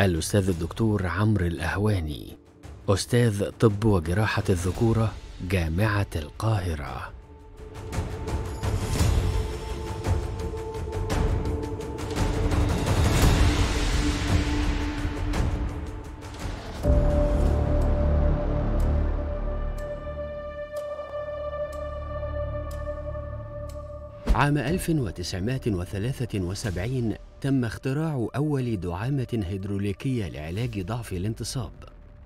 الأستاذ الدكتور عمرو الأهواني أستاذ طب وجراحة الذكورة جامعة القاهرة عام 1973 تم اختراع أول دعامة هيدروليكية لعلاج ضعف الانتصاب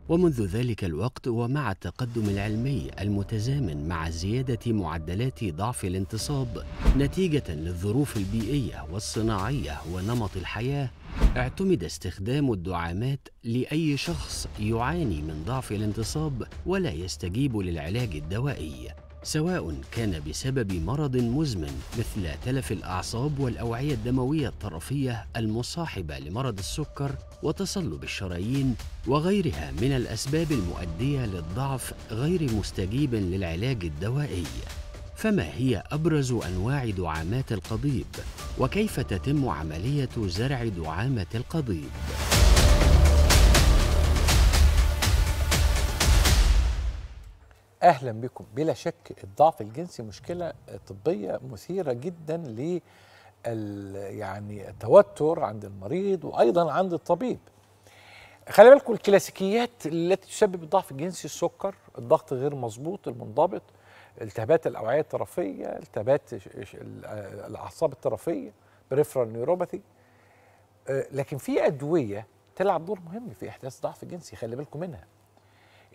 ومنذ ذلك الوقت ومع التقدم العلمي المتزامن مع زيادة معدلات ضعف الانتصاب نتيجة للظروف البيئية والصناعية ونمط الحياة اعتمد استخدام الدعامات لأي شخص يعاني من ضعف الانتصاب ولا يستجيب للعلاج الدوائي سواء كان بسبب مرض مزمن مثل تلف الاعصاب والاوعيه الدمويه الطرفيه المصاحبه لمرض السكر وتصلب الشرايين وغيرها من الاسباب المؤديه للضعف غير مستجيب للعلاج الدوائي فما هي ابرز انواع دعامات القضيب وكيف تتم عمليه زرع دعامه القضيب اهلا بكم بلا شك الضعف الجنسي مشكله طبيه مثيره جدا ل يعني التوتر عند المريض وايضا عند الطبيب خلي بالكم الكلاسيكيات التي تسبب الضعف الجنسي السكر الضغط غير مظبوط المنضبط التهابات الاوعيه الطرفيه التهابات الاعصاب الطرفيه بريفرال آه، نيوروباثي لكن في ادويه تلعب دور مهم في احداث ضعف جنسي خلي بالكم منها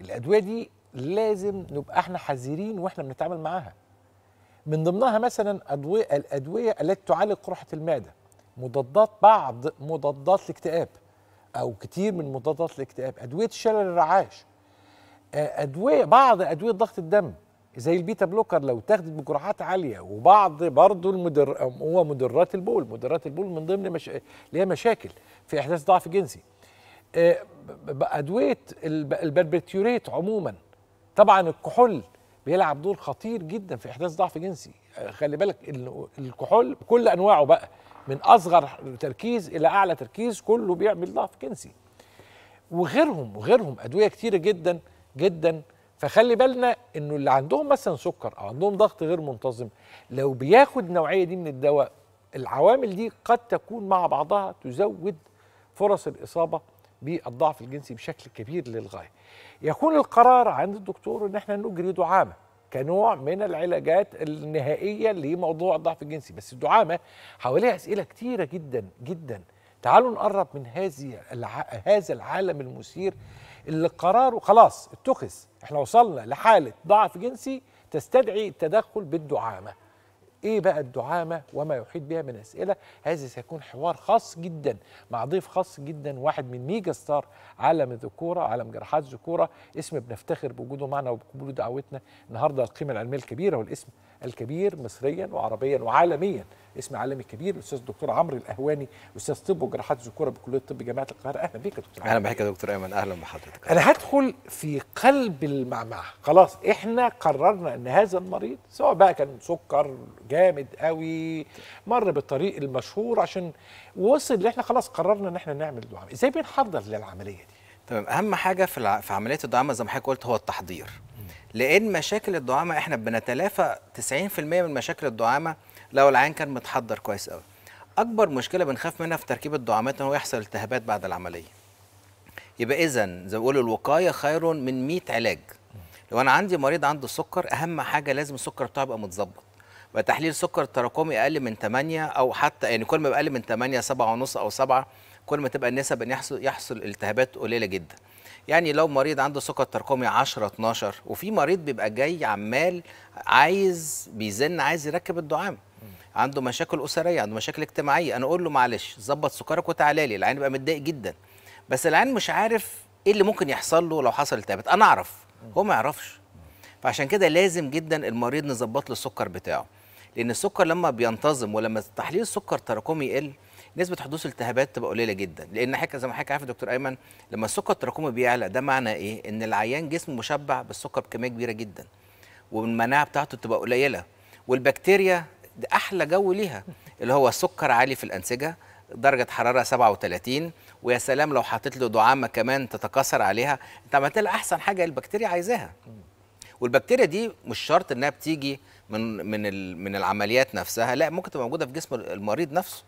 الادويه دي لازم نبقى احنا حذرين واحنا بنتعامل معاها من ضمنها مثلا أدوية الأدوية التي تعالج قرحة المعدة مضادات بعض مضادات الاكتئاب أو كتير من مضادات الاكتئاب أدوية شلل الرعاش آه، أدوية بعض أدوية ضغط الدم زي البيتا بلوكر لو اتاخدت بجرعات عالية وبعض برضه المدر هو مدرات البول مدرات البول من ضمن مش... ليها مشاكل في إحداث ضعف جنسي آه، أدوية البربتيوريت عموماً طبعا الكحول بيلعب دور خطير جدا في احداث ضعف جنسي خلي بالك الكحول بكل انواعه بقى من اصغر تركيز الى اعلى تركيز كله بيعمل ضعف جنسي وغيرهم وغيرهم ادويه كتيره جدا جدا فخلي بالنا انه اللي عندهم مثلا سكر او عندهم ضغط غير منتظم لو بياخد النوعيه دي من الدواء العوامل دي قد تكون مع بعضها تزود فرص الاصابه بالضعف الجنسي بشكل كبير للغايه. يكون القرار عند الدكتور ان احنا نجري دعامه كنوع من العلاجات النهائيه لموضوع الضعف الجنسي، بس الدعامه حواليها اسئله كثيره جدا جدا. تعالوا نقرب من هذه الع... هذا العالم المثير اللي قراره خلاص اتخذ، احنا وصلنا لحاله ضعف جنسي تستدعي التدخل بالدعامه. إيه بقى الدعامة وما يحيط بها من أسئلة هذا سيكون حوار خاص جدا مع ضيف خاص جدا واحد من ميجا ستار عالم الذكورة عالم جراحات الذكورة اسم بنفتخر بوجوده معنا وبقبول دعوتنا النهاردة القيمة العلمية الكبيرة والاسم الكبير مصريا وعربيا وعالميا اسم عالمي كبير الاستاذ الدكتور عمرو الاهواني استاذ طب وجراحات الذكوره بكليه الطب جامعه القاهره اهلا بيك يا دكتور اهلا بيك يا دكتور ايمن اهلا بحضرتك انا هدخل في قلب المعمعه خلاص احنا قررنا ان هذا المريض سواء بقى كان سكر جامد قوي مر بالطريق المشهور عشان وصل اللي احنا خلاص قررنا ان احنا نعمل دعامه ازاي بنحضر للعمليه دي تمام اهم حاجه في في عمليه الدعامه زي ما حضرتك قلت هو التحضير لان مشاكل الدعامه احنا بنتلافى 90% من مشاكل الدعامه لو العيان كان متحضر كويس قوي اكبر مشكله بنخاف منها في تركيب الدعامات ان هو يحصل التهابات بعد العمليه يبقى اذا زي ما بيقولوا الوقايه خير من 100 علاج لو انا عندي مريض عنده سكر اهم حاجه لازم السكر بتاعه يبقى متظبط يبقى تحليل السكر التراكمي اقل من 8 او حتى يعني كل ما يبقى اقل من 8 7 ونص او 7 كل ما تبقى النسب ان يحصل يحصل التهابات قليله جدا يعني لو مريض عنده سكر ترقمي 10 12 وفي مريض بيبقى جاي عمال عايز بيزن عايز يركب الدعامه عنده مشاكل اسريه عنده مشاكل اجتماعيه انا اقول له معلش ظبط سكرك وتعالى لي العين بقى متضايق جدا بس العين مش عارف ايه اللي ممكن يحصل له لو حصل التهابات انا اعرف هو ما يعرفش فعشان كده لازم جدا المريض نظبط له السكر بتاعه لان السكر لما بينتظم ولما تحليل السكر التراكمي يقل نسبه حدوث التهابات تبقى قليله جدا لان حكى زي ما حضرتك عارف يا دكتور ايمن لما السكر التراكمي بيعلى ده معنى ايه ان العيان جسمه مشبع بالسكر بكميه كبيره جدا والمناعه بتاعته بتبقى قليله والبكتيريا ده احلى جو ليها اللي هو السكر عالي في الانسجه درجة حرارة 37 ويا سلام لو حطيت له دعامة كمان تتكاثر عليها انت عملت لها احسن حاجة البكتيريا عايزاها والبكتيريا دي مش شرط انها بتيجي من من من العمليات نفسها لا ممكن تبقى موجودة في جسم المريض نفسه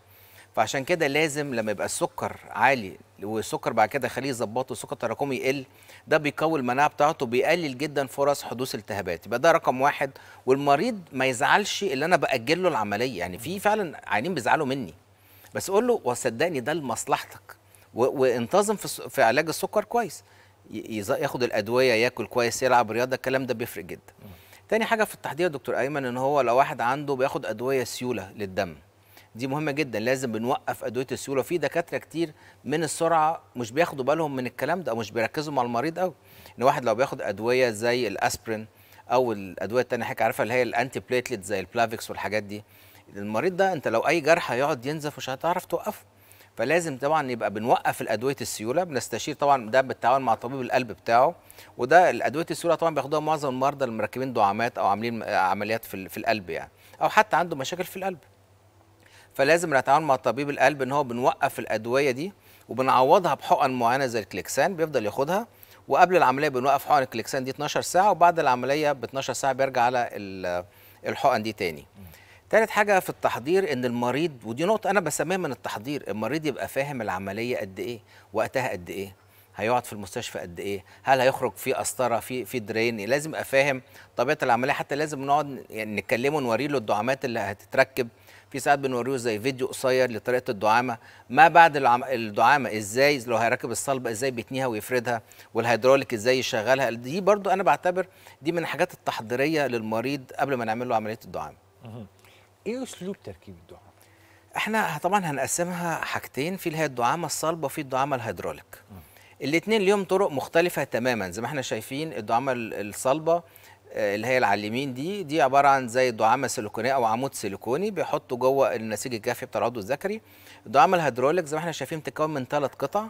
فعشان كده لازم لما يبقى السكر عالي والسكر بعد كده خليه يظبطه السكر التراكمي يقل ده بيقوي المناعه بتاعته بيقلل جدا فرص حدوث التهابات يبقى ده رقم واحد والمريض ما يزعلش اللي انا باجل له العمليه يعني في فعلا عينين بيزعلوا مني بس اقول له وصدقني ده لمصلحتك وانتظم في, في علاج السكر كويس ياخد الادويه ياكل كويس يلعب رياضه الكلام ده بيفرق جدا تاني حاجه في التحضير يا دكتور ايمن ان هو لو واحد عنده بياخد ادويه سيوله للدم دي مهمه جدا لازم بنوقف ادويه السيوله في دكاتره كتير من السرعه مش بياخدوا بالهم من الكلام ده او مش بيركزوا مع المريض قوي ان واحد لو بياخد ادويه زي الاسبرين او الادويه الثانيه حضرتك عارفها اللي هي الانتي بليتلت زي البلافيكس والحاجات دي المريض ده انت لو اي جرح هيقعد ينزف مش هتعرف توقفه فلازم طبعا يبقى بنوقف الادويه السيوله بنستشير طبعا ده بالتعاون مع طبيب القلب بتاعه وده الادويه السيوله طبعا بياخدوها معظم المرضى اللي مركبين دعامات او عاملين عمليات في, في القلب يعني او حتى عنده مشاكل في القلب فلازم نتعامل مع طبيب القلب ان هو بنوقف الادويه دي وبنعوضها بحقن معينه زي الكليكسان بيفضل ياخدها وقبل العمليه بنوقف حقن الكليكسان دي 12 ساعه وبعد العمليه ب 12 ساعه بيرجع على الحقن دي تاني تالت حاجه في التحضير ان المريض ودي نقطه انا بسميها من التحضير المريض يبقى فاهم العمليه قد ايه وقتها قد ايه هيقعد في المستشفى قد ايه هل هيخرج في قسطره في في درين لازم افهم فاهم طبيعه العمليه حتى لازم نقعد يعني نتكلمه ونوري له الدعامات اللي هتتركب في ساعات بنوريه زي فيديو قصير لطريقه الدعامه ما بعد الدعامه ازاي لو هيركب الصلبه ازاي بيتنيها ويفردها والهيدروليك ازاي يشغلها دي برضو انا بعتبر دي من الحاجات التحضيريه للمريض قبل ما نعمل له عمليه الدعامه ايه اسلوب تركيب الدعامه احنا طبعا هنقسمها حاجتين في اللي هي الدعامه الصلبه وفي الدعامه الهيدروليك الاثنين ليهم طرق مختلفة تماما زي ما احنا شايفين الدعامة الصلبة اللي هي على اليمين دي دي عباره عن زي دعامه سيليكونيه او عمود سيليكوني بيحطه جوه النسيج الجافي بتاع العضو الذكري الدعامه الهيدروليك زي ما احنا شايفين بتتكون من ثلاث قطع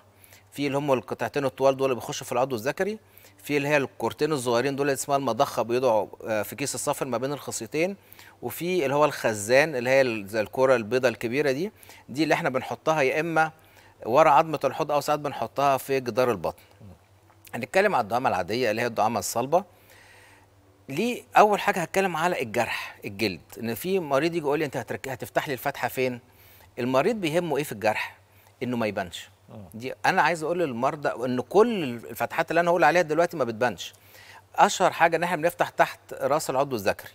في اللي هم القطعتين الطوال دول اللي بيخشوا في العضو الذكري في اللي هي الكورتين الصغيرين دول اللي اسمها المضخه بيضعوا آه، في كيس الصفر ما بين الخصيتين وفي اللي هو الخزان اللي هي زي الكره البيضه الكبيره دي دي اللي احنا بنحطها يا اما ورا عظمه الحوض او ساعات بنحطها في جدار البطن هنتكلم على الدعامه العاديه اللي هي الدعامه الصلبه ليه اول حاجه هتكلم على الجرح الجلد ان في مريض يجي يقول لي انت هترك... هتفتح لي الفتحه فين المريض بيهمه ايه في الجرح انه ما يبانش آه. دي انا عايز اقول للمرضى ان كل الفتحات اللي انا هقول عليها دلوقتي ما بتبانش اشهر حاجه ان احنا بنفتح تحت راس العضو الذكري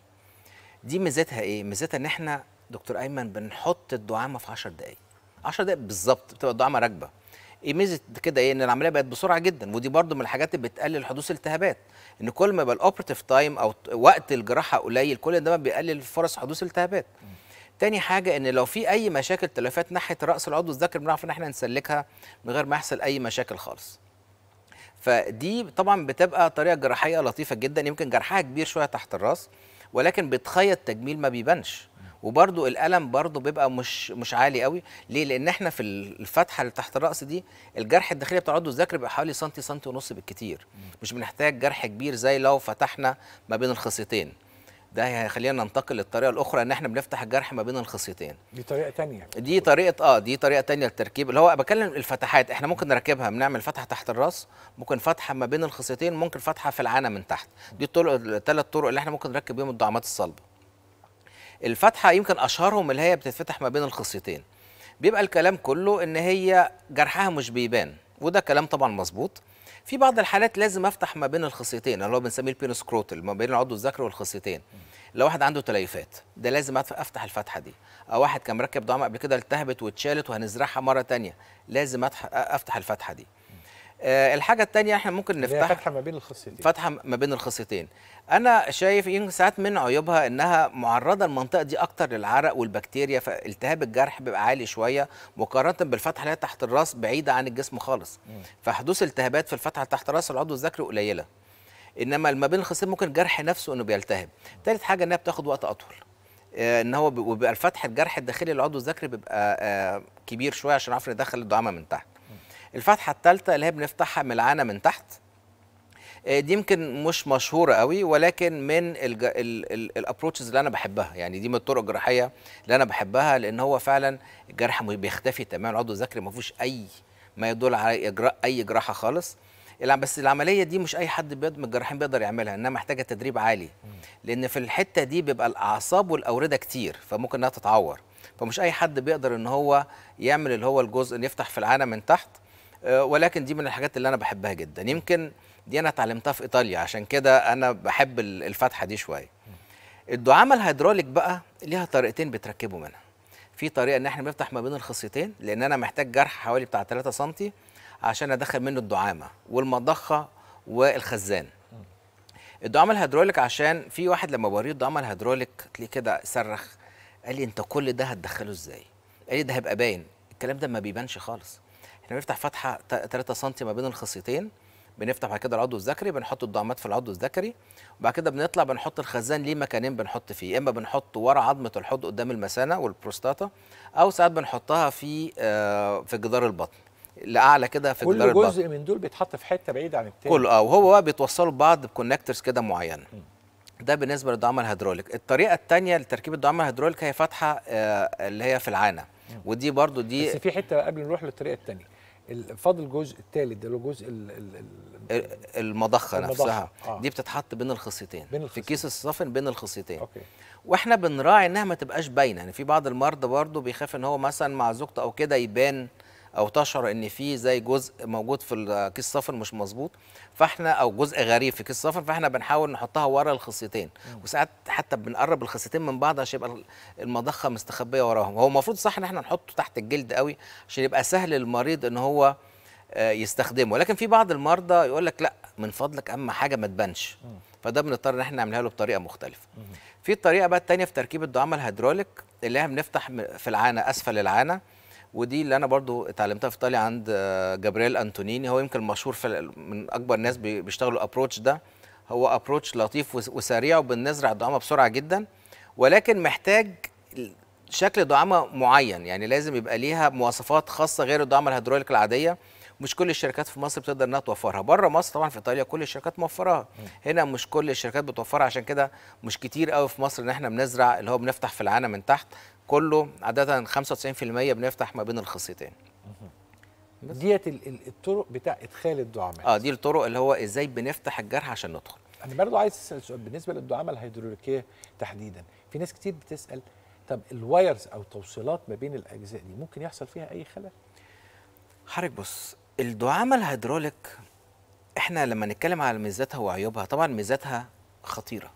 دي ميزتها ايه ميزتها ان احنا دكتور ايمن بنحط الدعامه في 10 دقائق 10 دقائق بالظبط بتبقى الدعامه راكبه ايه ميزه كده ايه ان العمليه بقت بسرعه جدا ودي برضو من الحاجات اللي بتقلل حدوث التهابات ان كل ما يبقى الاوبرتيف تايم او وقت الجراحه قليل كل ده بيقلل فرص حدوث التهابات تاني حاجة إن لو في أي مشاكل تلفات ناحية رأس العضو الذكر بنعرف إن إحنا نسلكها من غير ما يحصل أي مشاكل خالص. فدي طبعا بتبقى طريقة جراحية لطيفة جدا يمكن جرحها كبير شوية تحت الراس ولكن بتخيط تجميل ما بيبانش. وبرده الالم برده بيبقى مش مش عالي قوي ليه لان احنا في الفتحه اللي تحت الراس دي الجرح الداخلي بتاع عضو الذكر بيبقى حوالي سنتي سنتي ونص بالكتير مش بنحتاج جرح كبير زي لو فتحنا ما بين الخصيتين ده هيخلينا ننتقل للطريقه الاخرى ان احنا بنفتح الجرح ما بين الخصيتين دي طريقه تانية دي طريقه اه دي طريقه تانية للتركيب اللي هو بكلم الفتحات احنا ممكن نركبها بنعمل فتحه تحت الراس ممكن فتحه ما بين الخصيتين ممكن فتحه في العانه من تحت دي الطرق الثلاث طرق اللي احنا ممكن نركب بيهم الدعامات الصلبه الفتحه يمكن اشهرهم اللي هي بتتفتح ما بين الخصيتين بيبقى الكلام كله ان هي جرحها مش بيبان وده كلام طبعا مظبوط في بعض الحالات لازم افتح ما بين الخصيتين اللي هو بنسميه كروتل ما بين العضو الذكري والخصيتين لو واحد عنده تليفات ده لازم افتح الفتحه دي او واحد كان مركب دعامه قبل كده التهبت واتشالت وهنزرعها مره تانية لازم افتح الفتحه دي آه، الحاجه الثانيه احنا ممكن نفتح فتحه ما بين الخصيتين فتحه ما بين الخصيتين انا شايف ان ساعات من عيوبها انها معرضه المنطقه دي اكتر للعرق والبكتيريا فالتهاب الجرح بيبقى عالي شويه مقارنه بالفتحه اللي هي تحت الراس بعيده عن الجسم خالص فحدوث التهابات في الفتحه تحت راس العضو الذكري قليله انما ما بين الخصيتين ممكن الجرح نفسه انه بيلتهب ثالث حاجه انها بتاخد وقت اطول آه، ان هو بيبقى الفتح الجرح الداخلي للعضو الذكري بيبقى آه، كبير شويه عشان عفر ندخل الدعامه من تحت الفتحه الثالثه اللي هي بنفتحها ملعانه من تحت آه، دي يمكن مش مشهوره قوي ولكن من الابروتشز اللي انا بحبها يعني دي من الطرق الجراحيه اللي انا بحبها لان هو فعلا الجرح بيختفي تماما العضو الذكري ما فيهوش اي ما يدل على اجراء اي جراحه خالص بس العمليه دي مش اي حد بيض من الجراحين بيقدر يعملها انها محتاجه تدريب عالي لان في الحته دي بيبقى الاعصاب والاورده كتير فممكن انها تتعور فمش اي حد بيقدر ان هو يعمل اللي هو الجزء اللي يفتح في العانه من تحت آه، ولكن دي من الحاجات اللي انا بحبها جدا يمكن دي انا اتعلمتها في ايطاليا عشان كده انا بحب الفتحه دي شويه الدعامه الهيدروليك بقى ليها طريقتين بتركبوا منها في طريقه ان احنا بنفتح ما بين الخصيتين لان انا محتاج جرح حوالي بتاع 3 سم عشان ادخل منه الدعامه والمضخه والخزان الدعامه الهيدروليك عشان في واحد لما بوريه الدعامه الهيدروليك تلاقيه كده صرخ قال لي انت كل ده هتدخله ازاي قال لي ده هيبقى باين الكلام ده ما بيبانش خالص احنا بنفتح فتحه 3 سم ما بين الخصيتين بنفتح بعد كده العضو الذكري بنحط الدعامات في العضو الذكري وبعد كده بنطلع بنحط الخزان ليه مكانين بنحط فيه يا اما بنحط ورا عظمه الحوض قدام المثانه والبروستاتا او ساعات بنحطها في آه، في جدار البطن لاعلى كده في جدار البطن كل جزء من دول بيتحط في حته بعيده عن التاني كله اه وهو بقى بيتوصلوا ببعض بكونكترز كده معينه ده بالنسبه للدعامه الهيدروليك الطريقه الثانيه لتركيب الدعامه الهيدروليك هي فتحه آه، اللي هي في العانه ودي برضو دي بس في حته قبل نروح للطريقه الثانيه فاضل الجزء الثالث ده اللي هو جزء المضخه نفسها آه. دي بتتحط بين الخصيتين في كيس الصافن بين الخصيتين واحنا بنراعي انها ما تبقاش باينه يعني في بعض المرضى برضه بيخاف ان هو مثلا مع زوجته او كده يبان او تشعر ان في زي جزء موجود في الكيس الصفر مش مظبوط فاحنا او جزء غريب في كيس الصفر فاحنا بنحاول نحطها ورا الخصيتين وساعات حتى بنقرب الخصيتين من بعض عشان يبقى المضخه مستخبيه وراهم هو المفروض صح ان احنا نحطه تحت الجلد قوي عشان يبقى سهل للمريض ان هو آه، يستخدمه لكن في بعض المرضى يقول لك لا من فضلك اما حاجه ما تبانش فده بنضطر ان احنا نعملها له بطريقه مختلفه في الطريقه بقى الثانيه في تركيب الدعامه الهيدروليك اللي هي بنفتح في العانه اسفل العانه ودي اللي انا برضو اتعلمتها في ايطاليا عند آه، جابرييل انتونيني هو يمكن مشهور في من اكبر الناس بيشتغلوا الابروتش ده هو ابروتش لطيف وسريع وبنزرع الدعامه بسرعه جدا ولكن محتاج شكل دعامه معين يعني لازم يبقى ليها مواصفات خاصه غير الدعامه الهيدروليك العاديه مش كل الشركات في مصر بتقدر انها توفرها بره مصر طبعا في ايطاليا كل الشركات موفراها هنا مش كل الشركات بتوفرها عشان كده مش كتير قوي في مصر ان احنا بنزرع اللي هو بنفتح في العانه من تحت كله عاده 95% بنفتح ما بين الخصيتين ديت الطرق بتاع ادخال الدعامات اه دي الطرق اللي هو ازاي بنفتح الجرح عشان ندخل انا برضو عايز اسال سؤال بالنسبه للدعامه الهيدروليكيه تحديدا في ناس كتير بتسال طب الوايرز او توصيلات ما بين الاجزاء دي ممكن يحصل فيها اي خلل حضرتك بص الدعامه الهيدروليك احنا لما نتكلم على ميزاتها وعيوبها طبعا ميزاتها خطيره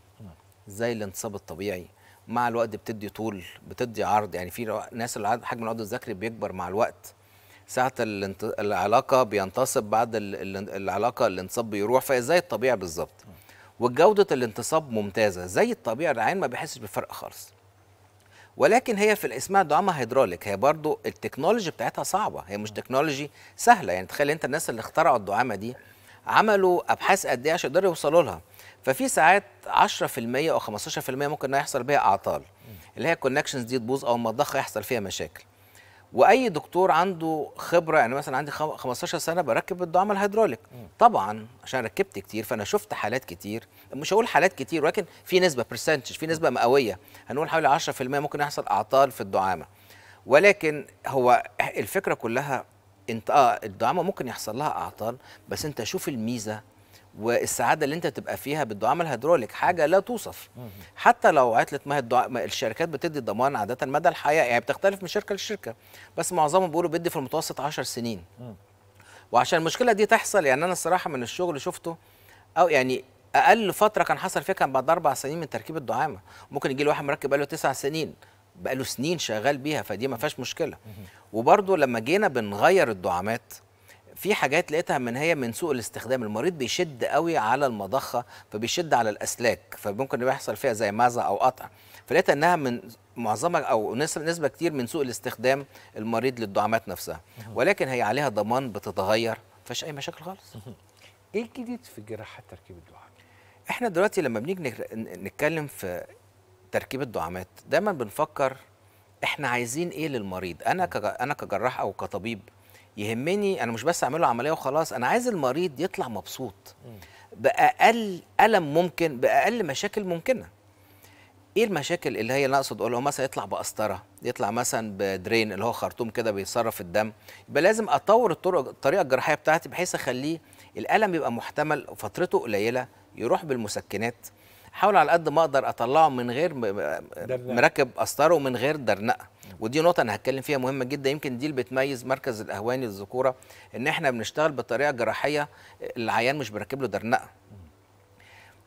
زي الانتصاب الطبيعي مع الوقت بتدي طول بتدي عرض يعني في ناس العرض حجم العرض الذكري بيكبر مع الوقت ساعة العلاقة بينتصب بعد العلاقة الانتصاب بيروح زي الطبيعي بالظبط وجودة الانتصاب ممتازة زي الطبيعي العين ما بيحسش بفرق خالص ولكن هي في اسمها دعامة هيدروليك هي برضو التكنولوجي بتاعتها صعبة هي مش تكنولوجي سهلة يعني تخيل انت الناس اللي اخترعوا الدعامة دي عملوا ابحاث قد ايه عشان يقدروا يوصلوا لها ففي ساعات 10% او 15% ممكن يحصل بيها اعطال اللي هي الكونكشنز دي تبوظ او المضخه يحصل فيها مشاكل واي دكتور عنده خبره يعني مثلا عندي 15 سنه بركب الدعامه الهيدروليك طبعا عشان ركبت كتير فانا شفت حالات كتير مش هقول حالات كتير ولكن في نسبه برسنتج في نسبه مئويه هنقول حوالي 10% ممكن يحصل اعطال في الدعامه ولكن هو الفكره كلها انت اه الدعامه ممكن يحصل لها اعطال بس انت شوف الميزه والسعاده اللي انت تبقى فيها بالدعامه الهيدروليك حاجه لا توصف حتى لو عطلت ما الدعامه الشركات بتدي ضمان عاده مدى الحياه يعني بتختلف من شركه لشركه بس معظمهم بيقولوا بيدي في المتوسط 10 سنين وعشان المشكله دي تحصل يعني انا الصراحه من الشغل شفته او يعني اقل فتره كان حصل فيها كان بعد اربع سنين من تركيب الدعامه ممكن يجي لي واحد مركب بقاله تسع سنين بقاله سنين شغال بيها فدي ما فيهاش مشكله وبرده لما جينا بنغير الدعامات في حاجات لقيتها من هي من سوء الاستخدام المريض بيشد قوي على المضخه فبيشد على الاسلاك فممكن يحصل فيها زي مزع او قطع فلقيت انها من معظمها او نسبه كتير من سوء الاستخدام المريض للدعامات نفسها ولكن هي عليها ضمان بتتغير فش اي مشاكل خالص ايه الجديد في جراحه تركيب الدعام احنا دلوقتي لما بنيجي نتكلم في تركيب الدعامات دايما بنفكر احنا عايزين ايه للمريض انا انا كجراح او كطبيب يهمني انا مش بس اعمله عمليه وخلاص انا عايز المريض يطلع مبسوط باقل الم ممكن باقل مشاكل ممكنه ايه المشاكل اللي هي اللي اقصد اقولها مثلا يطلع بقسطره يطلع مثلا بدرين اللي هو خرطوم كده بيتصرف في الدم يبقى لازم اطور الطرق الطريقه الجراحيه بتاعتي بحيث اخليه الالم يبقى محتمل فترته قليله يروح بالمسكنات احاول على قد ما اقدر اطلعه من غير مركب قسطره ومن غير درنقه ودي نقطه انا هتكلم فيها مهمه جدا يمكن دي اللي بتميز مركز الاهواني للذكوره ان احنا بنشتغل بطريقه جراحيه العيان مش بركب له درنقه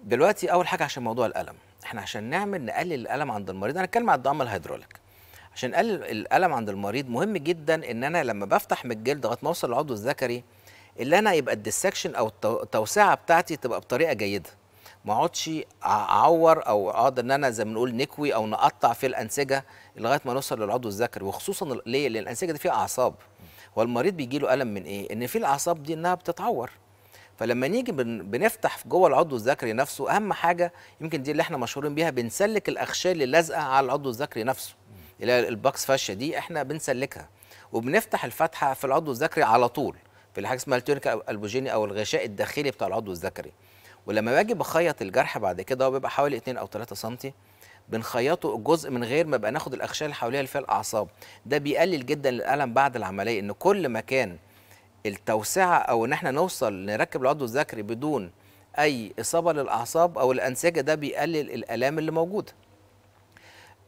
دلوقتي اول حاجه عشان موضوع الالم احنا عشان نعمل نقلل الالم عند المريض انا اتكلم على الدعم الهيدروليك عشان نقلل الالم عند المريض مهم جدا ان انا لما بفتح من الجلد لغايه ما اوصل للعضو الذكري اللي انا يبقى الديسكشن او التوسعه بتاعتي تبقى بطريقه جيده ما اقعدش اعور او اقدر ان انا زي ما نقول نكوي او نقطع في الانسجه لغايه ما نوصل للعضو الذكري وخصوصا ليه لان الانسجه دي فيها اعصاب والمريض بيجي له الم من ايه ان في الاعصاب دي انها بتتعور فلما نيجي بنفتح جوه العضو الذكري نفسه اهم حاجه يمكن دي اللي احنا مشهورين بيها بنسلك الاغشيه اللي لازقه على العضو الذكري نفسه اللي الباكس فاشيا دي احنا بنسلكها وبنفتح الفتحه في العضو الذكري على طول في حاجه اسمها التيركا البوجيني او الغشاء الداخلي بتاع العضو الذكري ولما باجي بخيط الجرح بعد كده هو بيبقى حوالي 2 او 3 سم بنخيطه الجزء من غير ما بقى ناخد الاغشيه اللي حواليها اللي فيها الاعصاب ده بيقلل جدا الالم بعد العمليه ان كل ما كان التوسعه او ان احنا نوصل نركب العضو الذكري بدون اي اصابه للاعصاب او الانسجه ده بيقلل الالام اللي موجوده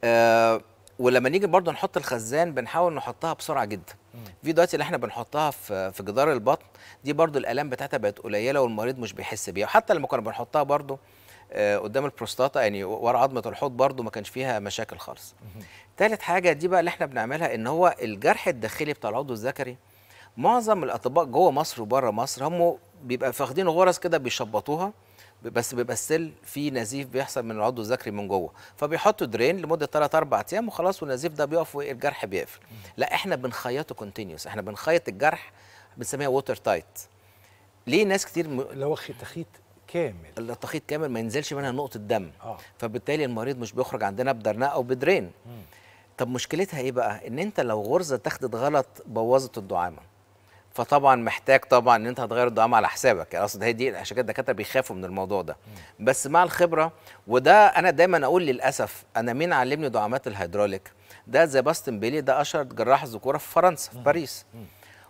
آه ولما نيجي برضو نحط الخزان بنحاول نحطها بسرعه جدا في دلوقتي اللي احنا بنحطها في في جدار البطن دي برضو الالام بتاعتها بقت قليله والمريض مش بيحس بيها وحتى لما كنا بنحطها برضو آه، قدام البروستاتا يعني ورا عظمه الحوض برضو ما كانش فيها مشاكل خالص تالت حاجه دي بقى اللي احنا بنعملها ان هو الجرح الداخلي بتاع العضو الذكري معظم الاطباء جوه مصر وبره مصر هم بيبقى فاخدين غرز كده بيشبطوها بس بيبقى السل فيه نزيف بيحصل من العضو الذكري من جوه فبيحطوا درين لمده 3 4 ايام وخلاص والنزيف ده بيقف والجرح بيقفل لا احنا بنخيطه كونتينيوس احنا بنخيط الجرح بنسميها ووتر تايت ليه ناس كتير م... اللي هو تخيط كامل التخيط كامل ما ينزلش منها نقطه دم آه. فبالتالي المريض مش بيخرج عندنا بدرناء او بدرين مم. طب مشكلتها ايه بقى ان انت لو غرزه اتاخدت غلط بوظت الدعامه فطبعا محتاج طبعا ان انت هتغير الدعام على حسابك يعني اقصد هي دي عشان كده الدكاتره بيخافوا من الموضوع ده بس مع الخبره وده انا دايما اقول للاسف انا مين علمني دعامات الهيدروليك ده زي باستن بيلي ده اشهر جراح ذكوره في فرنسا في باريس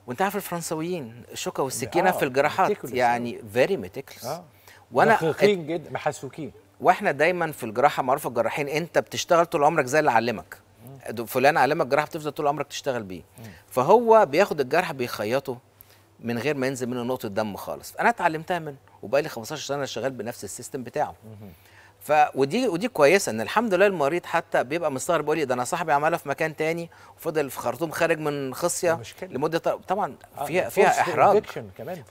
وانت عارف الفرنساويين الشوكه والسكينه آه في الجراحات يعني فيري آه. ميتيكلس آه. وانا دقيقين جدا محسوكين واحنا دايما في الجراحه معروف الجراحين انت بتشتغل طول عمرك زي اللي علمك فلان علامه الجراحه بتفضل طول عمرك تشتغل بيه فهو بياخد الجرح بيخيطه من غير ما ينزل منه نقطه دم خالص انا اتعلمتها منه وبقالي 15 سنه شغال بنفس السيستم بتاعه ف ودي ودي كويسه ان الحمد لله المريض حتى بيبقى مستغرب بيقول لي ده انا صاحبي عملها في مكان تاني وفضل في خرطوم خارج من خصيه لمده طبعا فيها آه فيها احراج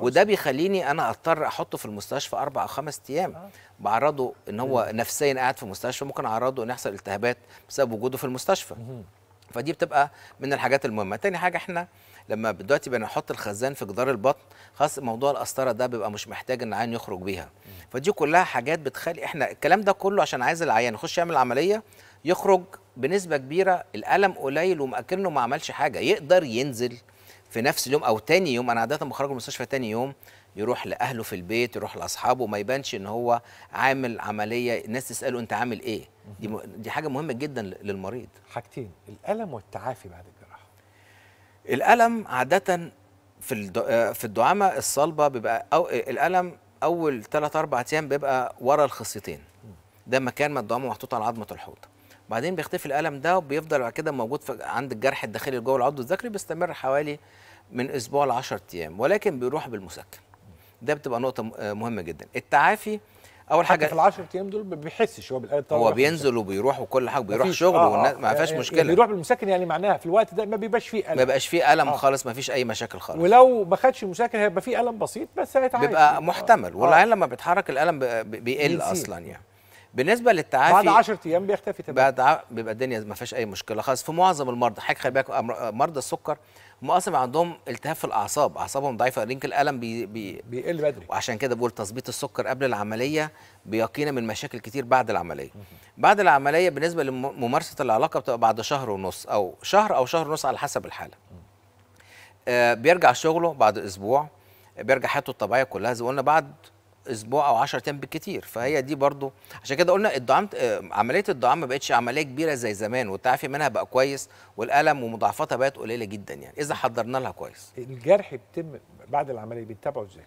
وده بيخليني انا اضطر احطه في المستشفى اربع او خمس ايام آه. بعرضه ان هو مم. نفسيا قاعد في المستشفى ممكن اعرضه ان يحصل التهابات بسبب وجوده في المستشفى مم. فدي بتبقى من الحاجات المهمه تاني حاجه احنا لما دلوقتي بنحط الخزان في جدار البطن خاص موضوع القسطره ده بيبقى مش محتاج ان العيان يخرج بيها فدي كلها حاجات بتخلي احنا الكلام ده كله عشان عايز العيان يخش يعمل عمليه يخرج بنسبه كبيره الالم قليل ومأكنه ما عملش حاجه يقدر ينزل في نفس اليوم او تاني يوم انا عاده بخرج من المستشفى تاني يوم يروح لاهله في البيت يروح لاصحابه ما يبانش ان هو عامل عمليه الناس تساله انت عامل ايه دي, دي حاجه مهمه جدا للمريض حاجتين الالم والتعافي بعد الجلسه الالم عاده في آه، في الدعامه الصلبه بيبقى أو الالم اول 3 4 ايام بيبقى ورا الخصيتين ده مكان ما الدعامه محطوطه على عظمه الحوض بعدين بيختفي الالم ده وبيفضل بعد كده موجود عند الجرح الداخلي جوه العضو الذكري بيستمر حوالي من اسبوع ل 10 ايام ولكن بيروح بالمسكن ده بتبقى نقطه آه، مهمه جدا التعافي اول حاجه في ال10 ايام دول ما بيحسش هو بالآلة هو بينزل وبيروح وكل حاجه بيروح شغل آه آه ما فيهاش يعني مشكله بيروح بالمساكن يعني معناها في الوقت ده ما بيبقاش فيه الم ما بيبقاش فيه الم آه. خالص ما فيش اي مشاكل خالص ولو ما خدش مساكن هيبقى فيه الم بسيط بس هيتعالج بيبقى آه. محتمل آه. والعيان لما بيتحرك الالم بيقل اصلا يعني بالنسبه للتعافي بعد 10 ايام بيختفي تماما بعد بيبقى الدنيا ما فيهاش اي مشكله خالص في معظم المرضى حضرتك خلي بالك مرضى السكر هم اصلا عندهم التهاب في الاعصاب اعصابهم ضعيفه رينك الالم بي بي بيقل بدري وعشان كده بقول تظبيط السكر قبل العمليه بيقينا من مشاكل كتير بعد العمليه بعد العمليه بالنسبه لممارسه العلاقه بتبقى بعد شهر ونص او شهر او شهر ونص على حسب الحاله آه بيرجع شغله بعد اسبوع بيرجع حياته الطبيعيه كلها زي قلنا بعد اسبوع او 10 ايام بالكتير فهي دي برضو عشان كده قلنا الدعام آه، عمليه الدعام ما بقتش عمليه كبيره زي زمان والتعافي منها بقى كويس والالم ومضاعفاتها بقت قليله جدا يعني اذا حضرنا لها كويس الجرح بيتم بعد العمليه بيتابعوا ازاي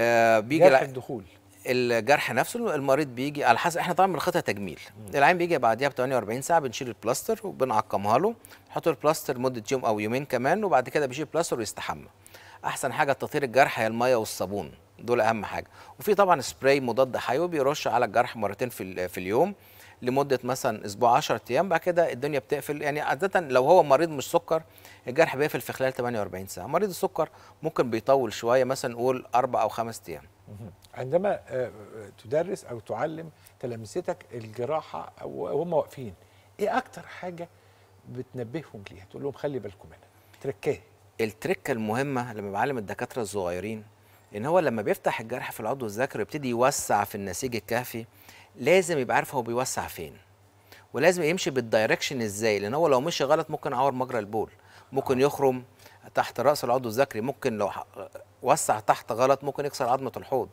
آه بيجي جرح الدخول الجرح نفسه المريض بيجي على حسب احنا طبعا بنخطها تجميل العين بيجي بعديها ب 48 ساعه بنشيل البلاستر وبنعقمها له نحط البلاستر مده يوم او يومين كمان وبعد كده بيشيل البلاستر ويستحمى احسن حاجه تطهير الجرح هي الميه والصابون دول اهم حاجه وفي طبعا سبراي مضاد حيوي بيرش على الجرح مرتين في في اليوم لمده مثلا اسبوع 10 ايام بعد كده الدنيا بتقفل يعني عاده لو هو مريض مش سكر الجرح بيقفل في خلال 48 ساعه مريض السكر ممكن بيطول شويه مثلا نقول اربع او خمس ايام عندما آه، تدرس او تعلم تلامذتك الجراحه وهم واقفين ايه اكتر حاجه بتنبههم ليها تقول لهم خلي بالكم منها تركاه التركه المهمه لما بعلم الدكاتره الصغيرين لان هو لما بيفتح الجرح في العضو الذكري ويبتدي يوسع في النسيج الكهفي لازم يبقى عارف هو بيوسع فين ولازم يمشي بالدايركشن ازاي لان هو لو مشي غلط ممكن يعور مجرى البول ممكن يخرم تحت راس العضو الذكري ممكن لو وسع تحت غلط ممكن يكسر عظمه الحوض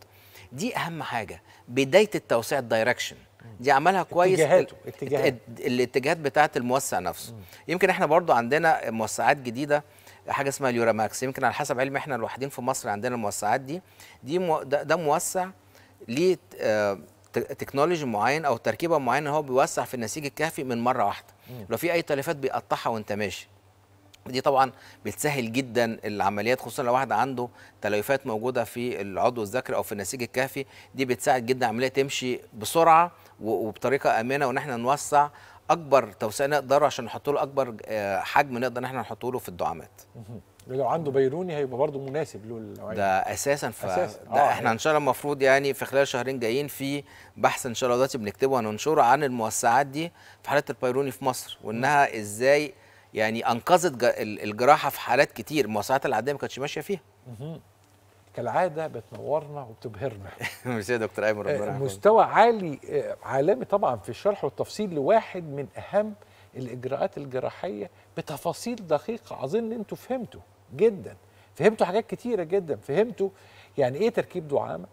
دي اهم حاجه بدايه التوسيع الدايركشن دي عملها كويس اتجاهاته اتجاهات الاتجاهات بتاعه الموسع نفسه يمكن احنا برضو عندنا موسعات جديده حاجه اسمها اليورا ماكس يمكن على حسب علمي احنا الوحيدين في مصر عندنا الموسعات دي دي مو ده موسع ليه آه، تكنولوجي معين او تركيبه معينه هو بيوسع في النسيج الكهفي من مره واحده لو في اي تلفات بيقطعها وانت ماشي دي طبعا بتسهل جدا العمليات خصوصا لو واحد عنده تليفات موجوده في العضو الذكري او في النسيج الكهفي دي بتساعد جدا العمليه تمشي بسرعه وبطريقه امنه وان احنا نوسع اكبر توسيع نقدر عشان نحط له اكبر آه، حجم نقدر ان احنا نحطه له في الدعامات لو عنده بيروني هيبقى برضه مناسب له العين. ده اساسا ف أساس. ده آه. احنا يعني ان شاء الله المفروض يعني في خلال شهرين جايين في بحث ان شاء الله دلوقتي بنكتبه هننشره عن الموسعات دي في حاله البيروني في مصر وانها ازاي يعني انقذت الجراحه في حالات كتير الموسعات العاديه ما كانتش ماشيه فيها. كالعاده بتنورنا وبتبهرنا مش يا دكتور ايمن ربنا آه، مستوى عالي آه، عالمي طبعا في الشرح والتفصيل لواحد من اهم الاجراءات الجراحيه بتفاصيل دقيقه اظن انتوا فهمتوا جدا فهمتوا حاجات كتيره جدا فهمتوا يعني ايه تركيب دعامه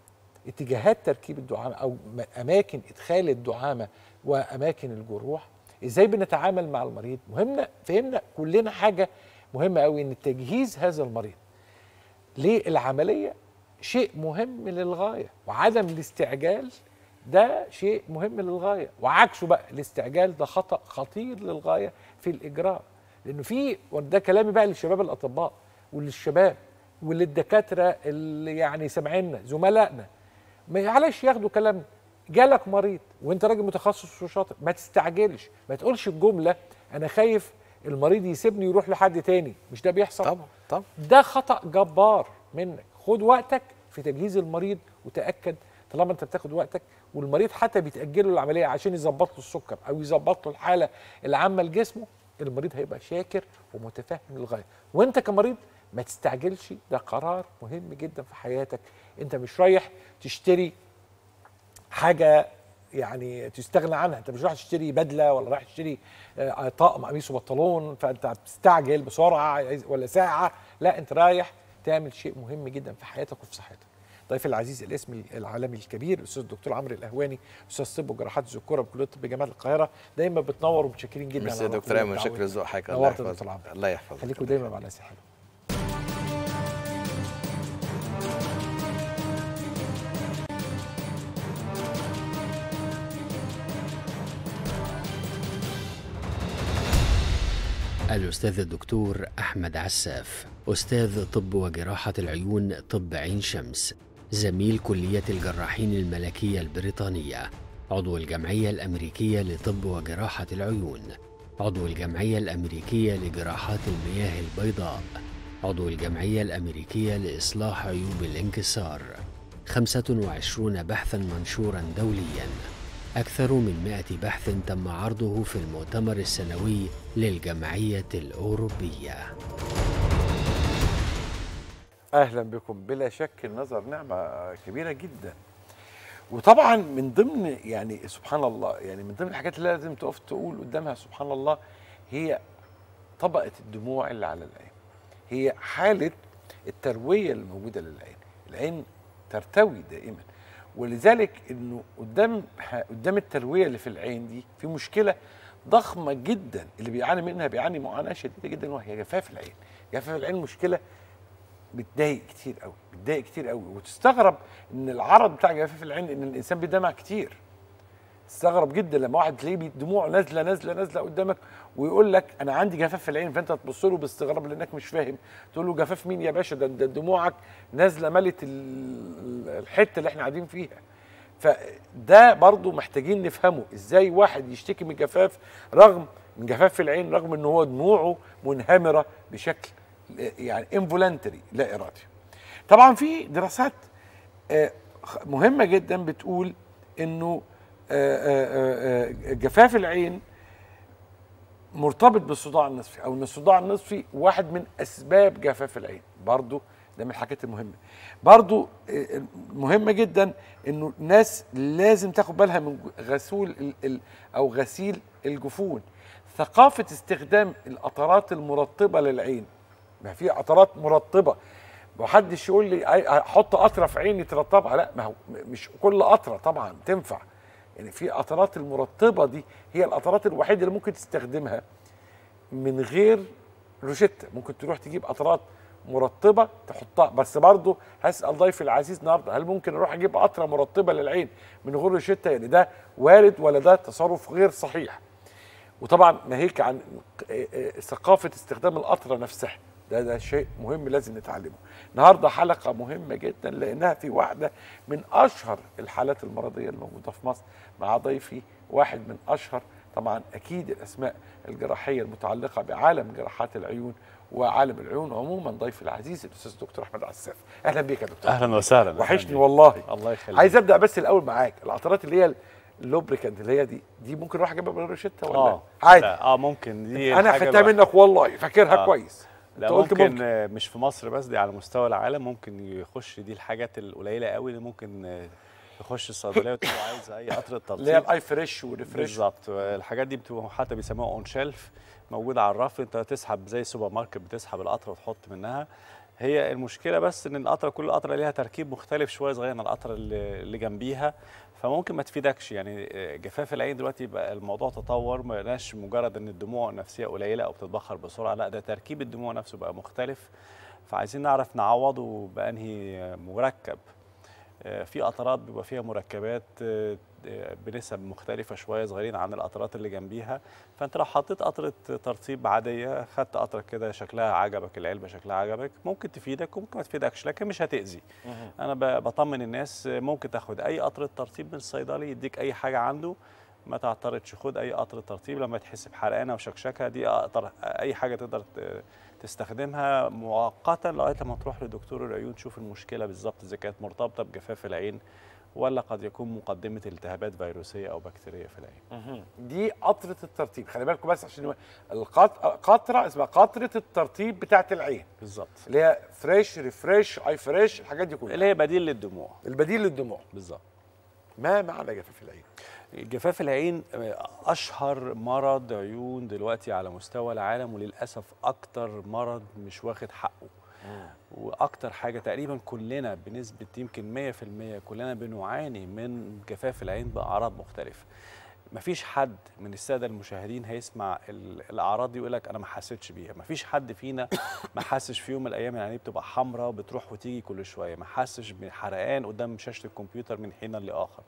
اتجاهات تركيب الدعامه او اماكن ادخال الدعامه واماكن الجروح ازاي بنتعامل مع المريض مهمنا فهمنا كلنا حاجه مهمه قوي ان تجهيز هذا المريض ليه العملية شيء مهم للغاية وعدم الاستعجال ده شيء مهم للغاية وعكسه بقى الاستعجال ده خطأ خطير للغاية في الإجراء لأنه في وده كلامي بقى للشباب الأطباء وللشباب وللدكاترة اللي يعني سامعينا زملائنا ما علاش ياخدوا كلام جالك مريض وانت راجل متخصص وشاطر ما تستعجلش ما تقولش الجمله انا خايف المريض يسيبني يروح لحد تاني مش ده بيحصل طبعا طب. ده خطا جبار منك خد وقتك في تجهيز المريض وتاكد طالما انت بتاخد وقتك والمريض حتى بيتأجل له العمليه عشان يظبط له السكر او يظبط له الحاله العامه لجسمه المريض هيبقى شاكر ومتفهم للغايه وانت كمريض ما تستعجلش ده قرار مهم جدا في حياتك انت مش رايح تشتري حاجه يعني تستغنى عنها انت مش رايح تشتري بدله ولا رايح تشتري آه، آه، طقم قميص وبنطلون فانت بتستعجل بسرعه ولا ساعه لا انت رايح تعمل شيء مهم جدا في حياتك وفي صحتك ضيف العزيز الاسم العالمي الكبير الاستاذ الدكتور عمرو القهواني استاذ طب وجراحات الذكوره بكليه الطب جامعه القاهره دايما بتنور ومتشكرين جدا يا دكتور ايمن شكر ذوق حضرتك الله يحفظك الله يحفظك خليكم دايما على حلو الأستاذ الدكتور أحمد عساف أستاذ طب وجراحة العيون طب عين شمس زميل كلية الجراحين الملكية البريطانية عضو الجمعية الأمريكية لطب وجراحة العيون عضو الجمعية الأمريكية لجراحات المياه البيضاء عضو الجمعية الأمريكية لإصلاح عيوب الانكسار 25 بحثا منشورا دولياً أكثر من 100 بحث تم عرضه في المؤتمر السنوي للجمعية الأوروبية أهلا بكم بلا شك النظر نعمة كبيرة جدا وطبعا من ضمن يعني سبحان الله يعني من ضمن الحاجات اللي لازم تقف تقول قدامها سبحان الله هي طبقة الدموع اللي على العين هي حالة التروية الموجودة للعين العين ترتوي دائما ولذلك انه قدام قدام الترويه اللي في العين دي في مشكله ضخمه جدا اللي بيعاني منها بيعاني معاناه شديده جدا وهي جفاف العين جفاف العين مشكله بتضايق كتير قوي بتضايق كتير قوي وتستغرب ان العرض بتاع جفاف العين ان الانسان بيدمع كتير استغرب جدا لما واحد تلاقيه دموع نازله نازله نازله قدامك ويقول لك انا عندي جفاف في العين فانت تبص له باستغراب لانك مش فاهم تقول له جفاف مين يا باشا ده, ده دموعك نازله ملت الحته اللي احنا قاعدين فيها فده برضو محتاجين نفهمه ازاي واحد يشتكي من جفاف رغم من جفاف في العين رغم ان هو دموعه منهمره بشكل يعني انفولنتري لا ارادي طبعا في دراسات آه، مهمه جدا بتقول انه آه، آه، جفاف العين مرتبط بالصداع النصفي او ان الصداع النصفي واحد من اسباب جفاف العين برضو ده من الحاجات المهمه برضو آه، آه، مهمه جدا انه الناس لازم تاخد بالها من غسول او غسيل الجفون ثقافه استخدام القطرات المرطبه للعين ما في قطرات مرطبه محدش يقول لي احط قطره في عيني ترطبها لا ما هو مش كل قطره طبعا تنفع يعني في قطرات المرطبه دي هي القطرات الوحيده اللي ممكن تستخدمها من غير روشته ممكن تروح تجيب قطرات مرطبه تحطها بس برضه هسال ضيفي العزيز النهارده هل ممكن اروح اجيب قطره مرطبه للعين من غير روشته يعني ده وارد ولا ده تصرف غير صحيح وطبعا ناهيك عن آه، آه، ثقافه استخدام القطره نفسها ده ده شيء مهم لازم نتعلمه النهارده حلقه مهمه جدا لانها في واحده من اشهر الحالات المرضيه الموجوده في مصر مع ضيفي واحد من اشهر طبعا اكيد الاسماء الجراحيه المتعلقه بعالم جراحات العيون وعالم العيون عموما ضيفي العزيز الاستاذ الدكتور احمد عساف اهلا بيك يا دكتور اهلا وسهلا وحشني والله الله يخليك عايز ابدا بس الاول معاك العطرات اللي هي اللوبريكانت اللي هي دي دي ممكن اروح اجيبها بالروشته ولا آه عادي اه ممكن دي انا خدتها منك والله فاكرها آه كويس لا ممكن, ممكن مش في مصر بس دي على مستوى العالم ممكن يخش دي الحاجات القليله قوي اللي ممكن تخش الصيدليه وتبقى عايز اي قطره تلطيف اللي هي الاي فريش وريفريش بالظبط الحاجات دي بتبقى حتى بيسموها اون شيلف موجوده على الرف انت تسحب زي السوبر ماركت بتسحب القطره وتحط منها هي المشكله بس ان القطره كل قطره ليها تركيب مختلف شويه صغير عن القطره اللي جنبيها فممكن ما تفيدكش يعني آه، جفاف العين دلوقتي بقى الموضوع تطور ما بقاش مجرد ان الدموع النفسيه قليله او بتتبخر بسرعه لا ده تركيب الدموع نفسه بقى مختلف فعايزين نعرف نعوضه بانهي مركب آه، في قطرات بيبقى فيها مركبات آه، بنسب مختلفه شويه صغيرين عن القطرات اللي جنبيها فانت لو حطيت قطره ترطيب عاديه خدت قطره كده شكلها عجبك العلبه شكلها عجبك ممكن تفيدك وممكن ما تفيدكش لكن مش هتاذي انا بطمن الناس ممكن تاخد اي قطره ترطيب من الصيدلي يديك اي حاجه عنده ما تعترضش خد اي قطر ترطيب لما تحس بحرقانه وشكشكه دي أقطر اي حاجه تقدر تستخدمها مؤقتا لغايه لما تروح لدكتور العيون تشوف المشكله بالظبط اذا كانت مرتبطه بجفاف العين ولا قد يكون مقدمه التهابات فيروسيه او بكتيريه في العين. دي قطره الترطيب خلي بالكم بس عشان القطره اسمها قطره الترطيب بتاعه العين. بالظبط. اللي هي فريش ريفريش اي فريش الحاجات دي كلها. اللي هي بديل للدموع. البديل للدموع. بالظبط. ما معنى جفاف العين؟ جفاف العين آه، اشهر مرض عيون دلوقتي على مستوى العالم وللاسف اكتر مرض مش واخد حقه. واكتر حاجه تقريبا كلنا بنسبه يمكن 100% كلنا بنعاني من جفاف العين باعراض مختلفه مفيش حد من الساده المشاهدين هيسمع الاعراض دي ويقول لك انا ما حسيتش بيها مفيش حد فينا ما حسش في يوم من الايام يعني بتبقى حمراء بتروح وتيجي كل شويه ما حسش بحرقان قدام شاشه الكمبيوتر من حين لاخر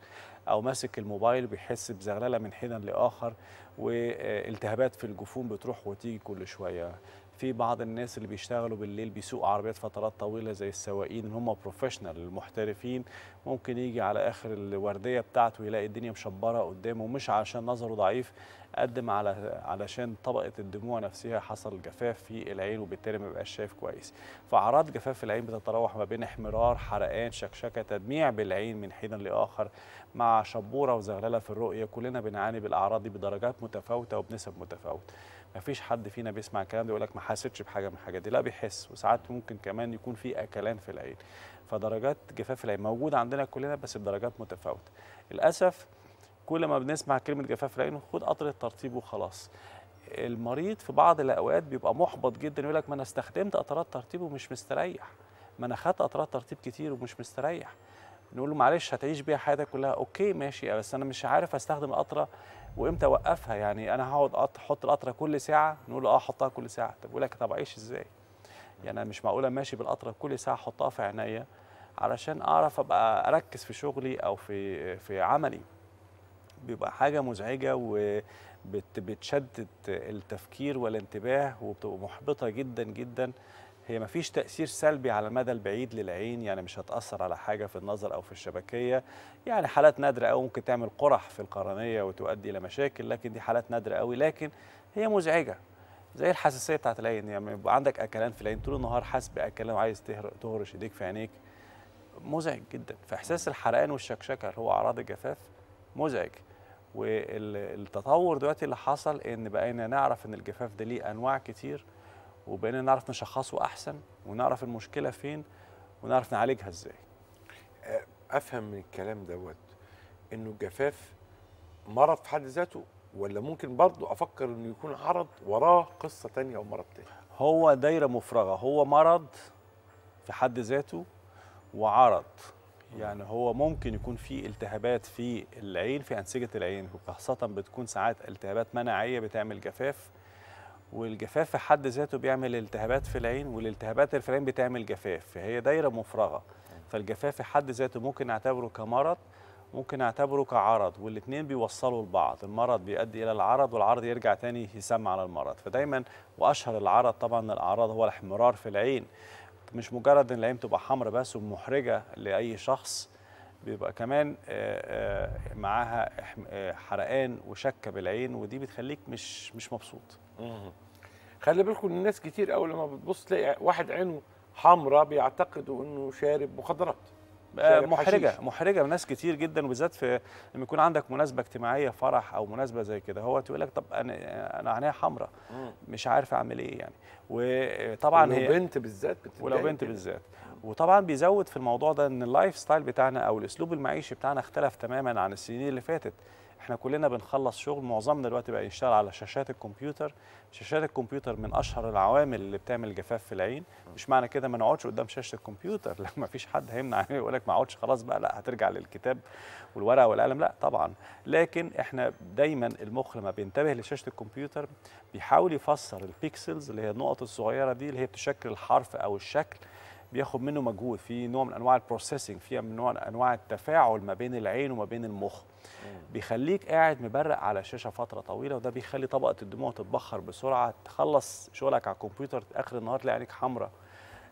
او ماسك الموبايل بيحس بزغلله من حين لاخر والتهابات في الجفون بتروح وتيجي كل شويه في بعض الناس اللي بيشتغلوا بالليل بيسوقوا عربيات فترات طويله زي السواقين اللي هم بروفيشنال المحترفين ممكن يجي على اخر الورديه بتاعته يلاقي الدنيا مشبره قدامه مش عشان نظره ضعيف قدم على علشان طبقه الدموع نفسها حصل جفاف في العين وبالتالي ما بقاش شايف كويس فاعراض جفاف العين بتتراوح ما بين احمرار حرقان شكشكه تدميع بالعين من حين لاخر مع شبوره وزغلله في الرؤيه كلنا بنعاني بالاعراض دي بدرجات متفاوته وبنسب متفاوته ما فيش حد فينا بيسمع الكلام ده يقول لك ما حسيتش بحاجه من الحاجات دي لا بيحس وساعات ممكن كمان يكون في اكلان في العين فدرجات جفاف العين موجوده عندنا كلنا بس الدرجات متفاوته للاسف كل ما بنسمع كلمه جفاف العين خد قطر الترطيب وخلاص المريض في بعض الاوقات بيبقى محبط جدا يقول لك ما انا استخدمت قطرات ترطيب ومش مستريح ما انا خدت قطرات ترطيب كتير ومش مستريح نقول له معلش هتعيش بيها حياتك كلها اوكي ماشي بس انا مش عارف استخدم قطره وامتى اوقفها يعني انا هقعد احط القطره كل ساعه نقول اه حطها كل ساعه طب يقول لك طب اعيش ازاي يعني انا مش معقوله ماشي بالقطره كل ساعه احطها في عينيا علشان اعرف ابقى اركز في شغلي او في في عملي بيبقى حاجه مزعجه بتشدد التفكير والانتباه وبتبقى محبطه جدا جدا هي ما فيش تأثير سلبي على المدى البعيد للعين يعني مش هتأثر على حاجة في النظر أو في الشبكية يعني حالات نادرة أو ممكن تعمل قرح في القرنية وتؤدي إلى مشاكل لكن دي حالات نادرة قوي لكن هي مزعجة زي الحساسية بتاعت العين يعني يبقى عندك أكلان في العين طول النهار حاسس بأكلان وعايز تهرش إيديك في عينيك مزعج جدا فإحساس الحرقان والشكشكة اللي هو أعراض الجفاف مزعج والتطور دلوقتي اللي حصل إن بقينا نعرف إن الجفاف ده ليه أنواع كتير وبقينا نعرف نشخصه احسن ونعرف المشكله فين ونعرف نعالجها ازاي افهم من الكلام دوت انه الجفاف مرض في حد ذاته ولا ممكن برضه افكر انه يكون عرض وراه قصه تانية او مرض تاني هو دايره مفرغه هو مرض في حد ذاته وعرض يعني هو ممكن يكون في التهابات في العين في انسجه العين وخاصه بتكون ساعات التهابات مناعيه بتعمل جفاف والجفاف في حد ذاته بيعمل التهابات في العين والالتهابات في العين بتعمل جفاف فهي دايره مفرغه فالجفاف في حد ذاته ممكن اعتبره كمرض ممكن اعتبره كعرض والاثنين بيوصلوا لبعض المرض بيؤدي الى العرض والعرض يرجع تاني يسمى على المرض فدايما واشهر العرض طبعا الاعراض هو الاحمرار في العين مش مجرد ان العين تبقى حمراء بس ومحرجه لاي شخص بيبقى كمان آه، آه، معاها آه، حرقان وشكه بالعين ودي بتخليك مش مش مبسوط خلي بالكم الناس كتير قوي لما بتبص تلاقي واحد عينه حمراء بيعتقدوا انه شارب مخدرات آه، محرجه حشيش. محرجه ناس كتير جدا وبالذات في لما يكون عندك مناسبه اجتماعيه فرح او مناسبه زي كده هو تقول لك طب انا انا عينيا حمراء مش عارف اعمل ايه يعني وطبعا هي بنت بالذات ولو بنت بالذات وطبعا بيزود في الموضوع ده ان اللايف ستايل بتاعنا او الاسلوب المعيشي بتاعنا اختلف تماما عن السنين اللي فاتت احنا كلنا بنخلص شغل معظمنا دلوقتي بقى يشتغل على شاشات الكمبيوتر شاشات الكمبيوتر من اشهر العوامل اللي بتعمل جفاف في العين مش معنى كده ما نقعدش قدام شاشه الكمبيوتر لا ما فيش حد هيمنع يقول لك ما اقعدش خلاص بقى لا هترجع للكتاب والورقه والقلم لا طبعا لكن احنا دايما المخ لما بينتبه لشاشه الكمبيوتر بيحاول يفسر البيكسلز اللي هي النقط الصغيره دي اللي هي بتشكل الحرف او الشكل بياخد منه مجهود في نوع من انواع البروسيسنج فيها من نوع من انواع التفاعل ما بين العين وما بين المخ بيخليك قاعد مبرق على الشاشه فتره طويله وده بيخلي طبقه الدموع تتبخر بسرعه تخلص شغلك على الكمبيوتر اخر النهار تلاقي عينك حمراء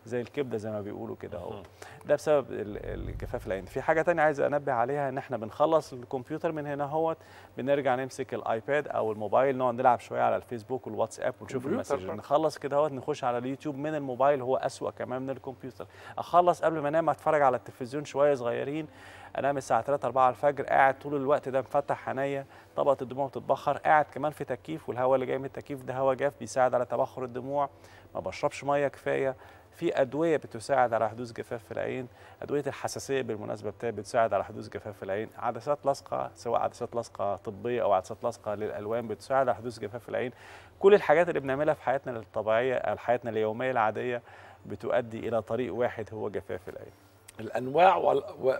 زي الكبده زي ما بيقولوا كده اهو ده بسبب الجفاف العين في حاجه ثانيه عايز انبه عليها ان احنا بنخلص الكمبيوتر من هنا اهوت بنرجع نمسك الايباد او الموبايل نقعد نلعب شويه على الفيسبوك والواتساب ونشوف المسج نخلص كده اهوت نخش على اليوتيوب من الموبايل هو اسوا كمان من الكمبيوتر اخلص قبل ما انام اتفرج على التلفزيون شويه صغيرين انام الساعه 3 4 الفجر قاعد طول الوقت ده مفتح عينيا طبقه الدموع بتتبخر قاعد كمان في تكييف والهواء اللي جاي من التكييف ده هواء جاف بيساعد على تبخر الدموع ما بشربش ميه كفايه في ادويه بتساعد على حدوث جفاف في العين ادويه الحساسيه بالمناسبه بتساعد على حدوث جفاف في العين عدسات لاصقة سواء عدسات لاصقة طبيه او عدسات لاصقة للالوان بتساعد على حدوث جفاف في العين كل الحاجات اللي بنعملها في حياتنا الطبيعيه حياتنا اليوميه العاديه بتؤدي الى طريق واحد هو جفاف العين الانواع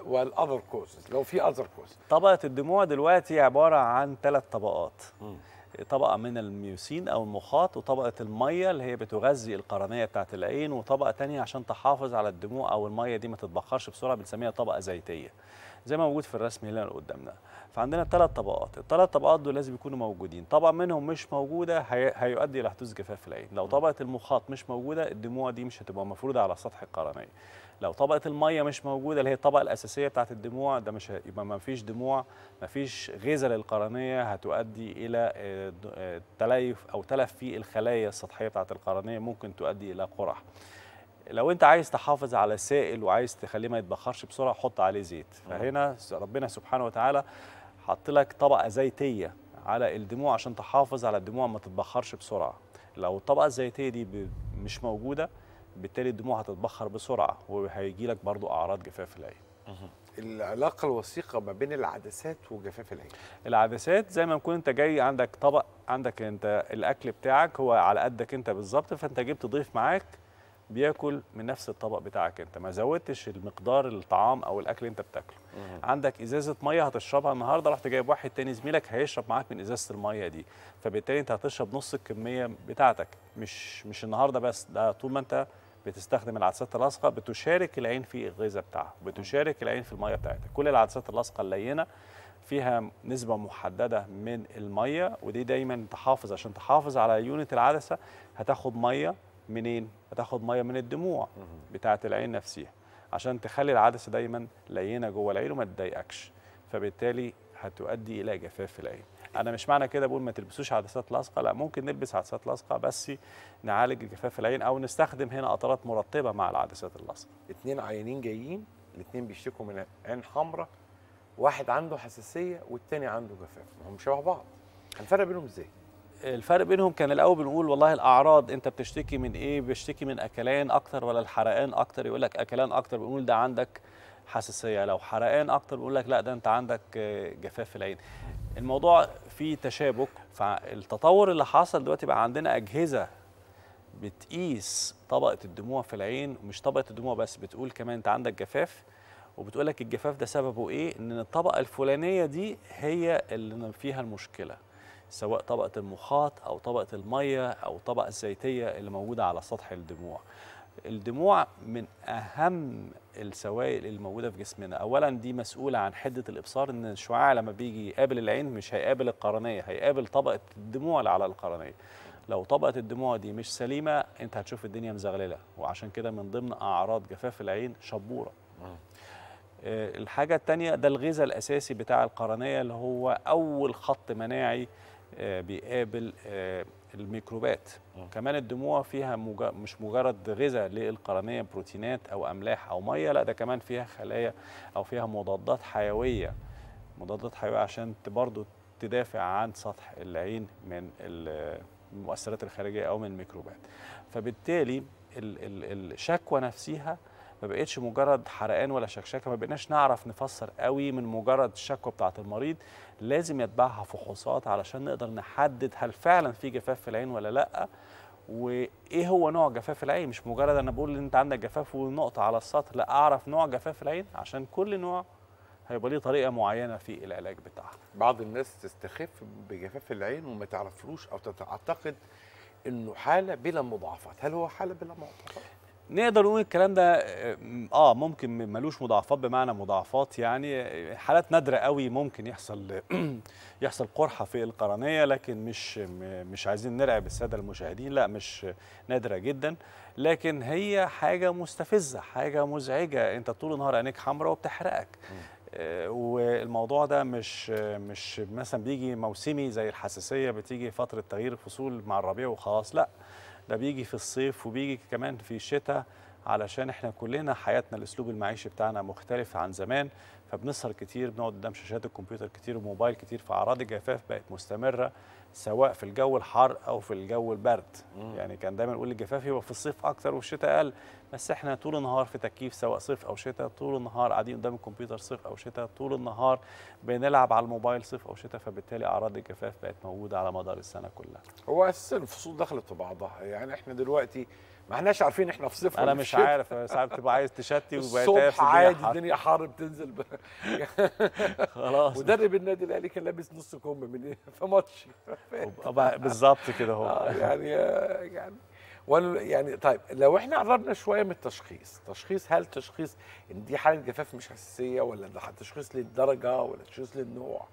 والاذر كوزز لو في اذر كوز طبقه الدموع دلوقتي عباره عن ثلاث طبقات م. طبقه من الميوسين او المخاط وطبقه الميه اللي هي بتغذي القرنيه بتاعه العين وطبقه تانية عشان تحافظ على الدموع او الميه دي ما تتبخرش بسرعه بنسميها طبقه زيتيه زي ما موجود في الرسم اللي قدامنا فعندنا ثلاث طبقات الثلاث طبقات دول لازم يكونوا موجودين طبقه منهم مش موجوده هي... هيؤدي الى حدوث جفاف العين لو طبقه المخاط مش موجوده الدموع دي مش هتبقى مفروضه على سطح القرنيه لو طبقه الميه مش موجوده اللي هي الطبقه الاساسيه بتاعه الدموع ده مش يبقى ما فيش دموع ما فيش غذاء للقرنيه هتؤدي الى آه، آه، تليف او تلف في الخلايا السطحيه بتاعه القرنيه ممكن تؤدي الى قرح لو انت عايز تحافظ على سائل وعايز تخليه ما يتبخرش بسرعه حط عليه زيت فهنا ربنا سبحانه وتعالى حط لك طبقه زيتيه على الدموع عشان تحافظ على الدموع ما تتبخرش بسرعه لو الطبقه الزيتيه دي مش موجوده بالتالي الدموع هتتبخر بسرعه وهيجي لك برضو اعراض جفاف العين العلاقه الوثيقه ما بين العدسات وجفاف العين العدسات زي ما تكون انت جاي عندك طبق عندك انت الاكل بتاعك هو على قدك انت بالظبط فانت جبت ضيف معاك بياكل من نفس الطبق بتاعك انت ما زودتش المقدار الطعام او الاكل اللي انت بتاكله عندك ازازه ميه هتشربها النهارده رحت جايب واحد تاني زميلك هيشرب معاك من ازازه الميه دي فبالتالي انت هتشرب نص الكميه بتاعتك مش مش النهارده بس ده طول ما انت بتستخدم العدسات اللاصقه بتشارك العين في الغذاء بتاعها بتشارك العين في الميه بتاعتها كل العدسات اللاصقه اللينه فيها نسبة محددة من المية ودي دايما تحافظ عشان تحافظ على يونت العدسة هتاخد مية منين؟ هتاخد مية من الدموع بتاعة العين نفسها عشان تخلي العدسة دايما لينة جوه العين وما تضايقكش فبالتالي هتؤدي إلى جفاف العين انا مش معنى كده بقول ما تلبسوش عدسات لاصقه لا ممكن نلبس عدسات لاصقه بس نعالج جفاف العين او نستخدم هنا قطرات مرطبه مع العدسات اللاصقه اثنين عيانين جايين الاثنين بيشتكوا من عين حمراء واحد عنده حساسيه والتاني عنده جفاف ما هم شبه بعض هنفرق بينهم ازاي الفرق بينهم كان الاول بنقول والله الاعراض انت بتشتكي من ايه بيشتكي من اكلان اكتر ولا الحرقان اكتر يقول لك اكلان اكتر بنقول ده عندك حساسيه لو حرقان اكتر بيقول لك لا ده انت عندك جفاف في العين الموضوع في تشابك فالتطور اللي حصل دلوقتي بقى عندنا اجهزه بتقيس طبقه الدموع في العين ومش طبقه الدموع بس بتقول كمان انت عندك جفاف وبتقول لك الجفاف ده سببه ايه ان الطبقه الفلانيه دي هي اللي فيها المشكله سواء طبقه المخاط او طبقه الميه او طبقه الزيتيه اللي موجوده على سطح الدموع الدموع من اهم السوائل الموجوده في جسمنا اولا دي مسؤوله عن حده الابصار ان الشعاع لما بيجي يقابل العين مش هيقابل القرنيه هيقابل طبقه الدموع اللي على القرنيه لو طبقه الدموع دي مش سليمه انت هتشوف الدنيا مزغلله وعشان كده من ضمن اعراض جفاف العين شبوره آه، الحاجه الثانيه ده الغذاء الاساسي بتاع القرنيه اللي هو اول خط مناعي آه، بيقابل آه، الميكروبات آه. كمان الدموع فيها مج... مش مجرد غذاء للقرنيه بروتينات او املاح او ميه لا ده كمان فيها خلايا او فيها مضادات حيويه مضادات حيويه عشان برضه تدافع عن سطح العين من المؤثرات الخارجيه او من الميكروبات فبالتالي الشكوى نفسها ما بقتش مجرد حرقان ولا شكشكه ما بقناش نعرف نفسر قوي من مجرد الشكوى بتاعه المريض لازم يتبعها فحوصات علشان نقدر نحدد هل فعلا في جفاف في العين ولا لا وايه هو نوع جفاف العين مش مجرد انا بقول ان انت عندك جفاف ونقطه على السطر لا اعرف نوع جفاف العين عشان كل نوع هيبقى ليه طريقه معينه في العلاج بتاعها بعض الناس تستخف بجفاف العين وما تعرفلوش او تعتقد انه حاله بلا مضاعفات هل هو حاله بلا مضاعفات نقدر نقول الكلام ده اه, آه، ممكن ملوش مضاعفات بمعنى مضاعفات يعني آه، حالات نادره قوي ممكن يحصل يحصل قرحه في القرنيه لكن مش مش عايزين نرعب الساده المشاهدين لا مش نادره جدا لكن هي حاجه مستفزه حاجه مزعجه انت طول النهار عينيك حمراء وبتحرقك آه، والموضوع ده مش مش مثلا بيجي موسمي زي الحساسيه بتيجي فتره تغيير الفصول مع الربيع وخلاص لا ده بيجي في الصيف وبيجي كمان في الشتاء علشان احنا كلنا حياتنا الاسلوب المعيشي بتاعنا مختلف عن زمان فبنسهر كتير بنقعد قدام شاشات الكمبيوتر كتير وموبايل كتير فاعراض الجفاف بقت مستمره سواء في الجو الحار او في الجو البرد مم. يعني كان دايما نقول الجفاف يبقى في الصيف اكتر والشتاء اقل بس احنا طول النهار في تكييف سواء صيف او شتاء طول النهار قاعدين قدام الكمبيوتر صيف او شتاء طول النهار بنلعب على الموبايل صيف او شتاء فبالتالي اعراض الجفاف بقت موجوده على مدار السنه كلها هو اساسا الفصول دخلت في بعضها يعني احنا دلوقتي ما احناش عارفين احنا في صفر انا مش شيء. عارف ساعات بتبقى عايز تشتي الصبح عادي الدنيا حر بتنزل ب... خلاص مدرب النادي الاهلي كان لابس نص كم من ايه في ماتش بالظبط كده هو آه، يعني آه، يعني وانا يعني طيب لو احنا قربنا شويه من التشخيص تشخيص هل تشخيص ان دي حاله جفاف مش حساسيه ولا تشخيص للدرجه ولا تشخيص للنوع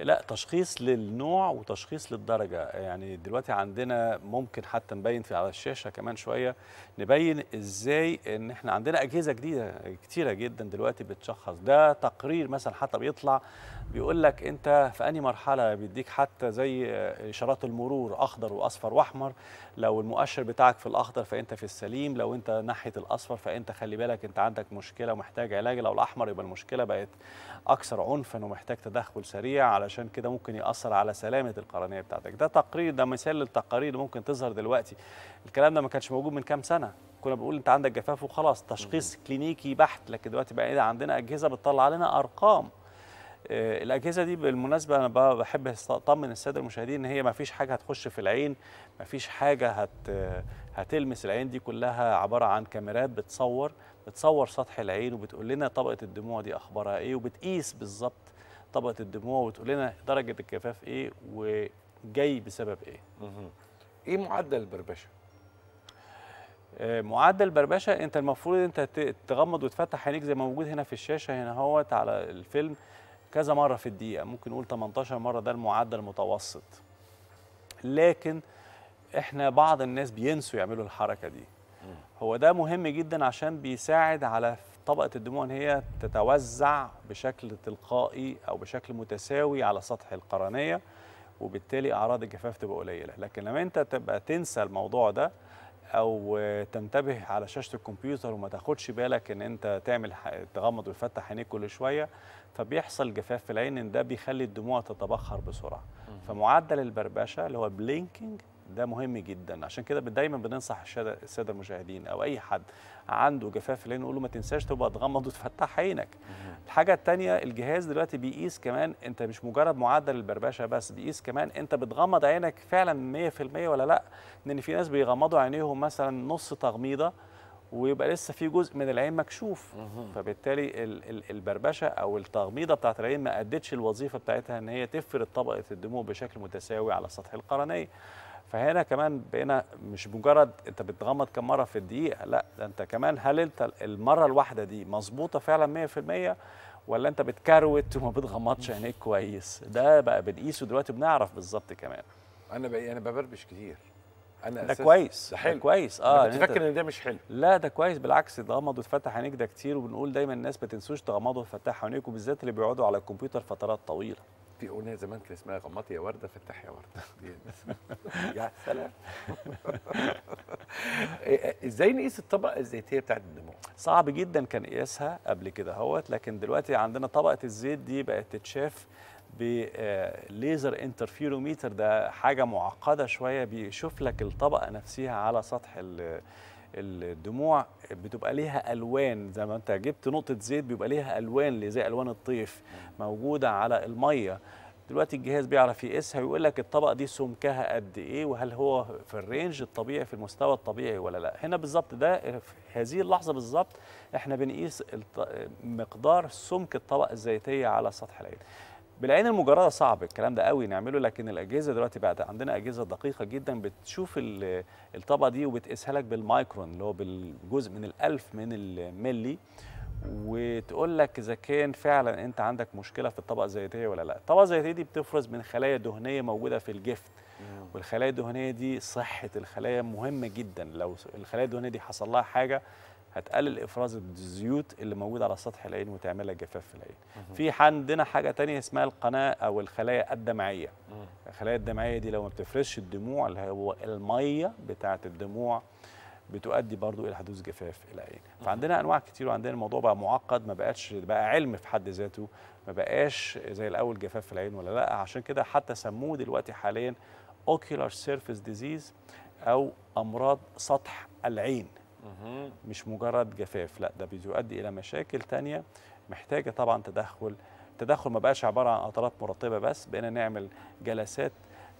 لا تشخيص للنوع وتشخيص للدرجه يعني دلوقتي عندنا ممكن حتى نبين في على الشاشه كمان شويه نبين ازاي ان احنا عندنا اجهزه جديده كتيره جدا دلوقتي بتشخص ده تقرير مثلا حتى بيطلع بيقول لك انت في انهي مرحله بيديك حتى زي اشارات آه، المرور اخضر واصفر واحمر لو المؤشر بتاعك في الاخضر فانت في السليم لو انت ناحيه الاصفر فانت خلي بالك انت عندك مشكله ومحتاج علاج لو الاحمر يبقى المشكله بقت اكثر عنفا ومحتاج تدخل سريع علشان كده ممكن ياثر على سلامه القرنيه بتاعتك ده تقرير ده مثال للتقارير اللي ممكن تظهر دلوقتي الكلام ده ما كانش موجود من كام سنه كنا بنقول انت عندك جفاف وخلاص تشخيص كلينيكي بحت لكن دلوقتي بقى إيه؟ عندنا اجهزه بتطلع لنا ارقام آه، الاجهزه دي بالمناسبه انا بحب اطمن الساده المشاهدين ان هي ما فيش حاجه هتخش في العين ما فيش حاجه هت هتلمس العين دي كلها عباره عن كاميرات بتصور بتصور سطح العين وبتقول لنا طبقه الدموع دي اخبارها ايه وبتقيس بالظبط طبقه الدموع وبتقول لنا درجه الجفاف ايه وجاي بسبب ايه ايه معدل البربشه آه، معدل البربشه انت المفروض انت تغمض وتفتح عينيك زي ما موجود هنا في الشاشه هنا اهوت على الفيلم كذا مرة في الدقيقة ممكن نقول 18 مرة ده المعدل المتوسط لكن احنا بعض الناس بينسوا يعملوا الحركة دي هو ده مهم جدا عشان بيساعد على طبقة الدموع ان هي تتوزع بشكل تلقائي او بشكل متساوي على سطح القرنية وبالتالي اعراض الجفاف تبقى قليلة لكن لما انت تبقى تنسى الموضوع ده او تنتبه على شاشه الكمبيوتر وما تاخدش بالك ان انت تعمل تغمض وتفتح عينيك كل شويه فبيحصل جفاف في العين ده بيخلي الدموع تتبخر بسرعه فمعدل البربشه اللي هو بلينكينج ده مهم جدا عشان كده دايما بننصح الساده المشاهدين او اي حد عنده جفاف في العين نقول له ما تنساش تبقى تغمض وتفتح عينك الحاجه الثانيه الجهاز دلوقتي بيقيس كمان انت مش مجرد معدل البربشه بس بيقيس كمان انت بتغمض عينك فعلا 100% ولا لا لان في ناس بيغمضوا عينيهم مثلا نص تغميضه ويبقى لسه في جزء من العين مكشوف فبالتالي البربشه او التغميضه بتاعت العين ما ادتش الوظيفه بتاعتها ان هي تفرد طبقه الدموع بشكل متساوي على السطح القرنيه فهنا كمان بقينا مش مجرد انت بتغمض كم مره في الدقيقه لا ده انت كمان هل انت المره الواحده دي مظبوطه فعلا 100% ولا انت بتكروت وما بتغمضش عينيك كويس ده بقى بنقيسه دلوقتي بنعرف بالظبط كمان انا انا ببربش كتير انا ده كويس ده حلو ده كويس اه انت فاكر ان ده مش حلو لا ده كويس بالعكس اتغمض واتفتح عينيك ده كتير وبنقول دايما الناس ما تنسوش تغمضوا وتفتحوا عينيك وبالذات اللي بيقعدوا على الكمبيوتر فترات طويله في اغنيه زمان كان اسمها غمضي يا ورده فتحي يا ورده يا سلام إيه، إيه، ازاي نقيس الطبقه الزيتيه بتاعت الدموع صعب جدا كان قياسها قبل كده اهوت لكن دلوقتي عندنا طبقه الزيت دي بقت تتشاف بليزر انترفيروميتر ده حاجه معقده شويه بيشوف لك الطبقه نفسها على سطح الدموع بتبقى ليها الوان زي ما انت جبت نقطه زيت بيبقى ليها الوان زي الوان الطيف موجوده على الميه دلوقتي الجهاز بيعرف يقيسها ويقول لك الطبقه دي سمكها قد ايه وهل هو في الرينج الطبيعي في المستوى الطبيعي ولا لا هنا بالظبط ده في هذه اللحظه بالظبط احنا بنقيس مقدار سمك الطبقه الزيتيه على سطح العين بالعين المجرده صعب الكلام ده قوي نعمله لكن الاجهزه دلوقتي بقت عندنا اجهزه دقيقه جدا بتشوف الطبقه دي وبتقيسها لك بالمايكرون اللي هو بالجزء من الالف من الملي وتقول لك اذا كان فعلا انت عندك مشكله في الطبقه الزيتيه ولا لا الطبقه الزيتيه دي بتفرز من خلايا دهنيه موجوده في الجفت والخلايا الدهنيه دي صحه الخلايا مهمه جدا لو الخلايا الدهنيه دي حصل لها حاجه هتقلل افراز الزيوت اللي موجوده على سطح العين وتعملها جفاف في العين في عندنا حاجه تانية اسمها القناه او الخلايا الدمعيه الخلايا الدمعيه دي لو ما بتفرزش الدموع اللي هو الميه بتاعه الدموع بتؤدي برضو الى حدوث جفاف العين فعندنا انواع كتير وعندنا الموضوع بقى معقد ما بقاش بقى علم في حد ذاته ما بقاش زي الاول جفاف في العين ولا لا عشان كده حتى سموه دلوقتي حاليا اوكيولار سيرفيس ديزيز او امراض سطح العين مش مجرد جفاف لا ده بيؤدي الى مشاكل تانية محتاجه طبعا تدخل التدخل ما بقاش عباره عن قطرات مرطبه بس بقينا نعمل جلسات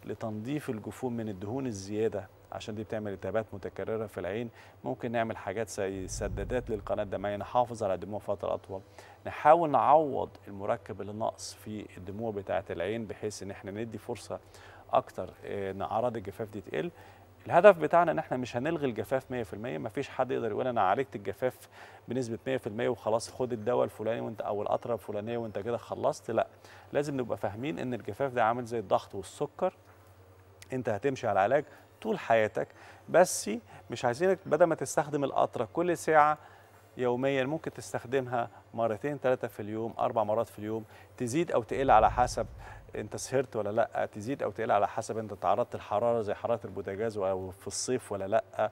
لتنظيف الجفون من الدهون الزياده عشان دي بتعمل التهابات متكرره في العين ممكن نعمل حاجات زي سدادات للقناه الدمعيه نحافظ على الدموع فتره اطول نحاول نعوض المركب اللي ناقص في الدموع بتاعه العين بحيث ان احنا ندي فرصه اكتر ان اعراض الجفاف دي تقل الهدف بتاعنا ان احنا مش هنلغي الجفاف 100% مفيش حد يقدر يقول انا عالجت الجفاف بنسبه 100% وخلاص خد الدواء الفلاني وانت او القطره الفلانيه وانت كده خلصت لا لازم نبقى فاهمين ان الجفاف ده عامل زي الضغط والسكر انت هتمشي على العلاج طول حياتك بس مش عايزينك بدل ما تستخدم القطره كل ساعه يوميا ممكن تستخدمها مرتين ثلاثه في اليوم اربع مرات في اليوم تزيد او تقل على حسب انت سهرت ولا لا تزيد او تقل على حسب انت تعرضت الحراره زي حراره البوتاجاز او في الصيف ولا لا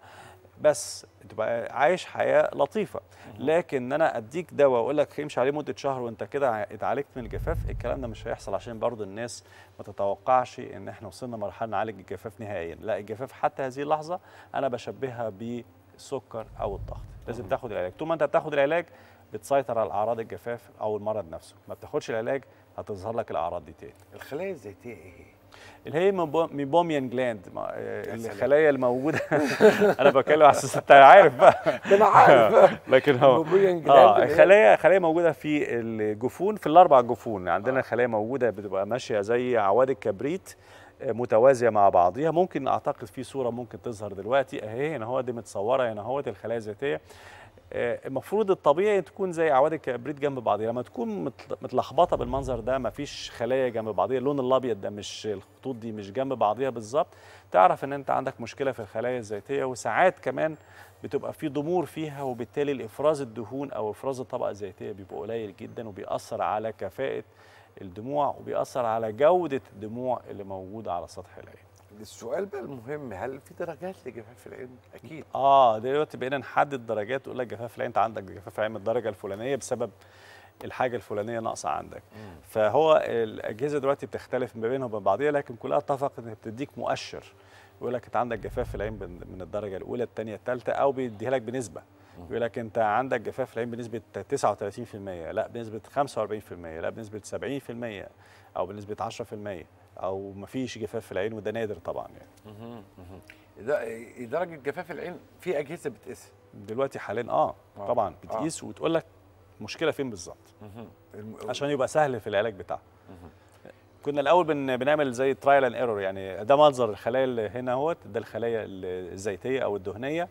بس تبقى عايش حياه لطيفه لكن ان انا اديك دواء واقول لك امشي عليه مده شهر وانت كده اتعالجت من الجفاف الكلام ده مش هيحصل عشان برضو الناس ما تتوقعش ان احنا وصلنا مرحله نعالج الجفاف نهائيا لا الجفاف حتى هذه اللحظه انا بشبهها بالسكر او الضغط لازم تاخد العلاج طول ما انت بتاخد العلاج بتسيطر على اعراض الجفاف او المرض نفسه ما بتاخدش العلاج هتظهر لك الاعراض دي تاني الخلايا الذاتيه ايه اللي هي ميبوميان جلاند آه، الخلايا الموجوده انا بتكلم على اساس انت عارف بقى انا عارف لكن هو اه الخلايا خلايا موجوده في الجفون في الاربع جفون عندنا آه. خلايا موجوده بتبقى ماشيه زي عواد الكبريت آه، متوازيه مع بعضيها ممكن اعتقد في صوره ممكن تظهر دلوقتي اهي هنا هو دي متصوره هنا هو الخلايا الذاتيه آه، المفروض الطبيعي تكون زي اعواد الكبريت جنب بعضيها لما تكون متلخبطه بالمنظر ده مفيش خلايا جنب بعضيها اللون الابيض ده مش الخطوط دي مش جنب بعضيها بالظبط تعرف ان انت عندك مشكله في الخلايا الزيتيه وساعات كمان بتبقى في ضمور فيها وبالتالي الافراز الدهون او افراز الطبقه الزيتيه بيبقى قليل جدا وبيأثر على كفاءه الدموع وبيأثر على جوده الدموع اللي موجوده على سطح العين السؤال بقى المهم هل في درجات لجفاف العين؟ اكيد اه دلوقتي بقينا نحدد درجات تقول لك جفاف العين انت عندك جفاف العين الدرجه الفلانيه بسبب الحاجه الفلانيه ناقصه عندك مم. فهو الاجهزه دلوقتي بتختلف ما بينها وبين بعضيها لكن كلها اتفقت ان بتديك مؤشر يقول لك انت عندك جفاف العين من الدرجه الاولى الثانيه الثالثه او بيديها لك بنسبه يقول لك انت عندك جفاف العين بنسبه 39% لا بنسبه 45% لا بنسبه 70% او بنسبه 10% او ما فيش جفاف في العين وده نادر طبعا يعني درجه جفاف العين في اجهزه بتقيسها دلوقتي حاليا آه, آه. طبعا آه. بتقيس وتقول لك مشكله فين بالظبط عشان يبقى سهل في العلاج بتاعها كنا الاول بن بنعمل زي ترايل اند ايرور يعني ده منظر الخلايا اللي هنا اهوت ده الخلايا الزيتيه او الدهنيه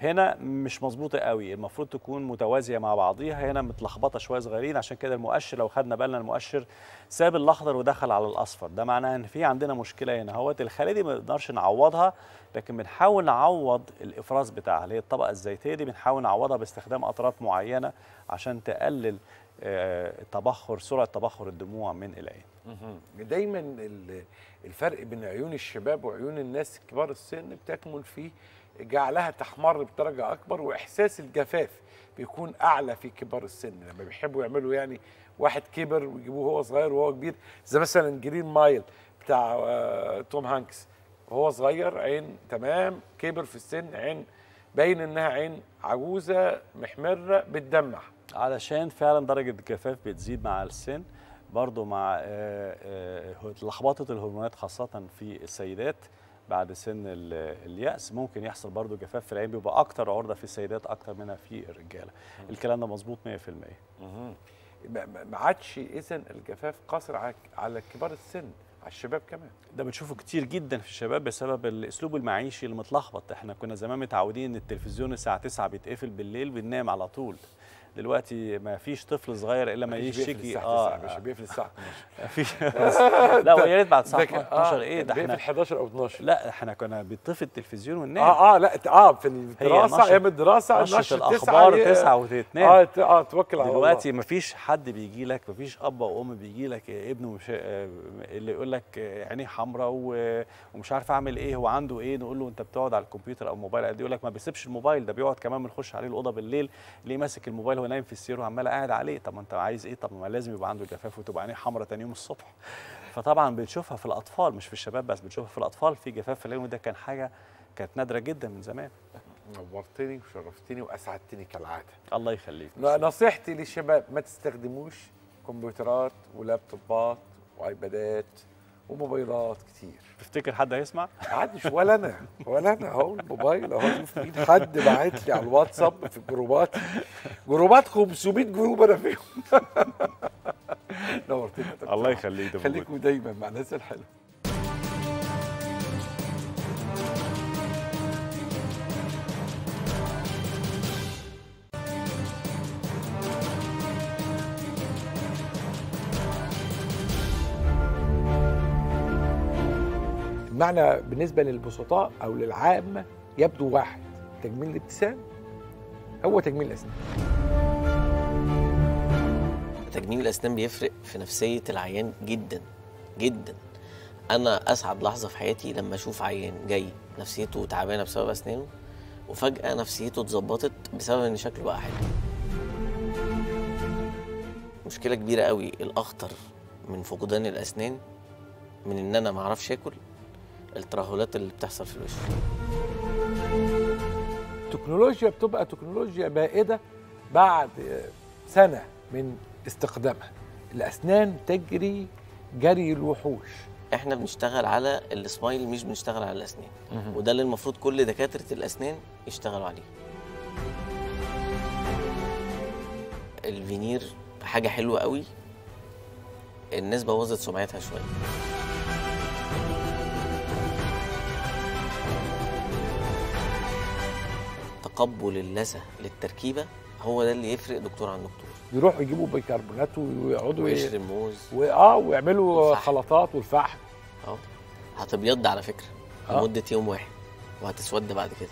هنا مش مظبوطه قوي المفروض تكون متوازيه مع بعضيها هنا متلخبطه شويه صغيرين عشان كده المؤشر لو خدنا بالنا المؤشر ساب الاخضر ودخل على الاصفر ده معناه ان في عندنا مشكله هنا اهوت الخلايا دي ما نقدرش نعوضها لكن بنحاول نعوض الافراز بتاعها اللي هي الطبقه الزيتيه دي بنحاول نعوضها باستخدام اطراف معينه عشان تقلل آه، تبخر سرعه تبخر الدموع من العين دايما الفرق بين عيون الشباب وعيون الناس كبار السن بتكمن في جعلها تحمر بدرجه اكبر واحساس الجفاف بيكون اعلى في كبار السن لما بيحبوا يعملوا يعني واحد كبر ويجيبوه هو صغير وهو كبير زي مثلا جرين مايل بتاع آه، توم هانكس وهو صغير عين تمام كبر في السن عين باين انها عين عجوزه محمره بتدمع علشان فعلا درجه الجفاف بتزيد مع السن برضو مع آه، آه، لخبطه الهرمونات خاصه في السيدات بعد سن اليأس ممكن يحصل برضو جفاف في العين بيبقى أكتر عرضة في السيدات أكتر منها في الرجالة الكلام ده مظبوط 100% ما عادش إذا الجفاف قاصر على كبار السن على الشباب كمان ده بنشوفه كتير جدا في الشباب بسبب الاسلوب المعيشي المتلخبط احنا كنا زمان متعودين ان التلفزيون الساعه 9 بيتقفل بالليل بننام على طول دلوقتي ما فيش طفل صغير الا ما يشكي آه،, اه مش باشا بيقفل الساعه 12 لا ويا ريت بعد الساعه 12 آه، ايه ده احنا بيقفل 11 او 12 لا احنا كنا بيطفي التلفزيون وننام اه اه لا اه في الدراسه ايام الدراسه نشر الاخبار 9 و2 اه اه توكل على الله دلوقتي ما فيش حد بيجي لك ما فيش اب وام بيجي لك ابنه آه، مش اللي يقول لك عينيه حمراء ومش عارف اعمل ايه هو عنده ايه نقول له انت بتقعد على الكمبيوتر او الموبايل قد إيه؟ يقول لك ما بيسيبش الموبايل ده بيقعد كمان بنخش عليه الاوضه بالليل ليه ماسك الموبايل هو نايم في السرير وعمال قاعد عليه طب ما انت عايز ايه طب ما لازم يبقى عنده جفاف وتبقى عينيه حمراء ثاني يوم الصبح فطبعا بنشوفها في الاطفال مش في الشباب بس بنشوفها في الاطفال في جفاف في العين وده كان حاجه كانت نادره جدا من زمان نورتني وشرفتني واسعدتني كالعاده الله يخليك نصيحتي للشباب ما تستخدموش كمبيوترات ولابتوبات وايبادات وموبايلات كتير تفتكر حد هيسمع؟ محدش ولا انا ولا انا اهو الموبايل اهو شوف مين حد بعت لي على الواتساب في جروبات جروبات 500 جروب انا فيهم نورتنا الله يخليك خليكم دايما مع الناس الحلوه المعنى بالنسبة للبسطاء أو للعامة يبدو واحد تجميل الابتسام هو تجميل الأسنان تجميل الأسنان بيفرق في نفسية العيان جدا جدا أنا أسعد لحظة في حياتي لما أشوف عيان جاي نفسيته تعبانة بسبب أسنانه وفجأة نفسيته اتظبطت بسبب إن شكله بقى حلو مشكلة كبيرة قوي الأخطر من فقدان الأسنان من إن أنا ما اعرفش آكل الترهلات اللي بتحصل في الوش التكنولوجيا بتبقى تكنولوجيا بائدة بعد سنة من استخدامها الأسنان تجري جري الوحوش احنا بنشتغل على السمايل مش بنشتغل على الاسنان وده اللي المفروض كل دكاتره الاسنان يشتغلوا عليه الفينير حاجه حلوه قوي الناس بوظت سمعتها شويه تقبل اللثه للتركيبه هو ده اللي يفرق دكتور عن دكتور يروحوا يجيبوا بيكربونات ويقعدوا ويشرب موز اه ويعملوا خلطات والفحم اه هتبيض على فكره آه. لمده يوم واحد وهتسود بعد كده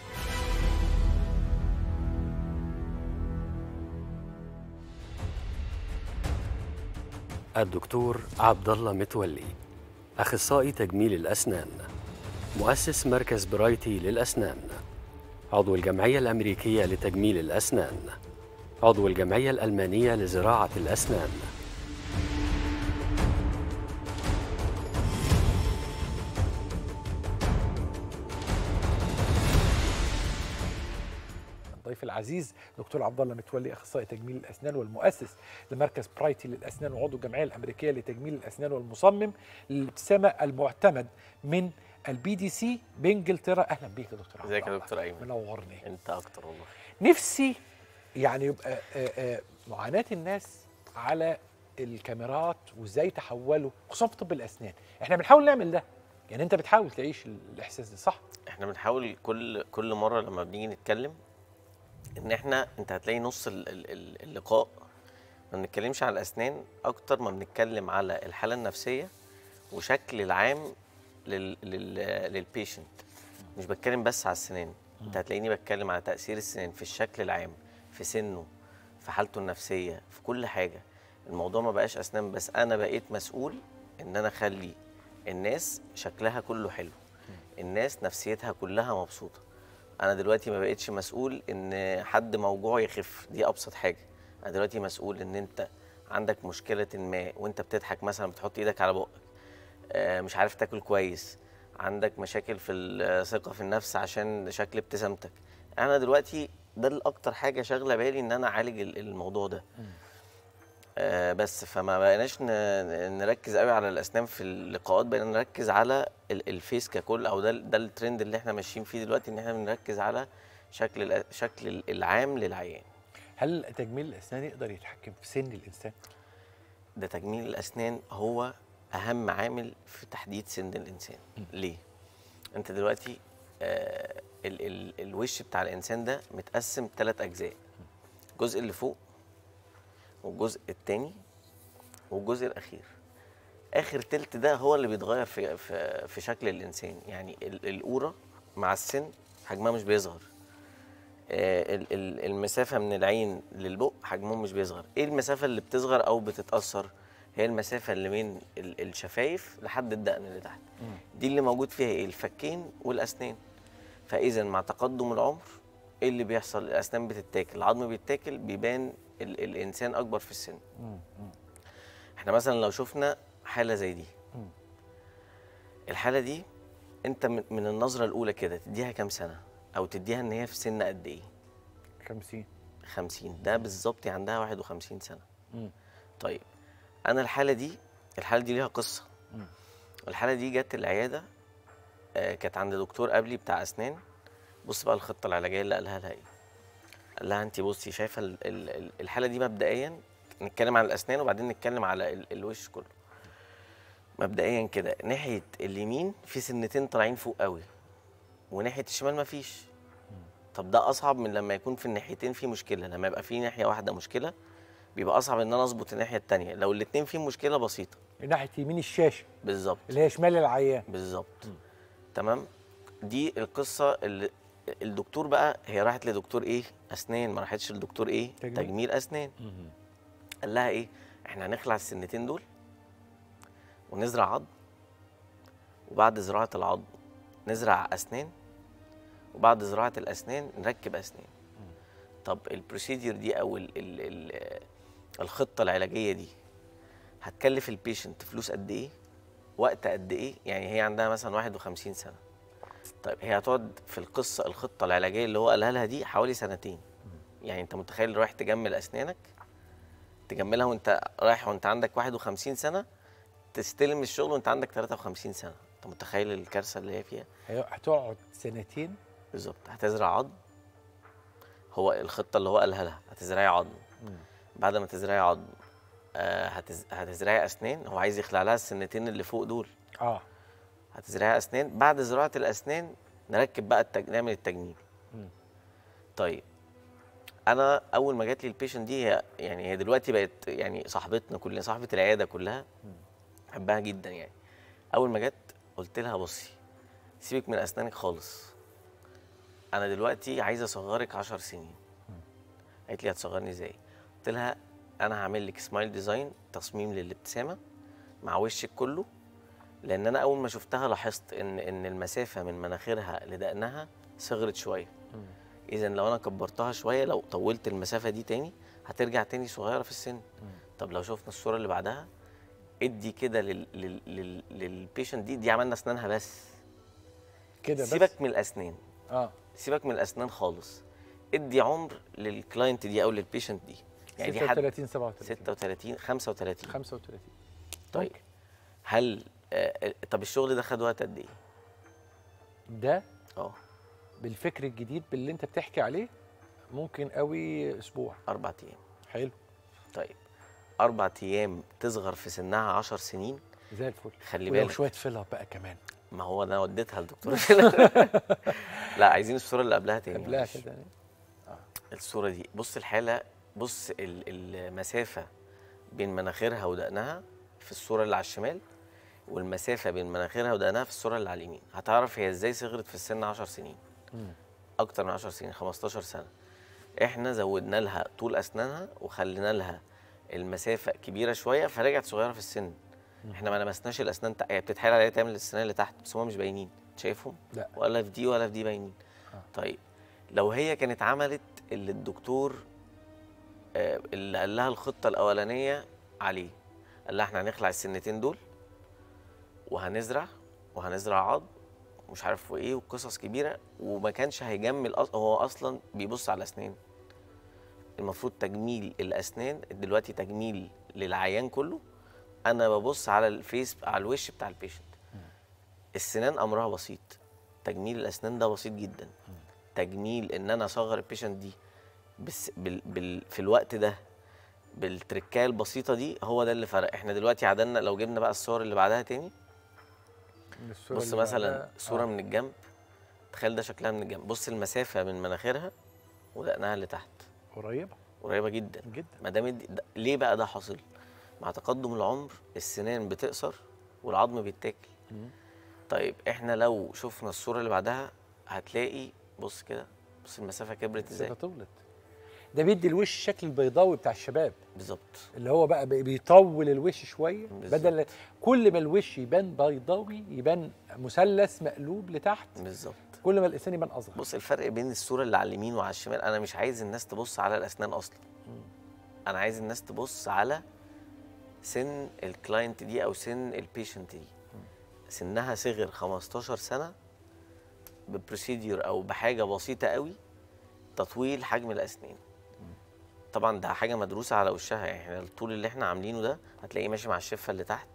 الدكتور عبد الله متولي اخصائي تجميل الاسنان مؤسس مركز برايتي للاسنان عضو الجمعية الأمريكية لتجميل الأسنان عضو الجمعية الألمانية لزراعة الأسنان الضيف العزيز دكتور عبد الله متولي اخصائي تجميل الاسنان والمؤسس لمركز برايتي للاسنان وعضو الجمعيه الامريكيه لتجميل الاسنان والمصمم للابتسامه المعتمد من البي دي سي بانجلترا اهلا بيك يا دكتور ازيك يا دكتور ايمن منورني انت اكتر والله نفسي يعني يبقى آه، آه، آه، معاناه الناس على الكاميرات وازاي تحولوا خصوصا في طب الاسنان احنا بنحاول نعمل ده يعني انت بتحاول تعيش الاحساس ده صح احنا بنحاول كل كل مره لما بنيجي نتكلم ان احنا انت هتلاقي نص اللقاء ما بنتكلمش على الاسنان اكتر ما بنتكلم على الحاله النفسيه وشكل العام للبيشنت مش بتكلم بس على السنان انت هتلاقيني بتكلم على تاثير السنان في الشكل العام في سنه في حالته النفسيه في كل حاجه الموضوع ما بقاش اسنان بس انا بقيت مسؤول ان انا اخلي الناس شكلها كله حلو الناس نفسيتها كلها مبسوطه انا دلوقتي ما بقتش مسؤول ان حد موجوع يخف دي ابسط حاجه انا دلوقتي مسؤول ان انت عندك مشكله ما وانت بتضحك مثلا بتحط ايدك على بقك آه، مش عارف تاكل كويس عندك مشاكل في الثقه في النفس عشان شكل ابتسامتك انا دلوقتي ده الاكتر حاجه شاغله بالي ان انا اعالج الموضوع ده آه، بس فما بقيناش نركز قوي على الاسنان في اللقاءات بقينا نركز على الفيس ككل او ده ده الترند اللي احنا ماشيين فيه دلوقتي ان احنا بنركز على شكل شكل العام للعيان هل تجميل الاسنان يقدر يتحكم في سن الانسان ده تجميل الاسنان هو اهم عامل في تحديد سن الانسان ليه انت دلوقتي آه ال ال الوش بتاع الانسان ده متقسم ثلاث اجزاء الجزء اللي فوق والجزء الثاني والجزء الاخير اخر تلت ده هو اللي بيتغير في في, في شكل الانسان يعني القوره مع السن حجمها مش بيصغر آه، المسافه من العين للبق حجمهم مش بيصغر ايه المسافه اللي بتصغر او بتتاثر هي المسافه اللي بين الشفايف لحد الدقن اللي تحت دي اللي موجود فيها ايه الفكين والاسنان فاذا مع تقدم العمر ايه اللي بيحصل الاسنان بتتاكل العظم بيتاكل بيبان الانسان اكبر في السن احنا مثلا لو شفنا حاله زي دي الحاله دي انت من النظره الاولى كده تديها كام سنه او تديها ان هي في سن قد ايه 50 50 ده بالظبط يعني عندها 51 سنه طيب انا الحاله دي الحاله دي ليها قصه الحاله دي جت العياده آه، كانت عند دكتور قبلي بتاع اسنان بص بقى الخطه العلاجيه اللي قالها لها ايه قال لها انت بصي شايفه الحاله دي مبدئيا نتكلم عن الاسنان وبعدين نتكلم على الوش كله مبدئيا كده ناحيه اليمين في سنتين طالعين فوق قوي وناحيه الشمال مفيش طب ده اصعب من لما يكون في الناحيتين في مشكله لما يبقى في ناحيه واحده مشكله بيبقى اصعب ان انا اظبط الناحيه الثانيه لو الاثنين فيهم مشكله بسيطه ناحيه يمين الشاشه بالظبط اللي هي شمال العيان بالظبط تمام دي القصه اللي الدكتور بقى هي راحت لدكتور ايه اسنان ما راحتش لدكتور ايه تجميل, تجميل اسنان قال لها ايه احنا هنخلع السنتين دول ونزرع عض وبعد زراعه العض نزرع اسنان وبعد زراعه الاسنان نركب اسنان طب البروسيدير دي او ال ال ال الخطه العلاجيه دي هتكلف البيشنت فلوس قد ايه وقت قد ايه يعني هي عندها مثلا 51 سنه طيب هي هتقعد في القصه الخطه العلاجيه اللي هو قالها لها دي حوالي سنتين يعني انت متخيل رايح تجمل اسنانك تجملها وانت رايح وانت عندك 51 سنه تستلم الشغل وانت عندك 53 سنه انت متخيل الكارثه اللي هي فيها هي هتقعد سنتين بالظبط هتزرع عظم هو الخطه اللي هو قالها لها هتزرعي عظم بعد ما تزرعي عظم آه هتز... هتزرعي اسنان هو عايز يخلع لها السنتين اللي فوق دول اه هتزرعي اسنان بعد زراعه الاسنان نركب بقى التج... نعمل التجميل طيب انا اول ما جات لي البيشنت دي هي يعني هي دلوقتي بقت يعني صاحبتنا كلنا صاحبه العياده كلها بحبها جدا يعني اول ما جت قلت لها بصي سيبك من اسنانك خالص انا دلوقتي عايز اصغرك 10 سنين قالت لي هتصغرني ازاي قلت لها انا هعمل لك سمايل ديزاين تصميم للابتسامه مع وشك كله لان انا اول ما شفتها لاحظت ان ان المسافه من مناخيرها لدقنها صغرت شويه اذا لو انا كبرتها شويه لو طولت المسافه دي تاني هترجع تاني صغيره في السن طب لو شفنا الصوره اللي بعدها ادي كده للبيشنت دي دي عملنا اسنانها بس كده بس سيبك من الاسنان اه سيبك من الاسنان خالص ادي عمر للكلاينت دي او للبيشنت دي يعني 36 37 36 35 35 طيب هل آه،, آه طب الشغل ده خد وقت قد ايه؟ ده اه بالفكر الجديد باللي انت بتحكي عليه ممكن قوي اسبوع اربع ايام حلو طيب اربع ايام تصغر في سنها 10 سنين زي الفل خلي بالك شويه فيلر بقى كمان ما هو انا وديتها لدكتور لا عايزين الصوره اللي قبلها تاني قبلها تاني الصوره دي بص الحاله بص المسافه بين مناخيرها ودقنها في الصوره اللي على الشمال والمسافه بين مناخيرها ودقنها في الصوره اللي على اليمين هتعرف هي ازاي صغرت في السن 10 سنين اكتر من 10 سنين 15 سنه احنا زودنا لها طول اسنانها وخلينا لها المسافه كبيره شويه فرجعت صغيره في السن احنا ما لمسناش الاسنان هي بتتحال عليها تعمل الاسنان اللي تحت بس هم مش باينين شايفهم لا. ولا في دي ولا في دي باينين آه. طيب لو هي كانت عملت اللي الدكتور آه، اللي قال لها الخطه الاولانيه عليه قال لها احنا هنخلع السنتين دول وهنزرع وهنزرع عض مش عارف وايه وقصص كبيره وما كانش هيجمل هو اصلا بيبص على اسنان المفروض تجميل الاسنان دلوقتي تجميل للعيان كله انا ببص على الفيس على الوش بتاع البيشنت السنان امرها بسيط تجميل الاسنان ده بسيط جدا تجميل ان انا اصغر البيشنت دي بس بال بال في الوقت ده بالتركايه البسيطه دي هو ده اللي فرق احنا دلوقتي عدلنا لو جبنا بقى الصور اللي بعدها تاني بص مثلا آه. صوره آه. من الجنب تخيل ده شكلها من الجنب بص المسافه من مناخيرها ودقنها تحت قريبه قريبه جدا جدا ما دام ليه بقى ده حاصل مع تقدم العمر السنان بتقصر والعظم بيتاكل طيب احنا لو شفنا الصوره اللي بعدها هتلاقي بص كده بص المسافه كبرت ازاي طولت ده بيدي الوش الشكل البيضاوي بتاع الشباب بالظبط اللي هو بقى بيطول الوش شويه بالزبط. بدل كل ما الوش يبان بيضاوي يبان مثلث مقلوب لتحت بالظبط كل ما الاسنان يبان اصغر بص الفرق بين الصوره اللي على اليمين وعلى الشمال انا مش عايز الناس تبص على الاسنان اصلا انا عايز الناس تبص على سن الكلاينت دي او سن البيشنت دي سنها صغر 15 سنه ببروسيدور او بحاجه بسيطه قوي تطويل حجم الاسنان طبعا ده حاجه مدروسه على وشها يعني احنا الطول اللي احنا عاملينه ده هتلاقيه ماشي مع الشفه اللي تحت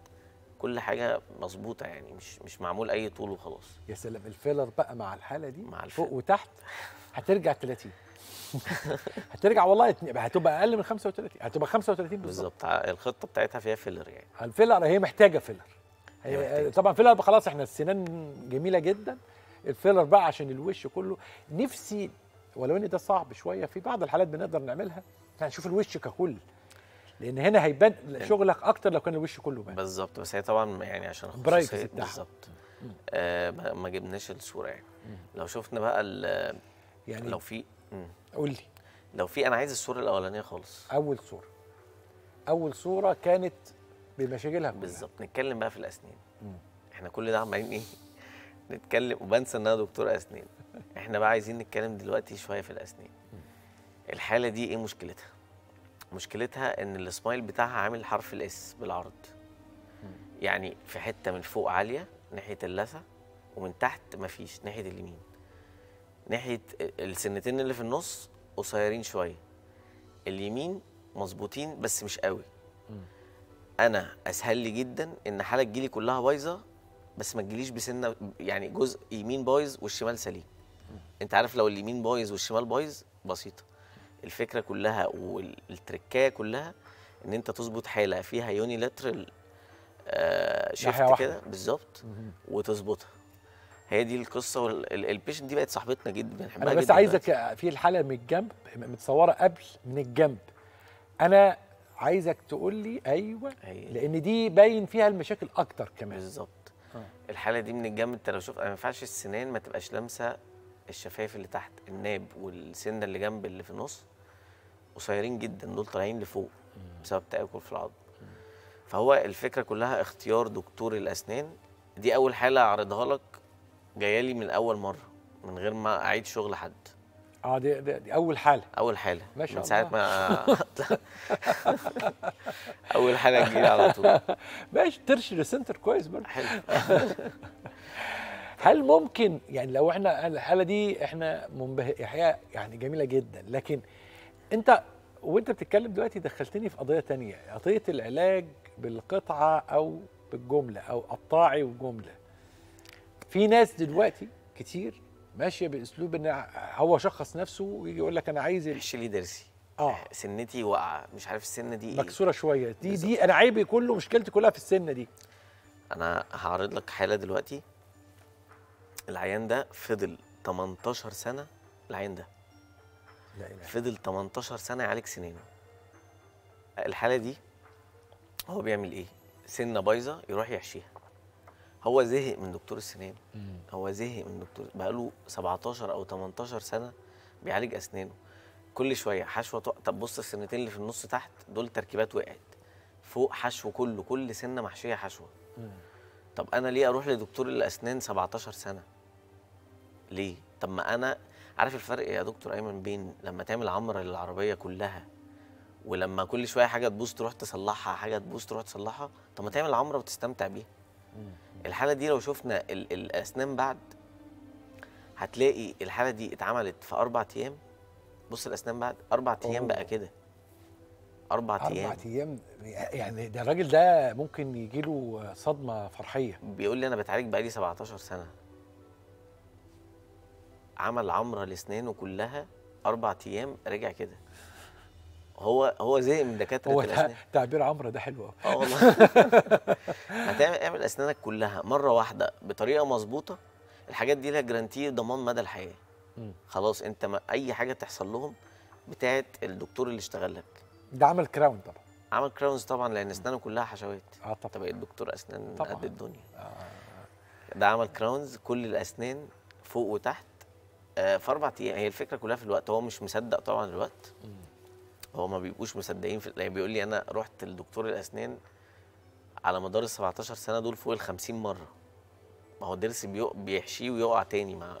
كل حاجه مظبوطه يعني مش مش معمول اي طول وخلاص يا سلام الفيلر بقى مع الحاله دي مع الفيلر. فوق وتحت هترجع 30 هترجع والله هتبقى اقل من 35 هتبقى 35 بالظبط الخطه بتاعتها فيها فيلر يعني الفيلر هي محتاجه فيلر هي محتاجة. طبعا فيلر خلاص احنا السنان جميله جدا الفيلر بقى عشان الوش كله نفسي ولو ان ده صعب شويه في بعض الحالات بنقدر نعملها هنشوف يعني الوش ككل لان هنا هيبان يعني شغلك اكتر لو كان الوش كله بان بالظبط بس هي طبعا يعني عشان خصوصيه بالظبط آه ما جبناش الصوره يعني مم. لو شفنا بقى يعني لو في قول لي لو في انا عايز الصوره الاولانيه خالص اول صوره اول صوره كانت بمشاكلها كلها بالظبط نتكلم بقى في الاسنان احنا كل ده عمالين ايه نتكلم وبنسى ان انا دكتور اسنان احنا بقى عايزين نتكلم دلوقتي شويه في الاسنان الحاله دي ايه مشكلتها مشكلتها ان السمايل بتاعها عامل حرف الاس بالعرض يعني في حته من فوق عاليه ناحيه اللثه ومن تحت مفيش ناحيه اليمين ناحيه السنتين اللي في النص قصيرين شويه اليمين مظبوطين بس مش قوي انا اسهل لي جدا ان حاله تجيلي كلها بايظه بس ما تجيليش بسنه يعني جزء يمين بايظ والشمال سليم انت عارف لو اليمين بايظ والشمال بايظ بسيطه الفكره كلها والتركايه كلها ان انت تظبط حاله فيها يوني لاترال آه شيفت كده بالظبط وتظبطها هي دي القصه والبيشنت دي بقت صاحبتنا جدا بنحبها جدا بس عايزك في الحاله من الجنب متصوره قبل من الجنب انا عايزك تقول لي ايوه هي. لان دي باين فيها المشاكل اكتر كمان بالظبط آه. الحاله دي من الجنب انت لو شفت ما ينفعش السنان ما تبقاش لامسه الشفايف اللي تحت الناب والسنه اللي جنب اللي في النص قصيرين جدا دول طالعين لفوق بسبب تاكل في العظم فهو الفكره كلها اختيار دكتور الاسنان دي اول حاله اعرضها لك جايه لي من اول مره من غير ما اعيد شغل حد اه دي, دي, دي اول حاله اول حاله ما شاء من ساعه ما اول حاله تجيلي على طول ماشي ترشي سنتر كويس برضه حلو هل ممكن يعني لو احنا الحاله دي احنا منبه حياه يعني جميله جدا لكن انت وانت بتتكلم دلوقتي دخلتني في قضيه ثانيه قضيه العلاج بالقطعه او بالجمله او قطاعي وجمله في ناس دلوقتي كتير ماشيه باسلوب ان هو شخص نفسه ويجي يقول لك انا عايز لي درسي اه سنتي واقعه مش عارف السنه دي إيه. مكسوره شويه دي بالزبط. دي انا عيبي كله مشكلتي كلها في السنه دي انا هعرض لك حاله دلوقتي العيان ده فضل 18 سنه العيان ده لا إله. فضل 18 سنه يعالج سنانه الحاله دي هو بيعمل ايه سنه بايظه يروح يحشيها هو زهق من دكتور السنان هو زهق من دكتور بقاله 17 او 18 سنه بيعالج اسنانه كل شويه حشوه طب بص السنتين اللي في النص تحت دول تركيبات وقعت فوق حشو كله كل سنه محشيه حشوه طب انا ليه اروح لدكتور الاسنان 17 سنه ليه طب ما انا عارف الفرق يا دكتور ايمن بين لما تعمل عمره للعربيه كلها ولما كل شويه حاجه تبوظ تروح تصلحها حاجه تبوظ تروح تصلحها طب ما تعمل عمره وتستمتع بيها الحاله دي لو شفنا ال الاسنان بعد هتلاقي الحاله دي اتعملت في اربع ايام بص الاسنان بعد اربع ايام بقى كده اربع ايام اربع ايام يعني ده الراجل ده ممكن يجي له صدمه فرحيه بيقول لي انا بتعالج بقالي 17 سنه عمل عمره لاسنانه كلها اربع ايام رجع كده هو هو زهق من دكاتره هو الاسنان تعبير عمره ده حلو اه والله هتعمل اعمل اسنانك كلها مره واحده بطريقه مظبوطه الحاجات دي لها جرانتي ضمان مدى الحياه خلاص انت ما اي حاجه تحصل لهم بتاعه الدكتور اللي اشتغل لك ده عمل كراون طبعا عمل كراونز طبعا لان اسنانه كلها حشوات اه طبعا طب الدكتور اسنان قد الدنيا آه. ده عمل كراونز كل الاسنان فوق وتحت آه، في اربع ايام هي الفكره كلها في الوقت هو مش مصدق طبعا الوقت هو ما بيبقوش مصدقين في يعني بيقول لي انا رحت لدكتور الاسنان على مدار ال 17 سنه دول فوق ال 50 مره ما هو ضرس بيحشيه ويقع تاني ما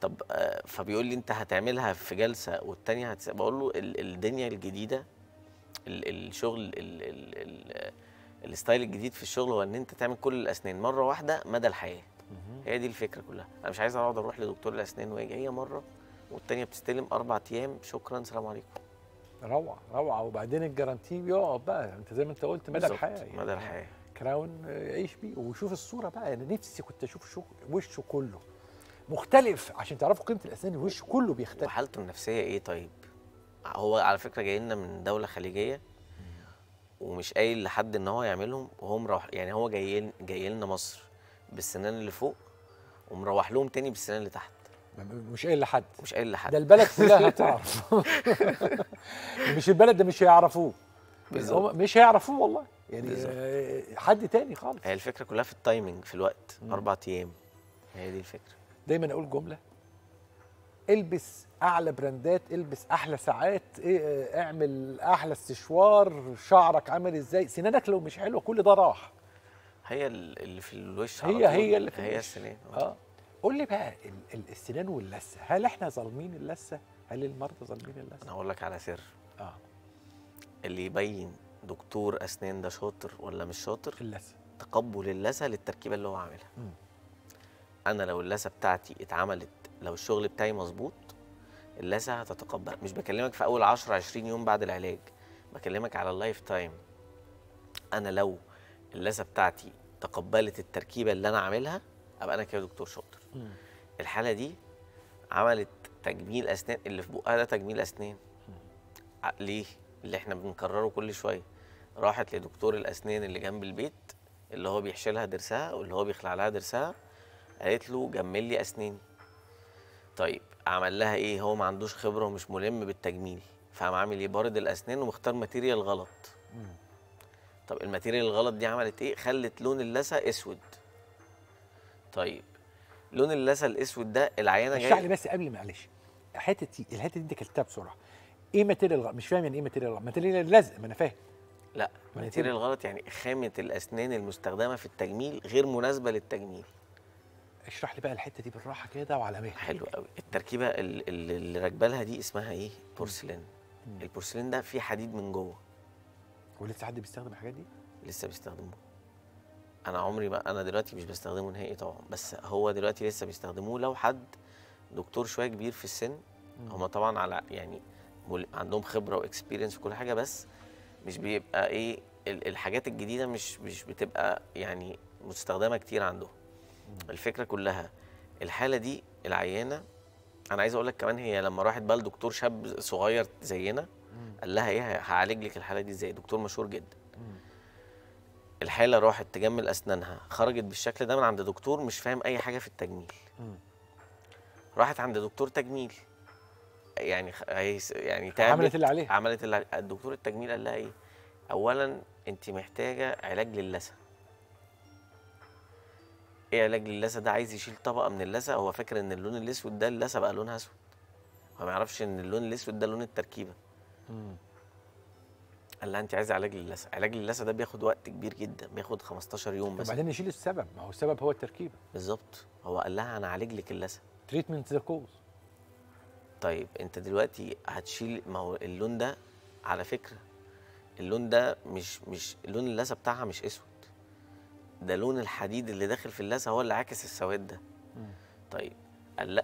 طب آه، فبيقول لي انت هتعملها في جلسه والتانيه هتس... بقول له الدنيا الجديده الشغل الستايل الجديد في الشغل هو ان انت تعمل كل الاسنان مره واحده مدى الحياه هي دي الفكره كلها انا مش عايز اقعد اروح لدكتور الاسنان واجي هي مره والتانيه بتستلم اربع ايام شكرا سلام عليكم روعه روعه وبعدين الجرانتي بيقعد بقى انت زي ما انت قلت مدى الحياه يعني مدى الحياه كراون عيش آه، بيه وشوف الصوره بقى انا نفسي كنت اشوف وشه كله مختلف عشان تعرفوا قيمه الاسنان الوش كله بيختلف وحالته النفسيه ايه طيب هو على فكره جاي لنا من دوله خليجيه ومش قايل لحد ان هو يعملهم وهم راح يعني هو جاي جاي لنا مصر بالسنان اللي فوق ومروح لهم تاني بالسنان اللي تحت مش قايل لحد مش قايل لحد ده البلد كلها هتعرف مش البلد ده مش هيعرفوه بالظبط مش هيعرفوه والله يعني بالزبط. آه، حد تاني خالص هي الفكره كلها في التايمنج في الوقت اربع ايام هي دي الفكره دايما اقول جمله البس اعلى براندات البس احلى ساعات إيه، آه، اعمل احلى استشوار شعرك عامل ازاي سنانك لو مش حلوه كل ده راح هي اللي في الوش هي هي اللي في هي السنان اه قول لي بقى السنان واللثه هل احنا ظالمين اللثه هل المرضى ظالمين اللثه انا هقول لك على سر اه اللي يبين دكتور اسنان ده شاطر ولا مش شاطر اللثه تقبل اللثه للتركيبه اللي هو عاملها انا لو اللثه بتاعتي اتعملت لو الشغل بتاعي مظبوط اللثه هتتقبل مش بكلمك في اول 10 20 يوم بعد العلاج بكلمك على اللايف تايم انا لو اللثه بتاعتي تقبلت التركيبه اللي انا عاملها ابقى انا كده دكتور شاطر الحاله دي عملت تجميل اسنان اللي في بقها ده تجميل اسنان ليه اللي احنا بنكرره كل شويه راحت لدكتور الاسنان اللي جنب البيت اللي هو بيحشي لها ضرسها واللي هو بيخلع لها ضرسها قالت له جمل لي اسناني طيب عمل لها ايه هو ما عندوش خبره ومش ملم بالتجميل فقام عامل ايه بارد الاسنان ومختار ماتيريال غلط طب الماتيريال الغلط دي عملت ايه خلت لون اللثه اسود طيب لون اللثه الاسود ده العيانه جايه لي بس قبل معلش حته الحته دي انت كلتها بسرعه ايه ماتيريال مش فاهم يعني ايه ماتيريال غلط ماتيريال لزق ما انا فاهم لا ماتيريال غلط يعني خامه الاسنان المستخدمه في التجميل غير مناسبه للتجميل اشرح لي بقى الحته دي بالراحه كده وعلى مهلك حلو قوي التركيبه اللي راكبه لها دي اسمها ايه بورسلين البورسلين ده فيه حديد من جوه ولسه حد بيستخدم الحاجات دي؟ لسه بيستخدموه انا عمري ما انا دلوقتي مش بستخدمه نهائي طبعا بس هو دلوقتي لسه بيستخدموه لو حد دكتور شويه كبير في السن هما طبعا على يعني عندهم خبره واكسبيرينس وكل حاجه بس مش بيبقى ايه الحاجات الجديده مش مش بتبقى يعني مستخدمه كتير عندهم الفكره كلها الحاله دي العيانه انا عايز اقول لك كمان هي لما راحت بقى لدكتور شاب صغير زينا قال لها ايه هعالج لك الحاله دي ازاي دكتور مشهور جدا الحاله راحت تجمل اسنانها خرجت بالشكل ده من عند دكتور مش فاهم اي حاجه في التجميل راحت عند دكتور تجميل يعني يعني عملت اللي عليها عملت اللي عليها الدكتور التجميل قال لها ايه اولا انت محتاجه علاج للثه ايه علاج للثه ده عايز يشيل طبقه من اللثه هو فاكر ان اللون الاسود ده اللثه بقى لونها اسود هو ما يعرفش ان اللون الاسود ده لون التركيبه قال لها انت عايزه علاج للثه علاج للثه ده بياخد وقت كبير جدا بياخد 15 يوم بس وبعدين نشيل السبب ما هو السبب هو التركيبه بالظبط هو قال لها انا عالج لك اللثه تريتمنت ذا كوز طيب انت دلوقتي هتشيل ما هو اللون ده على فكره اللون ده مش مش لون اللثه بتاعها مش اسود ده لون الحديد اللي داخل في اللثه هو اللي عاكس السواد ده مم. طيب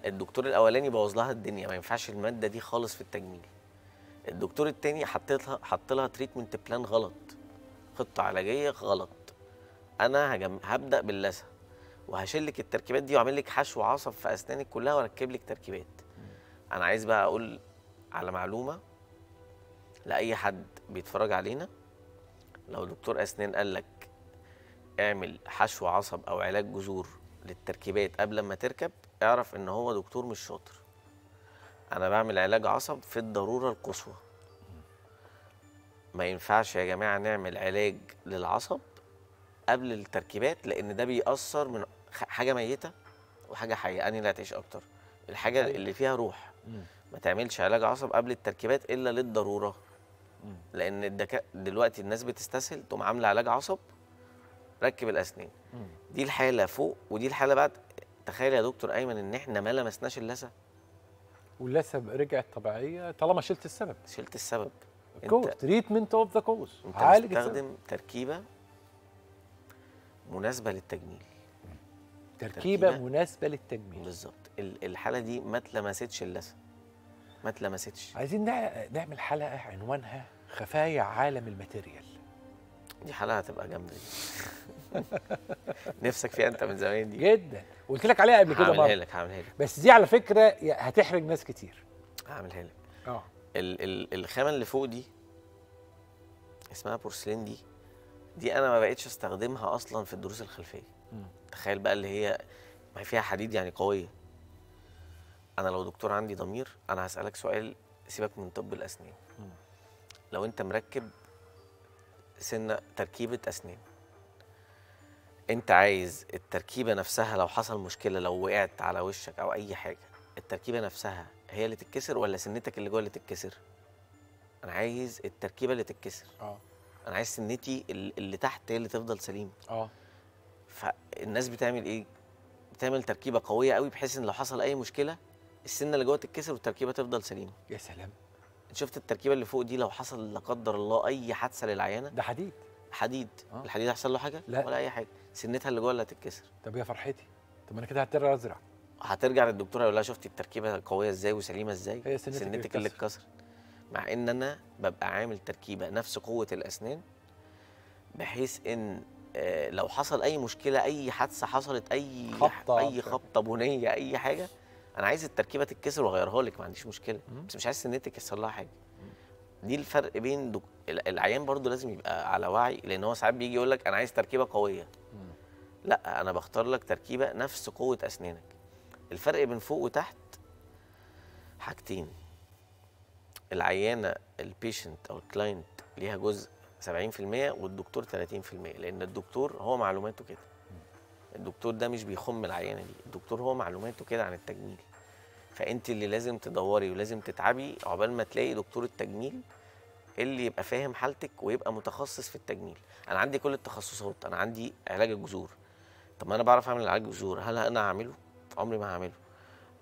الدكتور الاولاني بوظ لها الدنيا ما ينفعش الماده دي خالص في التجميل الدكتور التاني حطيتها حط لها تريتمنت بلان غلط خطه علاجيه غلط انا هجم... هبدا باللثه وهشيل لك التركيبات دي واعمل لك حشو عصب في اسنانك كلها واركب لك تركيبات انا عايز بقى اقول على معلومه لاي حد بيتفرج علينا لو دكتور اسنان قال لك اعمل حشو عصب او علاج جذور للتركيبات قبل ما تركب اعرف ان هو دكتور مش شاطر انا بعمل علاج عصب في الضروره القصوى ما ينفعش يا جماعه نعمل علاج للعصب قبل التركيبات لان ده بيأثر من حاجه ميته وحاجه حيه اني لا تعيش اكتر الحاجه أيوة. اللي فيها روح ما تعملش علاج عصب قبل التركيبات الا للضروره لان الدكا... دلوقتي الناس بتستسهل تقوم عامله علاج عصب ركب الاسنان دي الحاله فوق ودي الحاله بعد تخيل يا دكتور ايمن ان احنا ما لمسناش اللثه وللاسف رجعت طبيعيه طالما شلت السبب شلت السبب كوز تريتمنت اوف ذا كوز انت بتستخدم تركيبه مناسبه للتجميل تركيبه, تركيبة مناسبه للتجميل بالظبط الحاله دي ما اتلمستش اللثه ما اتلمستش عايزين نعمل حلقه عنوانها خفايا عالم الماتيريال دي حلقه هتبقى جامده نفسك فيها انت من زمان دي جدا قلت لك عليها قبل كده برضه هعملها لك هعملها لك بس دي على فكره هتحرج ناس كتير هعملها لك اه الخامه اللي فوق دي اسمها بورسلين دي دي انا ما بقتش استخدمها اصلا في الدروس الخلفيه تخيل بقى اللي هي ما فيها حديد يعني قويه انا لو دكتور عندي ضمير انا هسالك سؤال سيبك من طب الاسنان لو انت مركب سنه تركيبه اسنان انت عايز التركيبه نفسها لو حصل مشكله لو وقعت على وشك او اي حاجه التركيبه نفسها هي اللي تتكسر ولا سنتك اللي جوه اللي تتكسر انا عايز التركيبه اللي تتكسر اه انا عايز سنتي اللي تحت هي اللي تفضل سليمه اه فالناس بتعمل ايه بتعمل تركيبه قويه قوي بحيث ان لو حصل اي مشكله السنه اللي جوه تتكسر والتركيبه تفضل سليمه يا سلام شفت التركيبه اللي فوق دي لو حصل لا قدر الله اي حادثه للعيانه ده حديد حديد أوه. الحديد حصل له حاجه لا. ولا اي حاجه سنتها اللي جوه اللي هتتكسر طب يا فرحتي طب انا كده هترجع ازرع هترجع للدكتوره يقول لها شفتي التركيبه قويه ازاي وسليمه ازاي هي سنتك, سنتك اللي اتكسرت مع ان انا ببقى عامل تركيبه نفس قوه الاسنان بحيث ان آه، لو حصل اي مشكله اي حادثه حصلت اي خبطة اي خبطه بنيه اي حاجه انا عايز التركيبه تتكسر واغيرها لك ما عنديش مشكله بس مش عايز سنتك يحصل لها حاجه دي الفرق بين دك... العيان برضو لازم يبقى على وعي لان هو ساعات بيجي يقول لك انا عايز تركيبه قويه لا انا بختار لك تركيبه نفس قوه اسنانك الفرق بين فوق وتحت حاجتين العيانه البيشنت او الكلاينت ليها جزء 70% والدكتور 30% لان الدكتور هو معلوماته كده الدكتور ده مش بيخم العيانه دي الدكتور هو معلوماته كده عن التجميل فانت اللي لازم تدوري ولازم تتعبي عقبال ما تلاقي دكتور التجميل اللي يبقى فاهم حالتك ويبقى متخصص في التجميل انا عندي كل التخصصات انا عندي علاج الجذور طب ما انا بعرف اعمل العلاج بذور هل انا هعمله عمري ما هعمله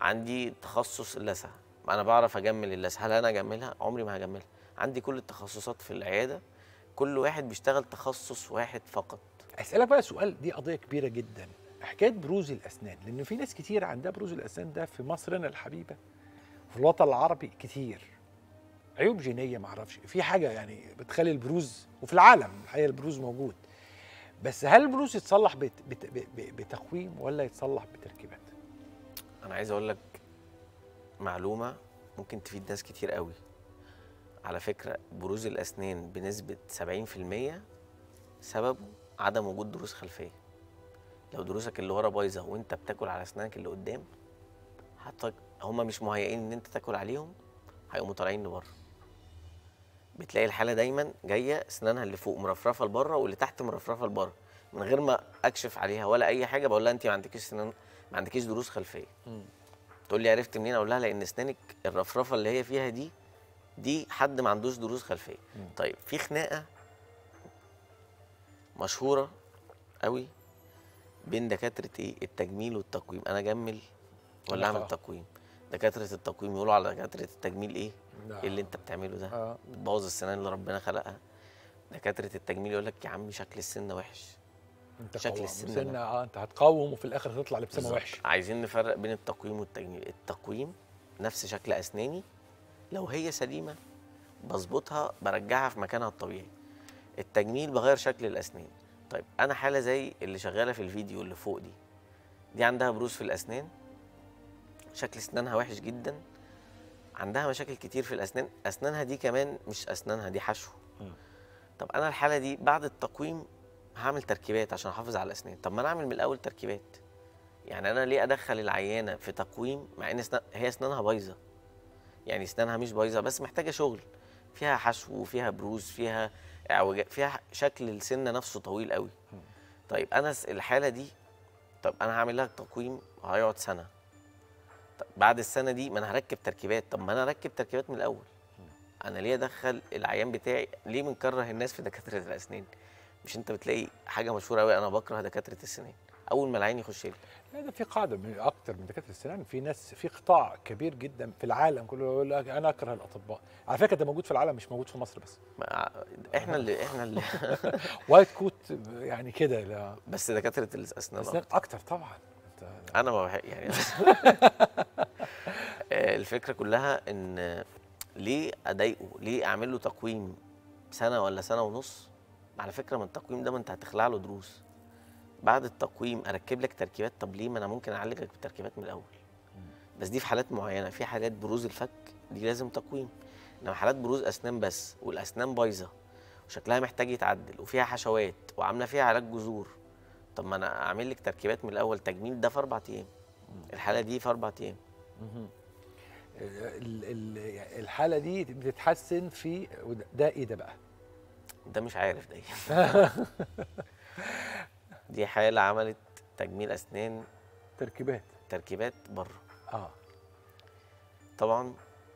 عندي تخصص اللثه انا بعرف اجمل اللثه هل انا اجملها عمري ما هجملها عندي كل التخصصات في العياده كل واحد بيشتغل تخصص واحد فقط اسالك بقى سؤال دي قضيه كبيره جدا حكايه بروز الاسنان لان في ناس كتير عندها بروز الاسنان ده في مصرنا الحبيبه في الوطن العربي كتير عيوب جينيه معرفش في حاجه يعني بتخلي البروز وفي العالم الحقيقه البروز موجود بس هل البلوز يتصلح بت... بت... بتقويم ولا يتصلح بتركيبات انا عايز اقول لك معلومه ممكن تفيد ناس كتير قوي على فكره بروز الاسنان بنسبه 70% سببه عدم وجود دروس خلفيه لو دروسك اللي ورا بايظه وانت بتاكل على اسنانك اللي قدام حتى هم مش مهيئين ان انت تاكل عليهم هيقوموا طالعين لبره بتلاقي الحاله دايما جايه اسنانها اللي فوق مرفرفه لبره واللي تحت مرفرفه لبره من غير ما اكشف عليها ولا اي حاجه بقول لها انت ما عندكيش سنان ما عندكيش دروس خلفيه تقول لي عرفت منين اقول لها لان اسنانك الرفرفه اللي هي فيها دي دي حد ما عندوش دروس خلفيه مم. طيب في خناقه مشهوره قوي بين دكاتره ايه التجميل والتقويم انا اجمل ولا اعمل تقويم دكاتره التقويم يقولوا على دكاتره التجميل ايه ايه اللي انت بتعمله ده آه. بتبوظ السنان اللي ربنا خلقها دكاتره التجميل يقول لك يا عم شكل السنه وحش انت شكل السنه سنة اه انت هتقاوم وفي الاخر هتطلع لبسمه وحش عايزين نفرق بين التقويم والتجميل التقويم نفس شكل اسناني لو هي سليمه بظبطها برجعها في مكانها الطبيعي التجميل بغير شكل الاسنان طيب انا حاله زي اللي شغاله في الفيديو اللي فوق دي دي عندها بروز في الاسنان شكل اسنانها وحش جدا عندها مشاكل كتير في الاسنان اسنانها دي كمان مش اسنانها دي حشو طب انا الحاله دي بعد التقويم هعمل تركيبات عشان احافظ على الاسنان طب ما انا اعمل من الاول تركيبات يعني انا ليه ادخل العيانه في تقويم مع ان سنان... هي اسنانها بايظه يعني اسنانها مش بايظه بس محتاجه شغل فيها حشو وفيها بروز فيها اعوجاج فيها شكل السن نفسه طويل قوي طيب انا الحاله دي طب انا هعمل لها تقويم هيقعد سنه بعد السنه دي ما انا هركب تركيبات طب ما انا اركب تركيبات من الاول انا ليه ادخل العيان بتاعي ليه بنكره الناس في دكاتره الاسنان مش انت بتلاقي حاجه مشهوره قوي انا بكره دكاتره السنان اول ما العين يخش لي لا ده في قاعده من اكتر من دكاتره السنان في ناس في قطاع كبير جدا في العالم كله يقول لك انا اكره الاطباء على فكره ده موجود في العالم مش موجود في مصر بس احنا اللي احنا اللي وايت كوت يعني كده بس دكاتره الاسنان اكتر طبعا انا ما بحب يعني آه، الفكره كلها ان ليه اضايقه ليه اعمل له تقويم سنه ولا سنه ونص على فكره من التقويم ده ما انت هتخلع له دروس بعد التقويم اركب لك تركيبات طب ليه ما انا ممكن اعالجك بالتركيبات من الاول بس دي في حالات معينه في حالات بروز الفك دي لازم تقويم انما حالات بروز اسنان بس والاسنان بايظه وشكلها محتاج يتعدل وفيها حشوات وعامله فيها علاج جذور طب ما انا اعمل لك تركيبات من الاول تجميل ده في اربع ايام الحاله دي في اربع ايام يعني الحاله دي بتتحسن في ده ايه ده بقى ده مش عارف ده ايه دي حاله عملت تجميل اسنان تركيبات تركيبات بره اه طبعا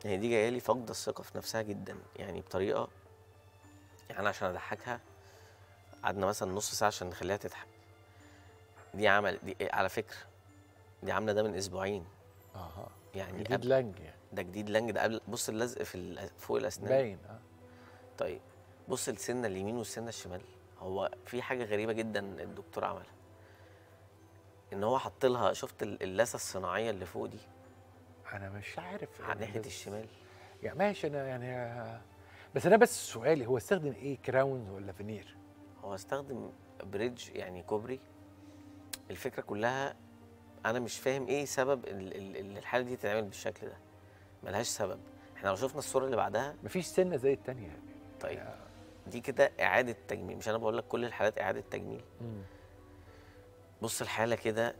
هي يعني دي جايه لي فقد الثقه في نفسها جدا يعني بطريقه يعني عشان اضحكها قعدنا مثلا نص ساعه عشان نخليها تضحك دي عمل دي إيه، على فكره دي عامله ده من اسبوعين اها يعني جديد قبل لانج يعني. ده جديد لانج ده قبل بص اللزق في فوق الاسنان باين اه طيب بص السنه اليمين والسنه الشمال هو في حاجه غريبه جدا الدكتور عملها ان هو حط لها شفت اللثه الصناعيه اللي فوق دي انا مش عارف على يعني ناحيه الشمال يعني ماشي انا يعني بس انا بس سؤالي هو استخدم ايه كراون ولا فينير هو استخدم بريدج يعني كوبري الفكره كلها انا مش فاهم ايه سبب ان الحاله دي تتعمل بالشكل ده ملهاش سبب احنا لو شفنا الصوره اللي بعدها مفيش سنه زي الثانيه يعني. طيب يعني دي كده اعاده تجميل مش انا بقول لك كل الحالات اعاده تجميل بص الحاله كده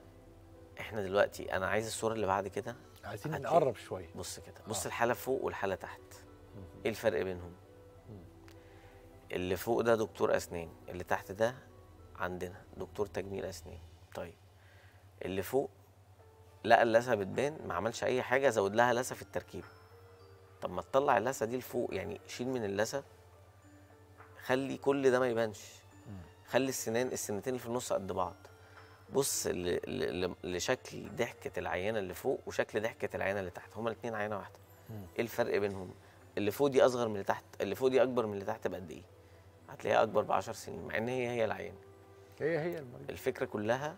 احنا دلوقتي انا عايز الصوره اللي بعد كده عايزين نقرب شويه بص كده آه. بص آه. الحاله فوق والحاله تحت مم. ايه الفرق بينهم مم. اللي فوق ده دكتور اسنان اللي تحت ده عندنا دكتور تجميل اسنان طيب اللي فوق لقى اللثه بتبان ما عملش اي حاجه زود لها لثه في التركيب طب ما تطلع اللثه دي لفوق يعني شيل من اللثه خلي كل ده ما يبانش خلي السنان السنتين اللي في النص قد بعض بص لشكل ضحكه العينه اللي فوق وشكل ضحكه العينه اللي تحت هما الاثنين عينه واحده ايه الفرق بينهم اللي فوق دي اصغر من اللي تحت اللي فوق دي اكبر من اللي تحت بقد ايه هتلاقيها اكبر ب 10 سنين مع ان هي هي العينه هي هي المريض الفكره كلها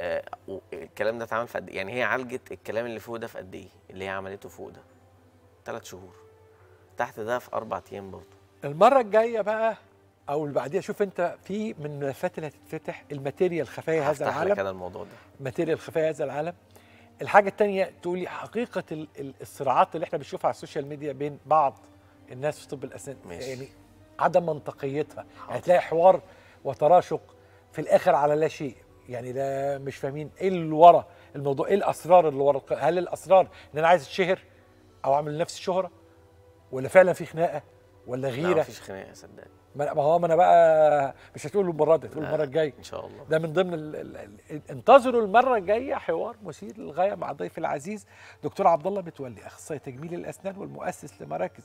آه الكلام ده اتعمل في قد إيه؟ يعني هي عالجت الكلام اللي فوق ده في قد ايه اللي هي عملته فوق ده ثلاث شهور تحت ده في اربع ايام برضه المره الجايه بقى او اللي بعديها شوف انت في من الملفات اللي هتتفتح الماتيريال خفايا هذا العالم كده الموضوع ده ماتيريال خفايا هذا العالم الحاجه الثانيه تقولي حقيقه الصراعات اللي احنا بنشوفها على السوشيال ميديا بين بعض الناس في طب الاسنان ماشي. يعني عدم منطقيتها هتلاقي يعني حوار وتراشق في الاخر على لا شيء يعني لا مش فاهمين ايه اللي ورا الموضوع ايه الاسرار اللي ورا هل الاسرار ان انا عايز اتشهر او اعمل لنفسي شهره ولا فعلا في خناقه ولا غيره مفيش خناقه صدقني ما هو ما انا بقى مش هتقول المره دي تقول المره الجايه ان شاء الله ده من ضمن الـ الـ انتظروا المره الجايه حوار مثير للغايه مع ضيف العزيز دكتور عبد الله متولي اخصائي تجميل الاسنان والمؤسس لمراكز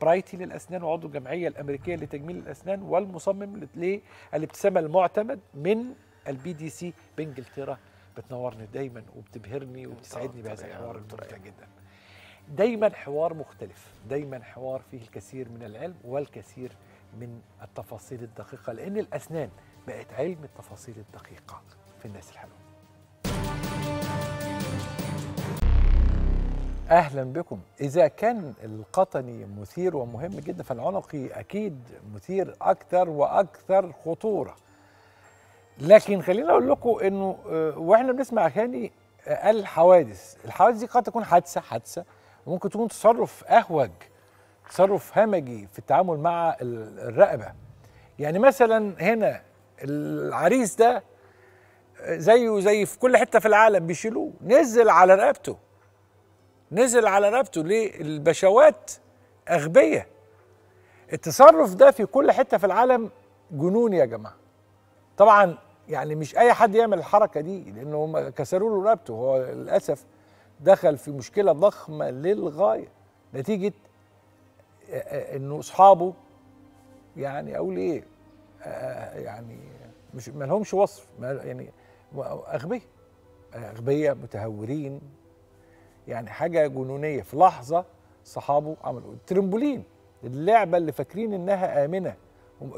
برايتي للاسنان وعضو الجمعيه الامريكيه لتجميل الاسنان والمصمم للابتسامه المعتمد من البي دي سي بانجلترا بتنورني دايما وبتبهرني وبتسعدني بهذا الحوار الممتع جدا دايما حوار مختلف دايما حوار فيه الكثير من العلم والكثير من التفاصيل الدقيقة لأن الأسنان بقت علم التفاصيل الدقيقة في الناس الحلوة اهلا بكم اذا كان القطني مثير ومهم جدا فالعنقي اكيد مثير اكثر واكثر خطوره لكن خلينا اقول لكم انه آه، واحنا بنسمع اغاني آه، الحوادث الحوادث دي قد تكون حادثه حادثه وممكن تكون تصرف اهوج تصرف همجي في التعامل مع الرقبه يعني مثلا هنا العريس ده زيه زي في كل حته في العالم بيشيلوه نزل على رقبته نزل على رقبته ليه البشوات اغبيه التصرف ده في كل حته في العالم جنون يا جماعه طبعا يعني مش اي حد يعمل الحركه دي لانه هم كسروا له رقبته هو للاسف دخل في مشكله ضخمه للغايه نتيجه انه اصحابه يعني اقول ايه آه، آه، يعني مش ما لهمش وصف يعني اغبياء اغبياء متهورين يعني حاجه جنونيه في لحظه صحابه عملوا الترمبولين اللعبه اللي فاكرين انها امنه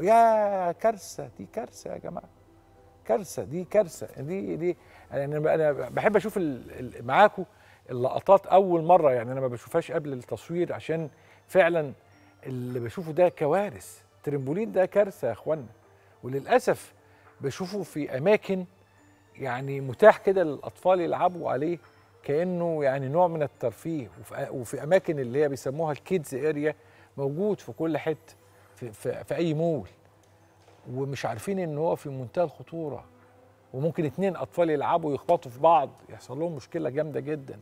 يا كارثه دي كارثه يا جماعه كارثه دي كارثه دي دي يعني انا بحب اشوف معاكم اللقطات اول مره يعني انا ما بشوفهاش قبل التصوير عشان فعلا اللي بشوفه ده كوارث الترمبولين ده كارثه يا اخوانا وللاسف بشوفه في اماكن يعني متاح كده للاطفال يلعبوا عليه كانه يعني نوع من الترفيه وفي, وفي اماكن اللي هي بيسموها الكيدز اريا موجود في كل حته في, في, في اي مول ومش عارفين ان هو في منتهى الخطوره وممكن اتنين اطفال يلعبوا يخبطوا في بعض يحصل لهم مشكله جامده جدا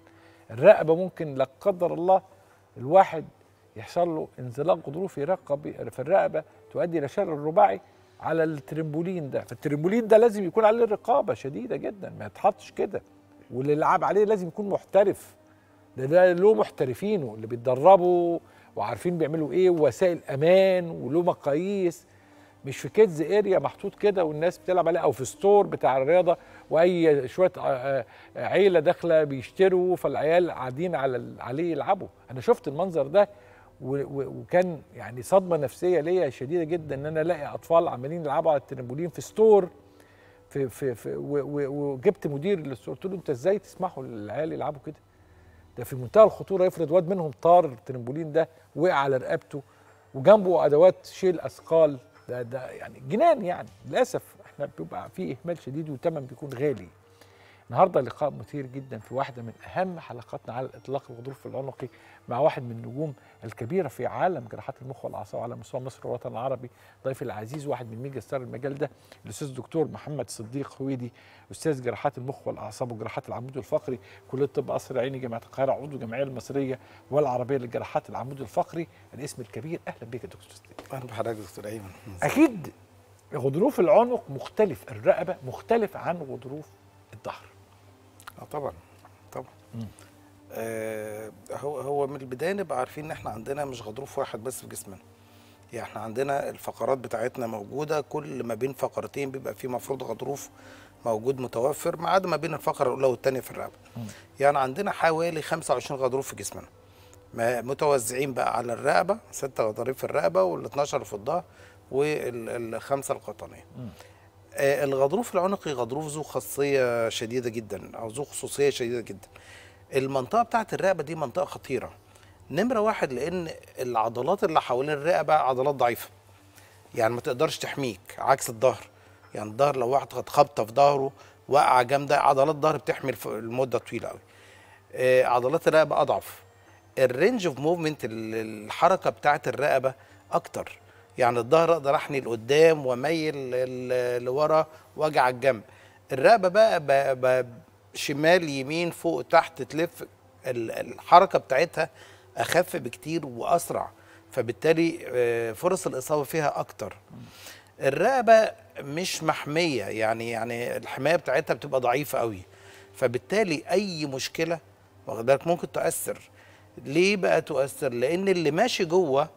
الرقبه ممكن لا قدر الله الواحد يحصل له انزلاق غضروفي رقبي في الرقبه تؤدي الى شلل رباعي على الترمبولين ده فالترمبولين ده لازم يكون عليه رقابه شديده جدا ما يتحطش كده واللي يلعب عليه لازم يكون محترف ده ده له محترفينه اللي بيتدربوا وعارفين بيعملوا ايه ووسائل امان وله مقاييس مش في كيدز اريا محطوط كده والناس بتلعب عليه او في ستور بتاع الرياضه واي شويه آه، آه، عيله داخله بيشتروا فالعيال قاعدين على عليه يلعبوا انا شفت المنظر ده وكان يعني صدمه نفسيه ليا شديده جدا ان انا الاقي اطفال عمالين يلعبوا على الترمبولين في ستور في في, في وجبت مدير للستور قلت له انت ازاي تسمحوا للعيال يلعبوا كده؟ ده في منتهى الخطوره يفرض واد منهم طار الترمبولين ده وقع على رقبته وجنبه ادوات شيل اثقال ده ده يعني جنان يعني للاسف احنا بيبقى في اهمال شديد وتمن بيكون غالي النهارده لقاء مثير جدا في واحده من اهم حلقاتنا على الاطلاق الغضروف العنقي مع واحد من النجوم الكبيره في عالم جراحات المخ والاعصاب على مستوى مصر والوطن العربي ضيفي العزيز واحد من ميجا ستار المجال ده الاستاذ الدكتور محمد صديق هويدي استاذ جراحات المخ والاعصاب وجراحات العمود الفقري كليه طب قصر عيني جامعه القاهره عضو الجمعيه المصريه والعربيه للجراحات العمود الفقري الاسم الكبير اهلا بك يا دكتور صديق اهلا بحضرتك دكتور ايمن اكيد غضروف العنق مختلف الرقبه مختلف عن غضروف الظهر اه طبعا طبعا آه هو هو من البدايه نبقى عارفين ان احنا عندنا مش غضروف واحد بس في جسمنا يعني احنا عندنا الفقرات بتاعتنا موجوده كل ما بين فقرتين بيبقى في مفروض غضروف موجود متوفر ما عدا ما بين الفقره الاولى والثانيه في الرقبه يعني عندنا حوالي 25 غضروف في جسمنا ما متوزعين بقى على الرقبه ست غضاريف في الرقبه وال12 في الظهر والخمسه القطنيه آه، الغضروف العنقي غضروف ذو خاصيه شديده جدا او ذو خصوصيه شديده جدا المنطقه بتاعه الرقبه دي منطقه خطيره نمره واحد لان العضلات اللي حوالين الرقبه عضلات ضعيفه يعني ما تقدرش تحميك عكس الظهر يعني الظهر لو واحد خد خبطه في ظهره وقع جامده عضلات الظهر بتحمي لمده طويله قوي آه، عضلات الرقبه اضعف الرينج اوف موفمنت الحركه بتاعه الرقبه اكتر يعني الظهر اقدر احني لقدام واميل لورا واجع الجنب الرقبه بقى, بقى, بقى شمال يمين فوق تحت تلف الحركه بتاعتها اخف بكتير واسرع فبالتالي آه، فرص الاصابه فيها اكتر الرقبه مش محميه يعني يعني الحمايه بتاعتها بتبقى ضعيفه قوي فبالتالي اي مشكله واخد بالك ممكن تؤثر ليه بقى تؤثر لان اللي ماشي جوه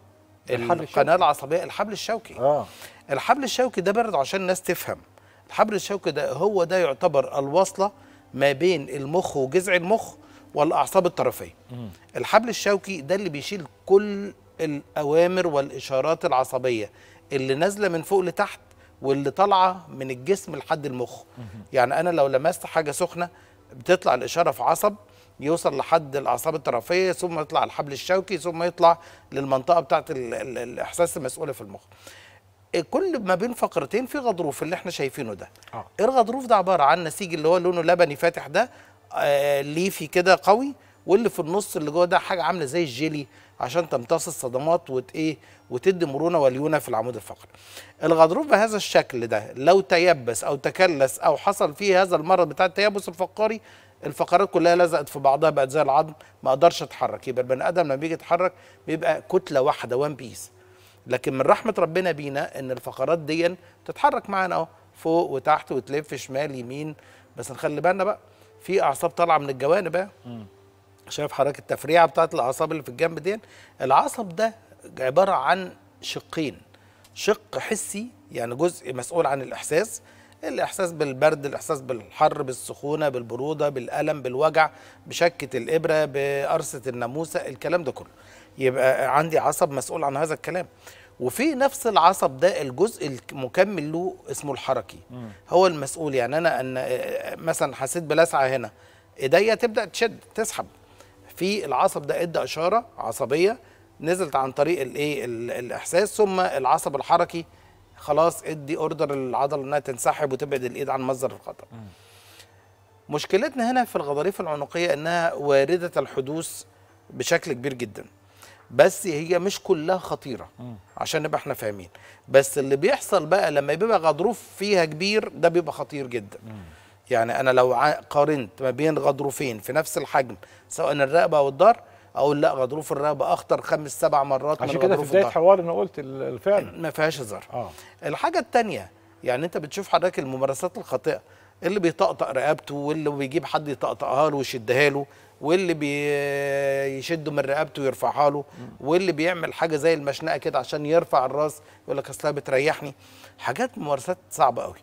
الحبل القناه العصبيه الحبل الشوكي اه الحبل الشوكي ده برد عشان الناس تفهم الحبل الشوكي ده هو ده يعتبر الوصله ما بين المخ وجذع المخ والاعصاب الطرفيه مم. الحبل الشوكي ده اللي بيشيل كل الاوامر والاشارات العصبيه اللي نازله من فوق لتحت واللي طالعه من الجسم لحد المخ مم. يعني انا لو لمست حاجه سخنه بتطلع الاشاره في عصب يوصل لحد الاعصاب الطرفيه ثم يطلع الحبل الشوكي ثم يطلع للمنطقه بتاعه الاحساس المسؤوله في المخ إيه، كل ما بين فقرتين في غضروف اللي احنا شايفينه ده آه. الغضروف ده عباره عن نسيج اللي هو لونه لبني فاتح ده آه ليفي كده قوي واللي في النص اللي جوه ده حاجه عامله زي الجيلي عشان تمتص الصدمات وت ايه وتدي مرونه وليونه في العمود الفقري. الغضروف بهذا الشكل ده لو تيبس او تكلس او حصل فيه هذا المرض بتاع التيبس الفقري الفقرات كلها لزقت في بعضها بقت زي العظم ما اقدرش اتحرك يبقى البني ادم لما بيجي يتحرك بيبقى كتله واحده وان بيس لكن من رحمه ربنا بينا ان الفقرات دي تتحرك معانا اهو فوق وتحت وتلف شمال يمين بس نخلي بالنا بقى في اعصاب طالعه من الجوانب اهي شايف حضرتك التفريعه بتاعت الاعصاب اللي في الجنب دي العصب ده عباره عن شقين شق حسي يعني جزء مسؤول عن الاحساس الاحساس بالبرد الاحساس بالحر بالسخونه بالبروده بالالم بالوجع بشكه الابره بقرصه الناموسه الكلام ده كله يبقى عندي عصب مسؤول عن هذا الكلام وفي نفس العصب ده الجزء المكمل له اسمه الحركي هو المسؤول يعني انا ان مثلا حسيت بلسعه هنا ايديا تبدا تشد تسحب في العصب ده ادى اشاره عصبيه نزلت عن طريق الايه الاحساس ثم العصب الحركي خلاص ادي اوردر للعضله انها تنسحب وتبعد الايد عن مصدر الخطر مشكلتنا هنا في الغضاريف العنقيه انها وارده الحدوث بشكل كبير جدا بس هي مش كلها خطيره عشان نبقى احنا فاهمين بس اللي بيحصل بقى لما بيبقى غضروف فيها كبير ده بيبقى خطير جدا يعني انا لو قارنت ما بين غضروفين في نفس الحجم سواء الرقبه او الضهر اقول لا غضروف الرقبه اخطر خمس سبع مرات عشان كده في بدايه حوار انا قلت الفعل ما فيهاش هزار آه. الحاجه الثانيه يعني انت بتشوف حضرتك الممارسات الخاطئه اللي بيطقطق رقبته واللي بيجيب حد يطقطقها له ويشدها له واللي بيشده من رقبته ويرفعها له واللي بيعمل حاجه زي المشنقه كده عشان يرفع الراس يقول لك اصلها بتريحني حاجات ممارسات صعبه قوي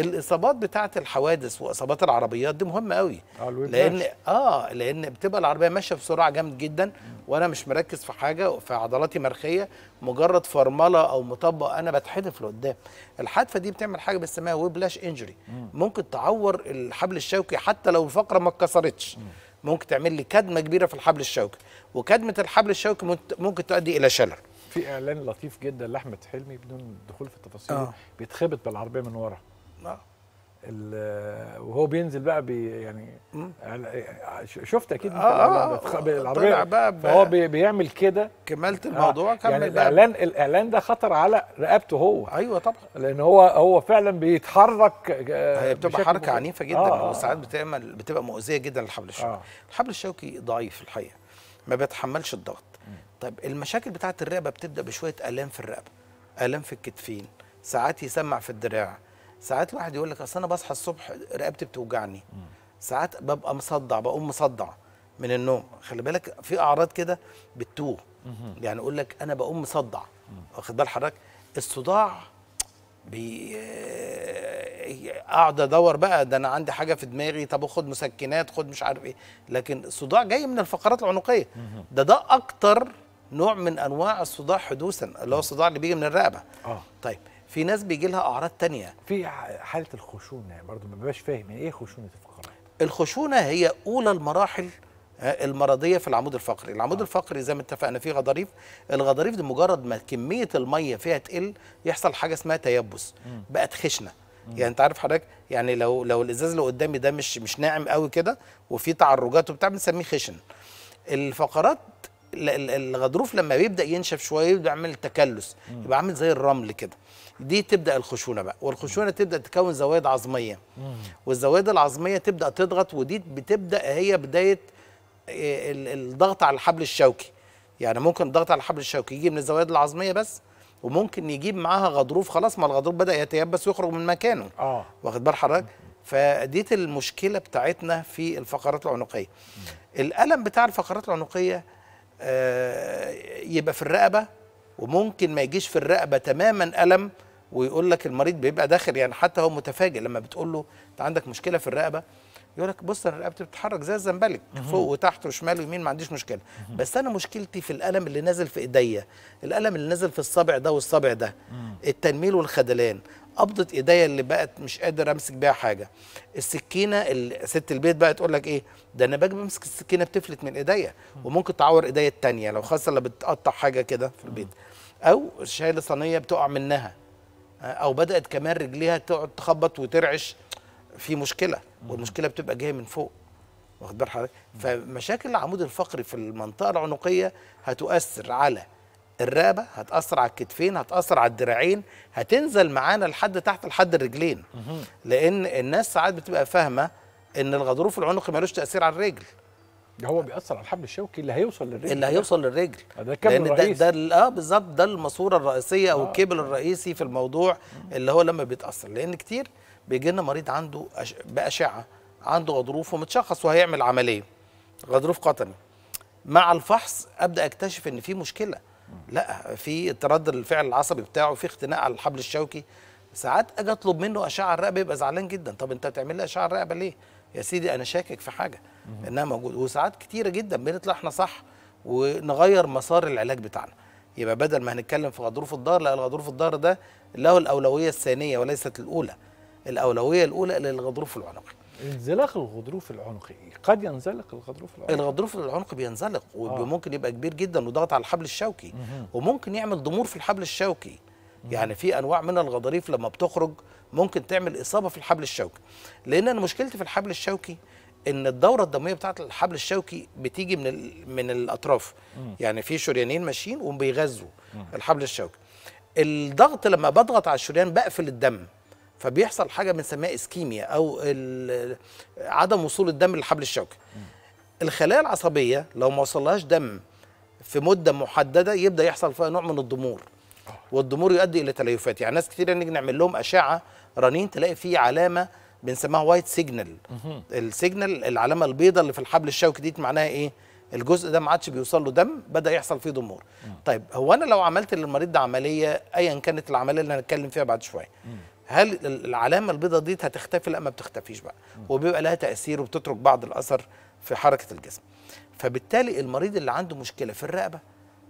الاصابات بتاعه الحوادث واصابات العربيات دي مهمه قوي آه، لان اه لان بتبقى العربيه ماشيه بسرعه جامد جدا وانا مش مركز في حاجه في عضلاتي مرخيه مجرد فرمله او مطبق انا بتحدف لقدام الحدفه دي بتعمل حاجه بنسميها ويبلاش انجري ممكن تعور الحبل الشوكي حتى لو الفقره ما اتكسرتش ممكن تعمل لي كدمه كبيره في الحبل الشوكي وكدمه الحبل الشوكي ممكن تؤدي الى شلل في اعلان لطيف جدا لاحمد حلمي بدون دخول في التفاصيل آه. بيتخبط بالعربيه من ورا وهو بينزل بقى بي يعني شفت اكيد آه آه العربيه بقى فهو بي بيعمل كده كملت آه، الموضوع آه كمل يعني بقى الاعلان الاعلان ده خطر على رقبته هو ايوه طبعا لان هو هو فعلا بيتحرك آه، هي بتبقى حركه عنيفه جدا آه،, آه وساعات بتعمل بتبقى مؤذيه جدا للحبل الشوكي آه الحبل الشوكي ضعيف الحقيقه ما بيتحملش الضغط طيب المشاكل بتاعت الرقبه بتبدا بشويه الام في الرقبه الام في الكتفين ساعات يسمع في الدراع ساعات واحد يقول لك اصل انا بصحى الصبح رقبتي بتوجعني ساعات ببقى مصدع بقوم مصدع من النوم خلي بالك في اعراض كده بتتوه يعني اقول لك انا بقوم مصدع واخد بال حضرتك الصداع بي آه، اقعد ادور بقى ده انا عندي حاجه في دماغي طب خد مسكنات خد مش عارف ايه لكن الصداع جاي من الفقرات العنقيه ده ده اكتر نوع من انواع الصداع حدوثا اللي هو الصداع اللي بيجي من الرقبه اه طيب في ناس بيجي لها اعراض تانية في حاله الخشونه برضو ما ببقاش فاهم يعني ايه خشونه الفقرات الخشونه هي اولى المراحل آه، المرضيه في العمود الفقري العمود آه. الفقري زي ما اتفقنا فيه غضاريف الغضاريف دي مجرد ما كميه الميه فيها تقل يحصل حاجه اسمها تيبس بقت خشنه يعني انت عارف حضرتك يعني لو لو الازاز اللي قدامي ده مش مش ناعم قوي كده وفي تعرجات وبتاع بنسميه خشن الفقرات الغضروف لما بيبدا ينشف شويه يبدا يعمل تكلس يبقى عامل زي الرمل كده دي تبدا الخشونه بقى والخشونه تبدا تكون زوائد عظميه والزوائد العظميه تبدا تضغط ودي بتبدا هي بدايه آه، الضغط على الحبل الشوكي يعني ممكن الضغط على الحبل الشوكي يجي من الزوائد العظميه بس وممكن يجيب معاها غضروف خلاص ما الغضروف بدا يتيبس ويخرج من مكانه اه واخد بال حضرتك فديت المشكله بتاعتنا في الفقرات العنقيه الالم بتاع الفقرات العنقيه آه، يبقى في الرقبه وممكن ما يجيش في الرقبه تماما الم ويقول لك المريض بيبقى داخل يعني حتى هو متفاجئ لما بتقول له انت عندك مشكله في الرقبه يقول لك بص انا رقبتي بتتحرك زي الزنبلك فوق وتحت وشمال ويمين ما عنديش مشكله بس انا مشكلتي في الالم اللي نازل في ايديا الالم اللي نازل في الصابع ده والصابع ده التنميل والخدلان قبضه ايديا اللي بقت مش قادر امسك بيها حاجه السكينه ست البيت بقى تقول لك ايه ده انا باجي بمسك السكينه بتفلت من ايديا وممكن تعور ايديا التانية لو خاصه لو بتقطع حاجه كده في البيت او شايله صينيه بتقع منها او بدات كمان رجليها تقعد تخبط وترعش في مشكله والمشكله بتبقى جايه من فوق واخد بال حضرتك فمشاكل العمود الفقري في المنطقه العنقيه هتؤثر على الرقبه هتاثر على الكتفين هتاثر على الدراعين هتنزل معانا لحد تحت لحد الرجلين لان الناس ساعات بتبقى فاهمه ان الغضروف العنقي ملوش تاثير على الرجل ده هو بيأثر على الحبل الشوكي اللي هيوصل للرجل اللي هيوصل للرجل آه، ده الكابل الرئيسي ده, ده اه بالظبط ده الماسوره الرئيسيه او آه. الكيبل الرئيسي في الموضوع اللي هو لما بيتأثر لان كتير بيجي لنا مريض عنده أش... بأشعة عنده غضروف ومتشخص وهيعمل عمليه غضروف قطني مع الفحص ابدا اكتشف ان في مشكله لا في اضطراد الفعل العصبي بتاعه في اختناق على الحبل الشوكي ساعات اجي اطلب منه اشعه الرقبه يبقى زعلان جدا طب انت بتعمل لي اشعه الرقبه ليه يا سيدي انا شاكك في حاجه انها موجوده وساعات كتيره جدا بنطلع احنا صح ونغير مسار العلاج بتاعنا يبقى بدل ما هنتكلم في غضروف الضهر لا الغضروف الضهر ده له الاولويه الثانيه وليست الاولى الاولويه الاولى للغضروف العنقي انزلاق الغضروف العنقي إيه؟ قد ينزلق الغضروف العنقي الغضروف العنقي بينزلق آه. وممكن يبقى كبير جدا وضغط على الحبل الشوكي وممكن يعمل ضمور في الحبل الشوكي يعني في انواع من الغضاريف لما بتخرج ممكن تعمل اصابه في الحبل الشوكي لان انا مشكلتي في الحبل الشوكي ان الدوره الدمويه بتاعه الحبل الشوكي بتيجي من من الاطراف يعني في شريانين ماشيين وبيغذوا الحبل الشوكي الضغط لما بضغط على الشريان بقفل الدم فبيحصل حاجه بنسميها اسكيميا او عدم وصول الدم للحبل الشوكي الخلايا العصبيه لو ما وصلهاش دم في مده محدده يبدا يحصل فيها نوع من الضمور والضمور يؤدي الى تليفات يعني ناس كتير نيجي نعمل لهم اشعه رنين تلاقي فيه علامه بنسميها وايت سيجنال السيجنال العلامه البيضاء اللي في الحبل الشوكي دي معناها ايه الجزء ده ما عادش بيوصل له دم بدا يحصل فيه ضمور طيب هو انا لو عملت للمريض ده عمليه ايا كانت العمليه اللي هنتكلم فيها بعد شويه هل العلامه البيضاء دي هتختفي لا ما بتختفيش بقى وبيبقى لها تاثير وبتترك بعض الاثر في حركه الجسم فبالتالي المريض اللي عنده مشكله في الرقبه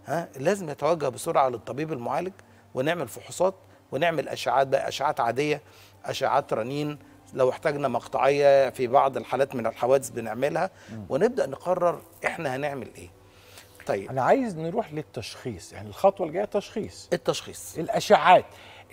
ها لازم يتوجه بسرعه للطبيب المعالج ونعمل فحوصات ونعمل اشعاعات بقى اشعاعات عاديه اشعاعات رنين لو احتاجنا مقطعيه في بعض الحالات من الحوادث بنعملها ونبدا نقرر احنا هنعمل ايه طيب انا عايز نروح للتشخيص يعني الخطوه الجايه تشخيص التشخيص الاشعاعات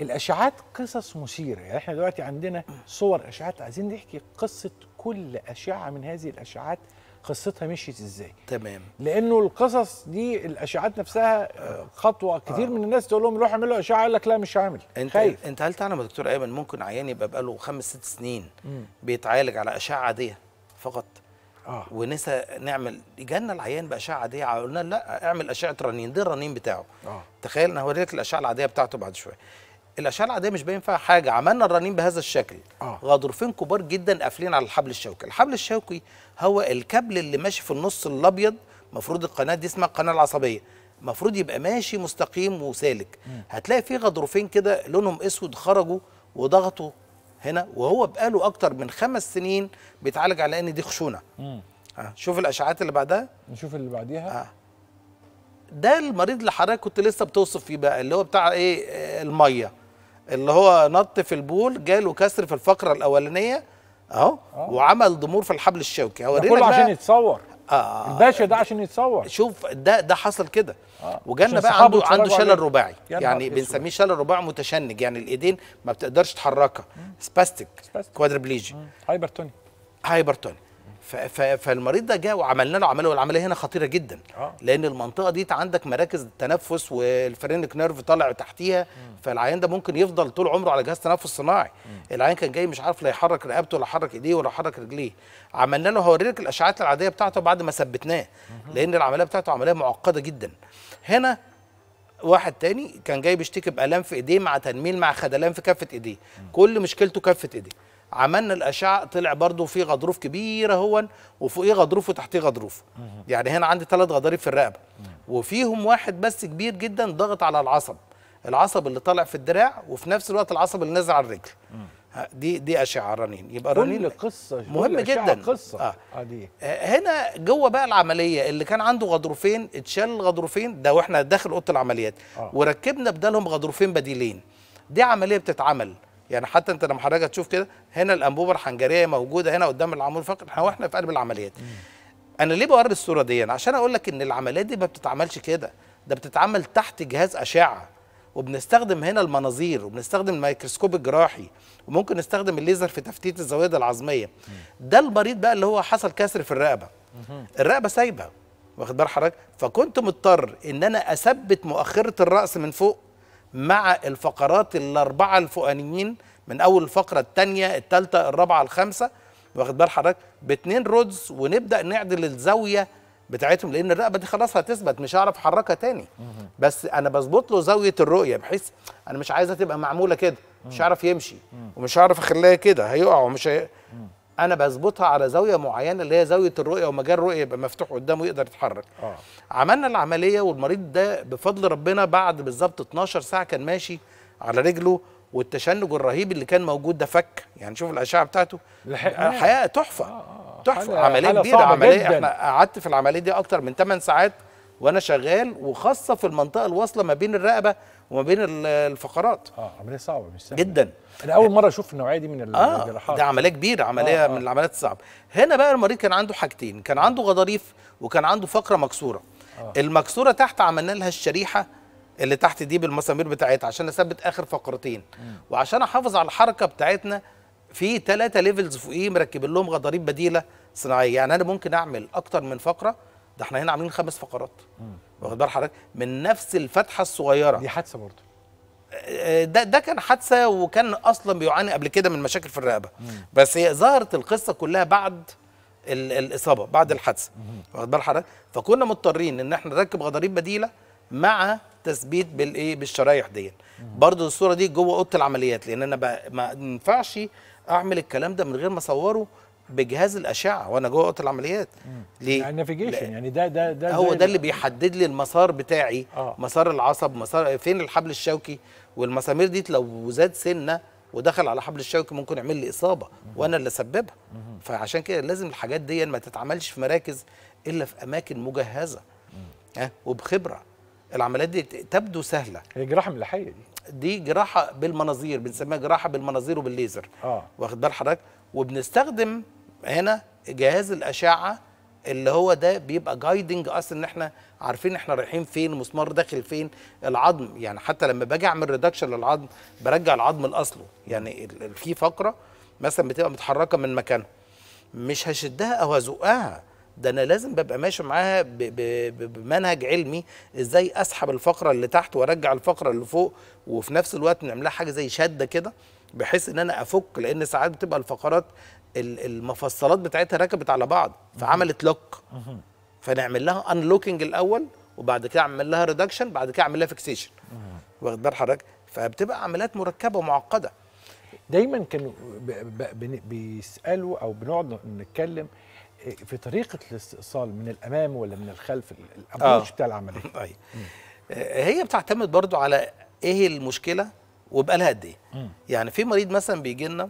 الاشعات قصص مثيره يعني احنا دلوقتي عندنا صور اشعات عايزين نحكي قصه كل اشعه من هذه الاشعات قصتها مشيت ازاي تمام لانه القصص دي الاشعات نفسها خطوه كتير آه. من الناس تقول لهم روح اعمل له اشعه يقول لك لا مش عامل انت خايف. انت هل تعلم يا دكتور ايمن ممكن عيان يبقى بقاله خمس ست سنين مم. بيتعالج على اشعه عاديه فقط آه. ونسى نعمل جالنا العيان باشعه عاديه قلنا لا اعمل اشعه رنين ده الرنين بتاعه آه. تخيل انا هوريك الاشعه العاديه بتاعته بعد شويه الاشعه العاديه مش باين فيها حاجه عملنا الرنين بهذا الشكل آه. غضروفين كبار جدا قافلين على الحبل الشوكي الحبل الشوكي هو الكابل اللي ماشي في النص الابيض مفروض القناه دي اسمها القناه العصبيه المفروض يبقى ماشي مستقيم وسالك م. هتلاقي فيه غضروفين كده لونهم اسود خرجوا وضغطوا هنا وهو بقاله اكتر من خمس سنين بيتعالج على ان دي خشونه آه. شوف الاشعاعات اللي بعدها نشوف اللي بعديها آه. ده المريض اللي حضرتك كنت لسه بتوصف فيه بقى اللي هو بتاع ايه آه، الميه اللي هو نط في البول جاله كسر في الفقره الاولانيه اهو آه. وعمل ضمور في الحبل الشوكي ده كله عشان يتصور آه الباشا ده عشان يتصور شوف ده ده حصل كده آه. وجالنا بقى عنده عنده شلل رباعي يعني بنسميه شلل رباعي متشنج يعني الايدين ما بتقدرش تحركها سباستيك كوادربليجي هايبرتوني هايبرتوني فالمريض ده جاء وعملنا له عمليه والعمليه هنا خطيره جدا آه. لان المنطقه دي عندك مراكز التنفس والفرينك نيرف طالع تحتيها فالعيان ده ممكن يفضل طول عمره على جهاز تنفس صناعي العيان كان جاي مش عارف لا يحرك رقبته ولا يحرك ايديه ولا يحرك رجليه عملنا له هوريلك الاشعاعات العاديه بتاعته بعد ما ثبتناه لان العمليه بتاعته عمليه معقده جدا هنا واحد تاني كان جاي بيشتكي بالام في ايديه مع تنميل مع خدلان في كفه ايديه كل مشكلته كفه ايديه عملنا الاشعه طلع برضو في غضروف كبيره اهون وفوقيه غضروف وتحتيه غضروف يعني هنا عندي ثلاث غضاريف في الرقبه وفيهم واحد بس كبير جدا ضاغط على العصب العصب اللي طالع في الدراع وفي نفس الوقت العصب اللي نازل على الرجل دي دي اشعه رنين يبقى رنين قصه مهم جدا قصه آه. عادية. آه، آه، هنا جوه بقى العمليه اللي كان عنده غضروفين اتشال الغضروفين ده واحنا داخل اوضه العمليات آه. وركبنا بدالهم غضروفين بديلين دي عمليه بتتعمل يعني حتى انت لما حضرتك تشوف كده هنا الانبوبه الحنجريه موجوده هنا قدام العمود الفقري احنا واحنا في قلب العمليات انا ليه بوري الصوره دي عشان اقول لك ان العمليات دي ما بتتعملش كده ده بتتعمل تحت جهاز اشعه وبنستخدم هنا المناظير وبنستخدم الميكروسكوب الجراحي وممكن نستخدم الليزر في تفتيت الزوايا العظميه ده المريض بقى اللي هو حصل كسر في الرقبه الرقبه سايبه واخد بال حضرتك فكنت مضطر ان انا اثبت مؤخره الراس من فوق مع الفقرات الاربعه الفوقانيين من اول الفقره الثانيه الثالثه الرابعه الخامسه واخد بال حضرتك باتنين رودز ونبدا نعدل الزاويه بتاعتهم لان الرقبه دي خلاص هتثبت مش هعرف احركها تاني بس انا بظبط له زاويه الرؤيه بحيث انا مش عايزها تبقى معموله كده مش هعرف يمشي ومش هعرف اخليها كده هيقع ومش هي... انا بظبطها على زاويه معينه اللي هي زاويه الرؤيه ومجال الرؤيه يبقى مفتوح قدامه يقدر يتحرك آه. عملنا العمليه والمريض ده بفضل ربنا بعد بالظبط 12 ساعه كان ماشي على رجله والتشنج الرهيب اللي كان موجود ده فك يعني شوف الاشعه بتاعته الحقيقه آه. تحفه آه. آه. تحفه عمليه كبيره عمليه جداً. احنا قعدت في العمليه دي اكتر من 8 ساعات وانا شغال وخاصه في المنطقه الواصله ما بين الرقبه وما بين الفقرات اه عمليه صعبه مش سهله جدا انا اول مره اشوف النوعيه دي من آه الجراحات ده عمليه كبيره عمليه آه آه. من العمليات الصعبه هنا بقى المريض كان عنده حاجتين كان عنده غضاريف وكان عنده فقره مكسوره آه. المكسوره تحت عملنا لها الشريحه اللي تحت دي بالمسامير بتاعتها عشان اثبت اخر فقرتين وعشان احافظ على الحركه بتاعتنا في ثلاثه ليفلز فوقيه مركبين لهم غضاريف بديله صناعيه يعني انا ممكن اعمل اكتر من فقره ده احنا هنا عاملين خمس فقرات واخد بال حضرتك من نفس الفتحه الصغيره دي حادثه برضه آه، آه، ده ده كان حادثه وكان اصلا بيعاني قبل كده من مشاكل في الرقبه مم. بس هي ظهرت القصه كلها بعد ال الاصابه بعد الحادثه واخد بال حضرتك فكنا مضطرين ان احنا نركب غضاريف بديله مع تثبيت بالايه بالشرايح دي برضه الصوره دي جوه اوضه العمليات لان انا ما ينفعش اعمل الكلام ده من غير ما اصوره بجهاز الاشعه وانا جوه اوضه العمليات ليه يعني النافيجيشن يعني ده ده ده هو ده اللي بيحدد لي المسار بتاعي آه. مسار العصب مسار فين الحبل الشوكي والمسامير دي لو زاد سنه ودخل على حبل الشوكي ممكن يعمل لي اصابه مم. وانا اللي اسببها فعشان كده لازم الحاجات دي ما تتعملش في مراكز الا في اماكن مجهزه ها وبخبره العمليات دي تبدو سهله هي جراحه ملاحيه دي دي جراحه بالمناظير بنسميها جراحه بالمناظير وبالليزر اه واخد بال حضرتك وبنستخدم هنا جهاز الاشعه اللي هو ده بيبقى جايدنج اصلا ان احنا عارفين احنا رايحين فين المسمار داخل فين العظم يعني حتى لما باجي اعمل ريدكشن للعظم برجع العظم لاصله يعني في فقره مثلا بتبقى متحركه من مكانها مش هشدها او هزقها ده انا لازم ببقى ماشي معاها بمنهج علمي ازاي اسحب الفقره اللي تحت وارجع الفقره اللي فوق وفي نفس الوقت نعملها حاجه زي شده كده بحيث ان انا افك لان ساعات بتبقى الفقرات المفصلات بتاعتها ركبت على بعض فعملت لوك فنعمل لها انلوكينج الاول وبعد كده اعمل لها ريدكشن بعد كده اعمل لها فيكسيشن واخد بال حضرتك فبتبقى عمليات مركبه ومعقده دايما كانوا بيسالوا او بنقعد نتكلم آه، في طريقه الاستئصال من الامام ولا من الخلف آه. الابروتش بتاع العمليه طيب آه، هي بتعتمد برضو على ايه المشكله وبقالها قد ايه يعني في مريض مثلا بيجي لنا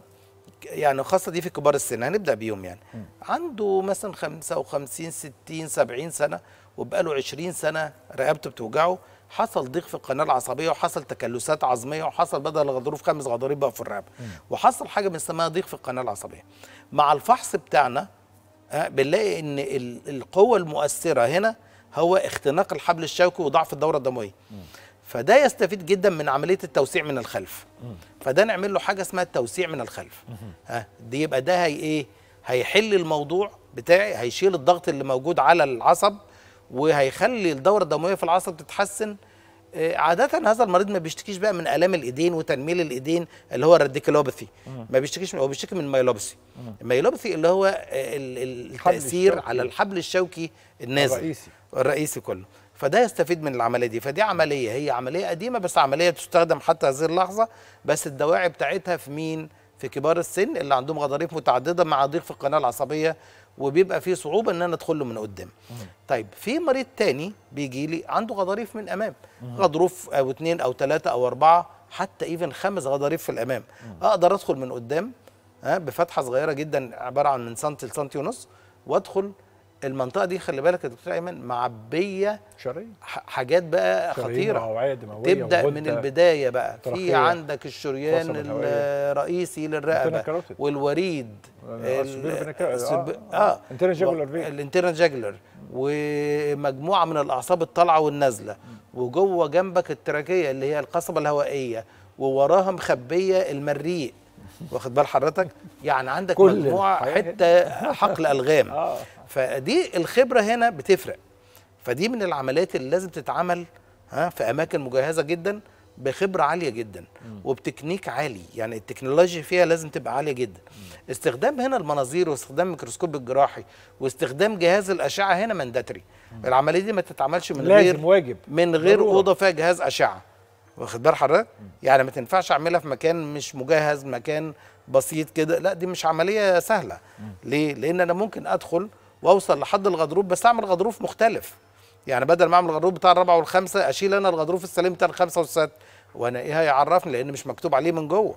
يعني خاصه دي في كبار السن هنبدا بيهم يعني م. عنده مثلا 55 60 70 سنه وبقاله 20 سنه رقبته بتوجعه حصل ضيق في القناه العصبيه وحصل تكلسات عظميه وحصل بدل الغضروف خمس غضاريف بقى في الرقبه وحصل حاجه بنسميها ضيق في القناه العصبيه مع الفحص بتاعنا آه، بنلاقي ان القوه المؤثره هنا هو اختناق الحبل الشوكي وضعف الدوره الدمويه فده يستفيد جدا من عمليه التوسيع من الخلف فده نعمل له حاجه اسمها التوسيع من الخلف ها دي يبقى ده هي ايه هيحل الموضوع بتاعي هيشيل الضغط اللي موجود على العصب وهيخلي الدوره الدمويه في العصب تتحسن آه، عادة هذا المريض ما بيشتكيش بقى من آلام الإيدين وتنميل الإيدين اللي هو الراديكولوباثي ما بيشتكيش هو بيشتكي من المايلوبثي المايلوبثي اللي هو التأثير على الحبل الشوكي النازل الرئيسي الرئيسي كله فده يستفيد من العمليه دي فدي عمليه هي عمليه قديمه بس عمليه تستخدم حتى هذه اللحظه بس الدواعي بتاعتها في مين في كبار السن اللي عندهم غضاريف متعدده مع ضيق في القناه العصبيه وبيبقى فيه صعوبه ان انا ادخل له من قدام طيب في مريض تاني بيجي لي عنده غضاريف من امام غضروف او اثنين او ثلاثه او اربعه حتى ايفن خمس غضاريف في الامام اقدر ادخل من قدام ها بفتحه صغيره جدا عباره عن من سنتي لسنتي ونص وادخل المنطقه دي خلي بالك يا دكتور ايمن معبيه شريه حاجات بقى خطيره تبدا من البدايه بقى في عندك الشريان الرئيسي للرقبه والوريد اه الانترنال جاجلر آه. آه. ومجموعه من الاعصاب الطالعه والنازله وجوه جنبك التراكيه اللي هي القصبه الهوائيه ووراها مخبيه المريء واخد بال حضرتك يعني عندك مجموعه حته حقل الغام آه. فدي الخبره هنا بتفرق فدي من العمليات اللي لازم تتعمل ها في اماكن مجهزه جدا بخبره عاليه جدا وبتكنيك عالي يعني التكنولوجيا فيها لازم تبقى عاليه جدا استخدام هنا المناظير واستخدام الميكروسكوب الجراحي واستخدام جهاز الاشعه هنا مندتري العمليه دي ما تتعملش من لازم غير واجب من غير اوضه فيها جهاز اشعه واخد بال حضرتك يعني ما تنفعش اعملها في مكان مش مجهز مكان بسيط كده لا دي مش عمليه سهله ليه لان انا ممكن ادخل واوصل لحد الغضروف بس اعمل غضروف مختلف يعني بدل ما اعمل الغضروف بتاع الرابعه والخامسه اشيل انا الغضروف السليم بتاع الخامسه والسادسه وانا ايه هيعرفني لان مش مكتوب عليه من جوه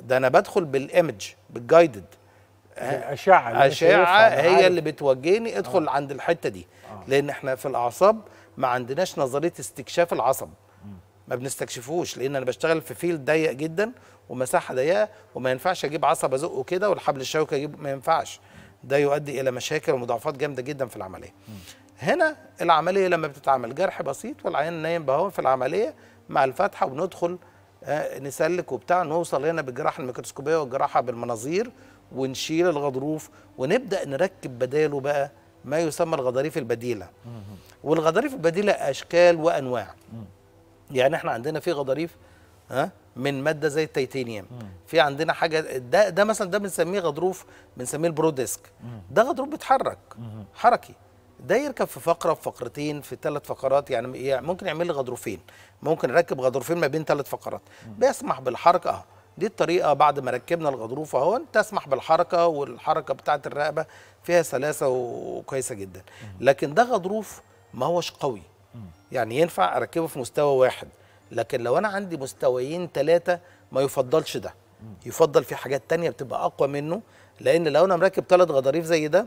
ده انا بدخل بالايمج بالجايدد اشعه اشعه هي اللي بتوجهني ادخل آه. عند الحته دي آه. لان احنا في الاعصاب ما عندناش نظريه استكشاف العصب ما بنستكشفوش لان انا بشتغل في فيلد ضيق جدا ومساحه ضيقه وما ينفعش اجيب عصب ازقه كده والحبل الشوكي اجيب ما ينفعش ده يؤدي الى مشاكل ومضاعفات جامده جدا في العمليه م. هنا العمليه لما بتتعمل جرح بسيط والعيان نايم بهو في العمليه مع الفتحه وبندخل آه، نسلك وبتاع نوصل هنا بالجراحه الميكروسكوبيه والجراحه بالمناظير ونشيل الغضروف ونبدا نركب بداله بقى ما يسمى الغضاريف البديله والغضاريف البديله اشكال وانواع يعني احنا عندنا في غضاريف ها من ماده زي التيتانيوم في عندنا حاجه ده ده مثلا ده بنسميه غضروف بنسميه البروديسك ده غضروف بيتحرك حركي ده يركب في فقره في فقرتين في ثلاث فقرات يعني, يعني ممكن يعمل لي غضروفين ممكن اركب غضروفين ما بين ثلاث فقرات بيسمح بالحركه اهو دي الطريقه بعد ما ركبنا الغضروف اهو تسمح بالحركه والحركه بتاعه الرقبه فيها سلاسه وكويسه جدا لكن ده غضروف ما هوش قوي يعني ينفع اركبه في مستوى واحد لكن لو انا عندي مستويين ثلاثه ما يفضلش ده يفضل في حاجات تانية بتبقى اقوى منه لان لو انا مركب ثلاث غضاريف زي ده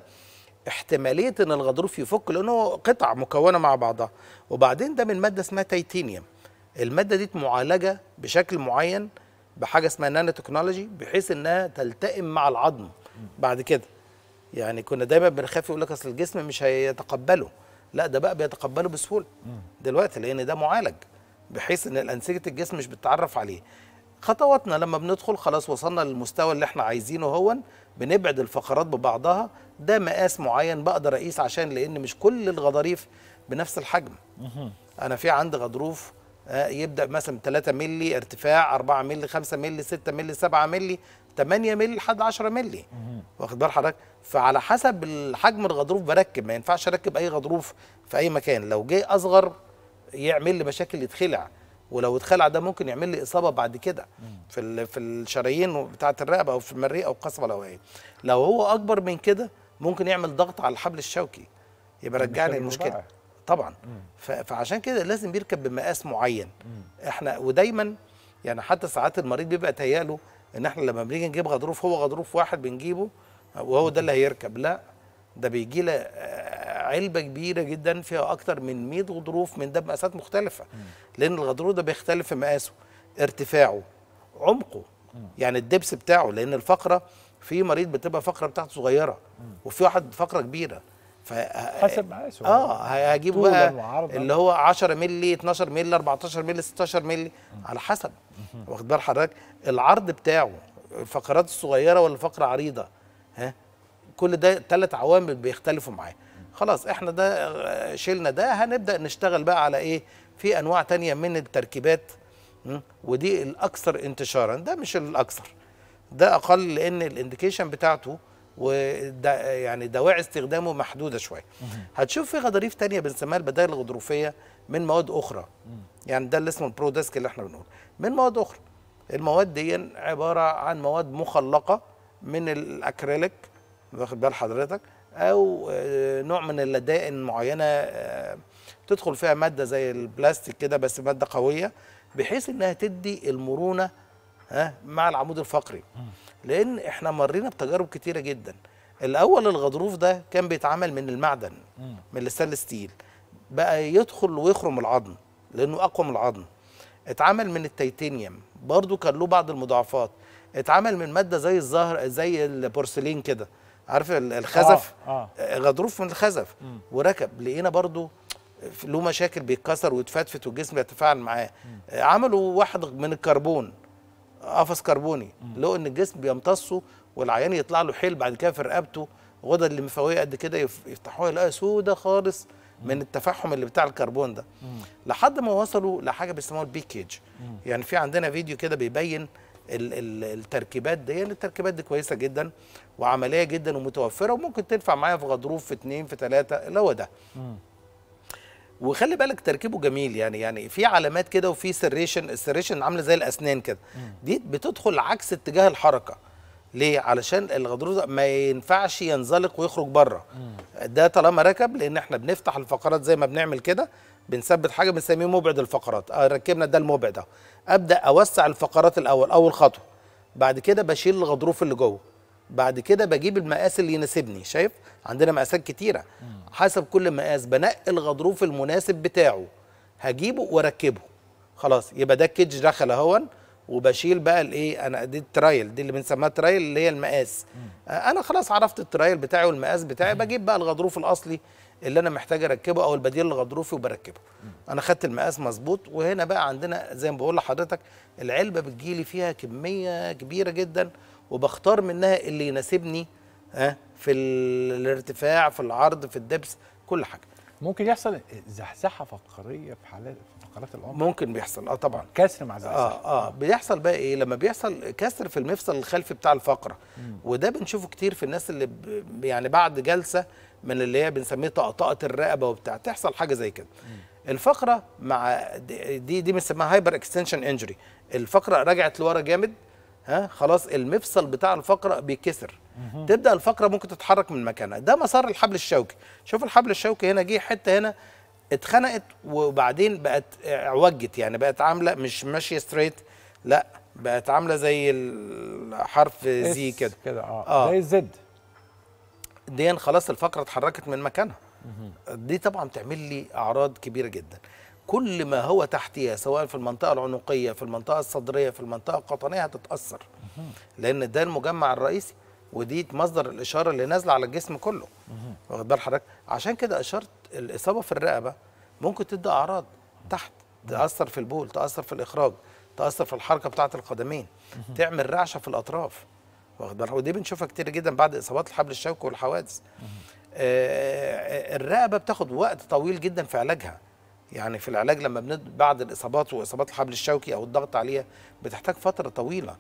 احتماليه ان الغضروف يفك لانه قطع مكونه مع بعضها وبعدين ده من ماده اسمها تيتانيوم الماده دي معالجه بشكل معين بحاجه اسمها نانو تكنولوجي بحيث انها تلتئم مع العظم بعد كده يعني كنا دايما بنخاف يقول لك اصل الجسم مش هيتقبله لا ده بقى بيتقبله بسهوله دلوقتي لان ده معالج بحيث ان انسجه الجسم مش بتتعرف عليه خطواتنا لما بندخل خلاص وصلنا للمستوى اللي احنا عايزينه هو بنبعد الفقرات ببعضها ده مقاس معين بقدر اقيس عشان لان مش كل الغضاريف بنفس الحجم انا في عندي غضروف آه، يبدا مثلا 3 مللي ارتفاع 4 مللي 5 مللي 6 مللي 7 مللي 8 مللي لحد 10 مللي واخد بال حضرتك فعلى حسب حجم الغضروف بركب ما ينفعش اركب اي غضروف في اي مكان لو جه اصغر يعمل لي مشاكل يتخلع ولو اتخلع ده ممكن يعمل لي اصابه بعد كده في في الشرايين بتاعه الرقبه او في المريء او القصبه الهوائيه لو هو اكبر من كده ممكن يعمل ضغط على الحبل الشوكي يبقى رجع لي المشكله طبعا فعشان كده لازم بيركب بمقاس معين احنا ودايما يعني حتى ساعات المريض بيبقى تهياله ان احنا لما بنيجي نجيب غضروف هو غضروف واحد بنجيبه وهو ده اللي هيركب لا ده بيجي له علبه كبيره جدا فيها اكتر من 100 غضروف من ده بمقاسات مختلفه لان الغضروف ده بيختلف في مقاسه ارتفاعه عمقه يعني الدبس بتاعه لان الفقره في مريض بتبقى فقره بتاعته صغيره وفي واحد فقره كبيره ف حسب مقاسه اه هجيب بقى اللي هو 10 مللي 12 مللي 14 مللي 16 مللي على حسب واخد بال حضرتك العرض بتاعه الفقرات الصغيره ولا فقره عريضه ها كل ده ثلاث عوامل بيختلفوا معاه خلاص احنا ده شلنا ده هنبدا نشتغل بقى على ايه في انواع تانية من التركيبات ودي الاكثر انتشارا ده مش الاكثر ده اقل لان الانديكيشن بتاعته وده يعني دواعي استخدامه محدوده شويه هتشوف في غضاريف تانية بنسميها البدائل الغضروفيه من مواد اخرى يعني ده اللي اسمه البرو ديسك اللي احنا بنقوله من مواد اخرى المواد دي عباره عن مواد مخلقه من الاكريليك واخد بال حضرتك او آه، نوع من اللدائن معينه آه، تدخل فيها ماده زي البلاستيك كده بس ماده قويه بحيث انها تدي المرونه ها مع العمود الفقري لان احنا مرينا بتجارب كتيره جدا الاول الغضروف ده كان بيتعمل من المعدن من الستانلس ستيل بقى يدخل ويخرم العظم لانه اقوى من العظم اتعمل من التيتانيوم برضو كان له بعض المضاعفات اتعمل من ماده زي الزهر زي البورسلين كده عارف الخزف آه آه. غضروف من الخزف م. وركب لقينا برضو له مشاكل بيتكسر ويتفتفت والجسم بيتفاعل معاه عملوا واحد من الكربون قفص كربوني لقوا ان الجسم بيمتصه والعيان يطلع له حيل بعد كده في رقبته غدد الليمفاويه قد كده يفتحوها يلاقيها سودة خالص من التفحم اللي بتاع الكربون ده لحد ما وصلوا لحاجه بيسموها البي كيج يعني في عندنا فيديو كده بيبين التركيبات دي يعني التركيبات دي كويسه جدا وعمليه جدا ومتوفره وممكن تنفع معايا في غضروف في اثنين في ثلاثه اللي هو ده وخلي بالك تركيبه جميل يعني يعني في علامات كده وفي سريشن السريشن عامله زي الاسنان كده دي بتدخل عكس اتجاه الحركه ليه علشان الغضروف ما ينفعش ينزلق ويخرج بره ده طالما ركب لان احنا بنفتح الفقرات زي ما بنعمل كده بنثبت حاجه بنسميه مبعد الفقرات آه ركبنا ده المبعد ده ابدا اوسع الفقرات الاول اول خطوه بعد كده بشيل الغضروف اللي جوه بعد كده بجيب المقاس اللي يناسبني شايف عندنا مقاسات كتيره حسب كل مقاس بنقي الغضروف المناسب بتاعه هجيبه واركبه خلاص يبقى ده الكيدج دخل اهون وبشيل بقى الايه انا دي الترايل دي اللي بنسميها ترايل اللي هي المقاس انا خلاص عرفت الترايل بتاعي والمقاس بتاعي بجيب بقى الغضروف الاصلي اللي انا محتاج اركبه او البديل الغضروفي وبركبه وبركبه انا خدت المقاس مظبوط وهنا بقى عندنا زي ما بقول لحضرتك العلبه بتجيلي فيها كميه كبيره جدا وبختار منها اللي يناسبني ها في الارتفاع في العرض في الدبس كل حاجه ممكن يحصل زحزحه فقريه في حالات فقرات العمر ممكن بيحصل اه طبعا كسر مع زحزحه اه اه بيحصل بقى ايه لما بيحصل كسر في المفصل الخلفي بتاع الفقره مم. وده بنشوفه كتير في الناس اللي يعني بعد جلسه من اللي هي بنسميه طقطقه الرقبه وبتاع تحصل حاجه زي كده الفقره مع دي دي بنسميها هايبر اكستنشن انجري الفقره رجعت لورا جامد ها خلاص المفصل بتاع الفقره بيكسر تبدا الفقره ممكن تتحرك من مكانها ده مسار الحبل الشوكي شوف الحبل الشوكي هنا جه حته هنا اتخنقت وبعدين بقت عوجت يعني بقت عامله مش ماشيه ستريت لا بقت عامله زي الحرف زي كده كده اه, آه. زي الزد دي خلاص الفقره اتحركت من مكانها دي طبعا تعمل لي اعراض كبيره جدا كل ما هو تحتيها سواء في المنطقه العنقيه في المنطقه الصدريه في المنطقه القطنيه هتتاثر لان ده المجمع الرئيسي ودي مصدر الاشاره اللي نازله على الجسم كله واخد بال حضرتك عشان كده اشاره الاصابه في الرقبه ممكن تدي اعراض تحت تاثر في البول تاثر في الاخراج تاثر في الحركه بتاعه القدمين تعمل رعشه في الاطراف واخد بالك ودي بنشوفها كتير جدا بعد اصابات الحبل الشوكي والحوادث آه، آه، الرقبه بتاخد وقت طويل جدا في علاجها يعني في العلاج لما بند بعد الاصابات واصابات الحبل الشوكي او الضغط عليها بتحتاج فتره طويله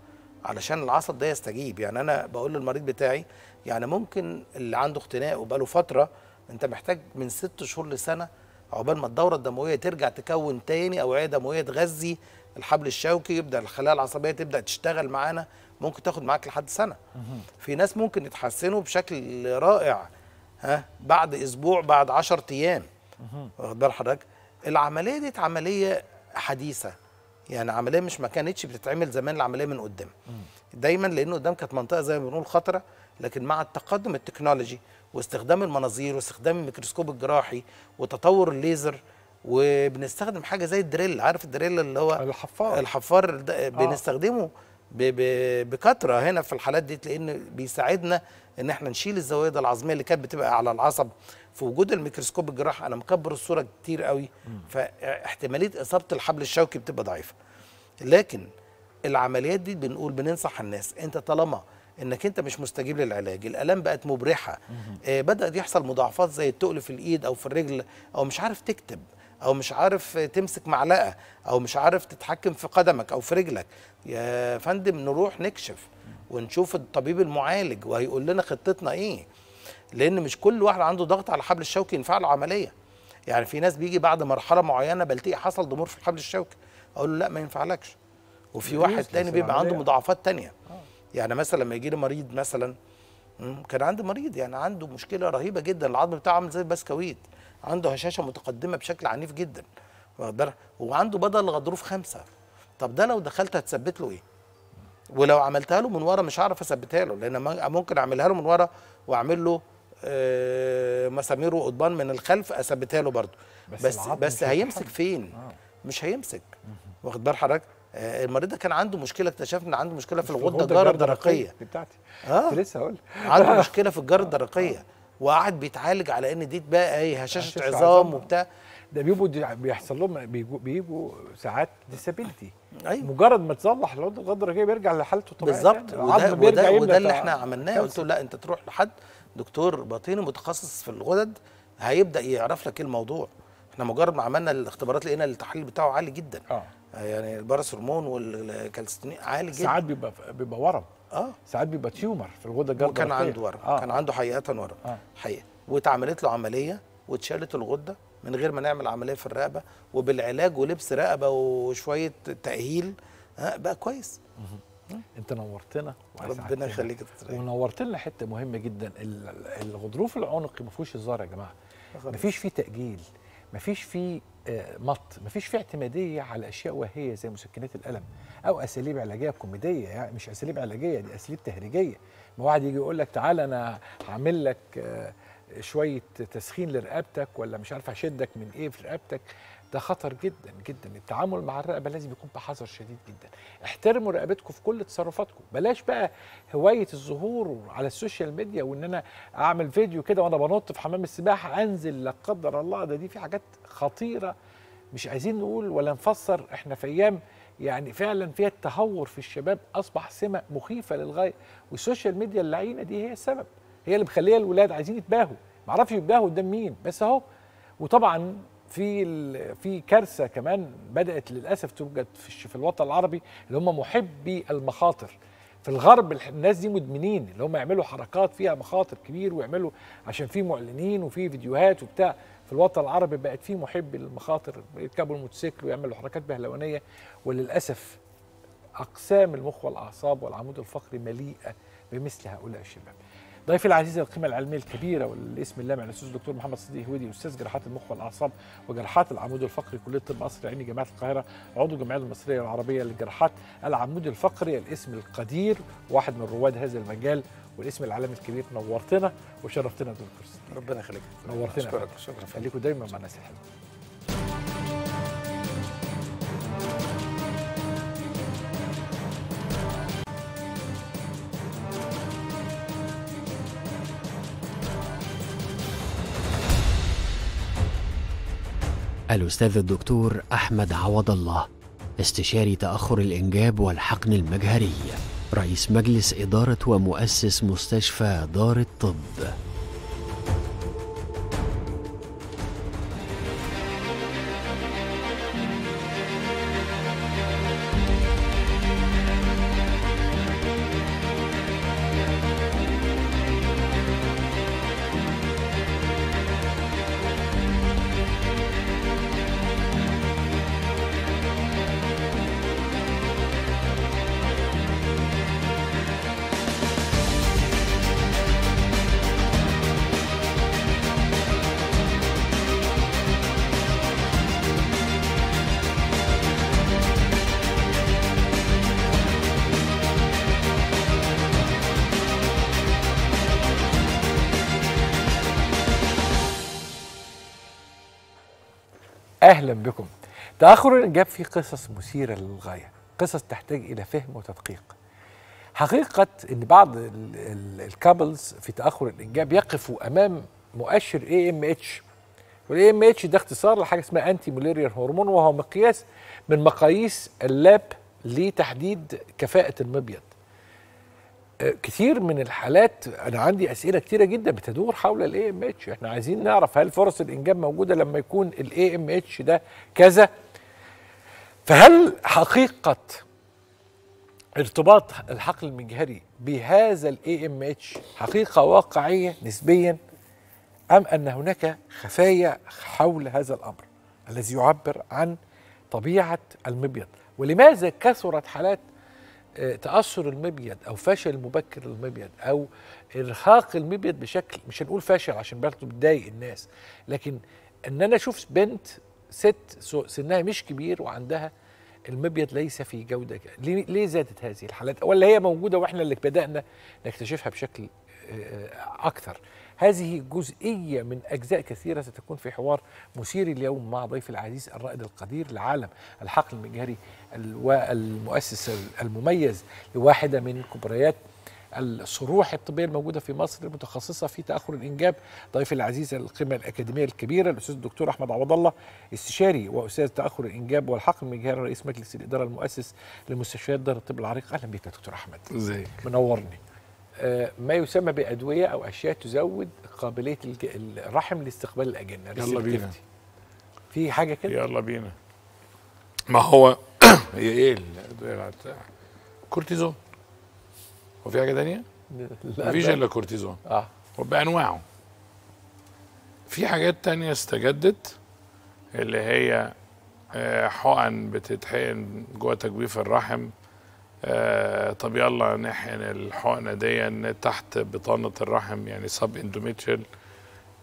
علشان العصب ده يستجيب يعني انا بقول للمريض بتاعي يعني ممكن اللي عنده اختناق وبقاله فتره انت محتاج من ست شهور لسنه عقبال ما الدوره الدمويه ترجع تكون تاني اوعيه دمويه تغذي الحبل الشوكي يبدا الخلايا العصبيه تبدا تشتغل معانا ممكن تاخد معاك لحد سنه في ناس ممكن يتحسنوا بشكل رائع ها بعد اسبوع بعد 10 ايام واخد بال حضرتك العمليه دي عمليه حديثه يعني عمليه مش ما كانتش بتتعمل زمان العمليه من قدام دايما لان قدام كانت منطقه زي ما بنقول خطره لكن مع التقدم التكنولوجي واستخدام المناظير واستخدام الميكروسكوب الجراحي وتطور الليزر وبنستخدم حاجه زي الدريل عارف الدريل اللي هو الحفار الحفار ده آه. بنستخدمه آه. بكثره هنا في الحالات دي لان بيساعدنا ان احنا نشيل الزوايا العظميه اللي كانت بتبقى على العصب في وجود الميكروسكوب الجراح انا مكبر الصوره كتير قوي فاحتماليه اصابه الحبل الشوكي بتبقى ضعيفه لكن العمليات دي بنقول بننصح الناس انت طالما انك انت مش مستجيب للعلاج الالام بقت مبرحه آه بدات يحصل مضاعفات زي التقل في الايد او في الرجل او مش عارف تكتب او مش عارف تمسك معلقه او مش عارف تتحكم في قدمك او في رجلك يا فندم نروح نكشف ونشوف الطبيب المعالج وهيقول لنا خطتنا ايه لان مش كل واحد عنده ضغط على الحبل الشوكي ينفع له عمليه يعني في ناس بيجي بعد مرحله معينه بلتقي حصل ضمور في الحبل الشوكي اقول له لا ما ينفعلكش وفي واحد تاني بيبقى عنده مضاعفات تانية آه. يعني مثلا لما يجي لي مريض مثلا كان عندي مريض يعني عنده مشكله رهيبه جدا العظم بتاعه عامل زي البسكويت عنده هشاشه متقدمه بشكل عنيف جدا وعنده بدل غضروف خمسه طب ده لو دخلت هتثبت له ايه؟ ولو عملتها له من ورا مش هعرف اثبتها له لان ممكن اعملها له من ورا واعمل له آه، مسامير وقضبان من الخلف اثبتها له برضه بس بس, بس هيمسك فين؟ آه. مش هيمسك واخد بال حضرتك؟ آه، المريض ده كان عنده مشكله اكتشفنا ان عنده مشكله في الغده الجاره الدرقيه بتاعتي اه لسه هقول عنده مشكله في الجاره الدرقيه آه. وقعد بيتعالج على ان دي بقى ايه هشاشه عظام, عظام وبتاع ده بيبقوا بيحصل لهم بيبقوا, بيبقوا ساعات ديسابيلتي أيوة. مجرد ما تصلح الغدة الدرجيه بيرجع لحالته طبيعيه بالظبط وده, وده, وده اللي احنا عملناه قلت له لا انت تروح لحد دكتور باطني متخصص في الغدد هيبدا يعرف لك إيه الموضوع احنا مجرد ما عملنا الاختبارات لقينا التحليل بتاعه عالي جدا اه يعني البارس هرمون والكالستين عالي جدا ساعات بيبقى بيبقى ورم اه ساعات بيبقى تيومر في الغده الجلديه وكان عنده ورم آه. كان عنده حقيقه ورم آه. حقيقه واتعملت له عمليه واتشالت الغده من غير ما نعمل عمليه في الرقبه وبالعلاج ولبس رقبه وشويه تاهيل آه بقى كويس آه. انت نورتنا ربنا يخليك ونورت لنا حته مهمه جدا الغضروف العنق ما فيهوش هزار يا جماعه ما فيش فيه تاجيل مفيش فيه آه، مط مفيش فيه اعتماديه على اشياء وهيه زي مسكنات الالم او اساليب علاجيه كوميديه يعني مش اساليب علاجيه دي اساليب تهريجيه ما واحد يجي يقول لك تعالى انا هعمل لك آه، شويه تسخين لرقبتك ولا مش عارف اشدك من ايه في رقبتك ده خطر جدا جدا التعامل مع الرقبه لازم يكون بحذر شديد جدا احترموا رقبتكم في كل تصرفاتكم بلاش بقى هوايه الظهور على السوشيال ميديا وان انا اعمل فيديو كده وانا بنط في حمام السباحه انزل لا قدر الله ده دي في حاجات خطيره مش عايزين نقول ولا نفسر احنا في ايام يعني فعلا فيها التهور في الشباب اصبح سمه مخيفه للغايه والسوشيال ميديا اللعينه دي هي السبب هي اللي مخليه الولاد عايزين يتباهوا ما اعرفش يتباهوا قدام مين بس اهو وطبعا في في كارثه كمان بدات للاسف توجد في, في الوطن العربي اللي هم محبي المخاطر في الغرب الناس دي مدمنين اللي هم يعملوا حركات فيها مخاطر كبير ويعملوا عشان في معلنين وفي فيديوهات وبتاع في الوطن العربي بقت في محبي المخاطر يركبوا الموتوسيكل ويعملوا حركات بهلوانيه وللاسف اقسام المخ والاعصاب والعمود الفقري مليئه بمثل هؤلاء الشباب ضيفي العزيز القيمة العلمية الكبيرة والاسم اللامع الأستاذ الدكتور محمد صديق هودي أستاذ جراحات المخ والأعصاب وجراحات العمود الفقري كلية الطب قصر العيني جامعة القاهرة عضو الجمعية المصرية العربية للجراحات العمود الفقري الاسم القدير واحد من رواد هذا المجال والاسم العالمي الكبير نورتنا وشرفتنا دكتور ربنا يخليك نورتنا شكرا خليكم دايما معنا سحل الأستاذ الدكتور أحمد عوض الله استشاري تأخر الإنجاب والحقن المجهري رئيس مجلس إدارة ومؤسس مستشفى دار الطب أهلا بكم تأخر الإنجاب في قصص مثيرة للغاية قصص تحتاج إلى فهم وتدقيق حقيقة أن بعض الكابلز في تأخر الإنجاب يقفوا أمام مؤشر اي ام اتش والاي ام اتش ده اختصار لحاجه اسمها انتي موليريال هرمون وهو مقياس من مقاييس اللاب لتحديد كفاءه المبيض كثير من الحالات انا عندي اسئله كثيره جدا بتدور حول الاي ام اتش احنا عايزين نعرف هل فرص الانجاب موجوده لما يكون الاي ام اتش ده كذا فهل حقيقه ارتباط الحقل المجهري بهذا الاي ام اتش حقيقه واقعيه نسبيا ام ان هناك خفايا حول هذا الامر الذي يعبر عن طبيعه المبيض ولماذا كثرت حالات آه، تاثر المبيض او فشل مبكر للمبيض او ارهاق المبيض بشكل مش هنقول فاشل عشان برضه بتضايق الناس لكن ان انا اشوف بنت ست سنها مش كبير وعندها المبيض ليس في جوده ليه, ليه زادت هذه الحالات ولا هي موجوده واحنا اللي بدانا نكتشفها بشكل آه، آه، اكثر هذه جزئية من أجزاء كثيرة ستكون في حوار مثير اليوم مع ضيف العزيز الرائد القدير العالم الحقل المجهري والمؤسس المميز لواحدة من كبريات الصروح الطبيه الموجوده في مصر المتخصصه في تاخر الانجاب ضيف العزيز القمة الاكاديميه الكبيره الاستاذ الدكتور احمد عوض الله استشاري واستاذ تاخر الانجاب والحقل المجهري رئيس مجلس الاداره المؤسس لمستشفيات دار الطب العريق اهلا بك يا دكتور احمد ازيك منورني آه، ما يسمى بادويه او اشياء تزود قابليه الرحم لاستقبال الاجنه يلا بينا في حاجه كده يلا بينا ما هو هي ايه الادويه كورتيزون هو في حاجه ثانيه؟ لا مفيش الا كورتيزون اه وبانواعه في حاجات تانية استجدت اللي هي آه، حقن بتتحقن جوه تجويف الرحم آه طب يلا نحقن الحقنه دي يعني تحت بطانه الرحم يعني سب اندوميتشل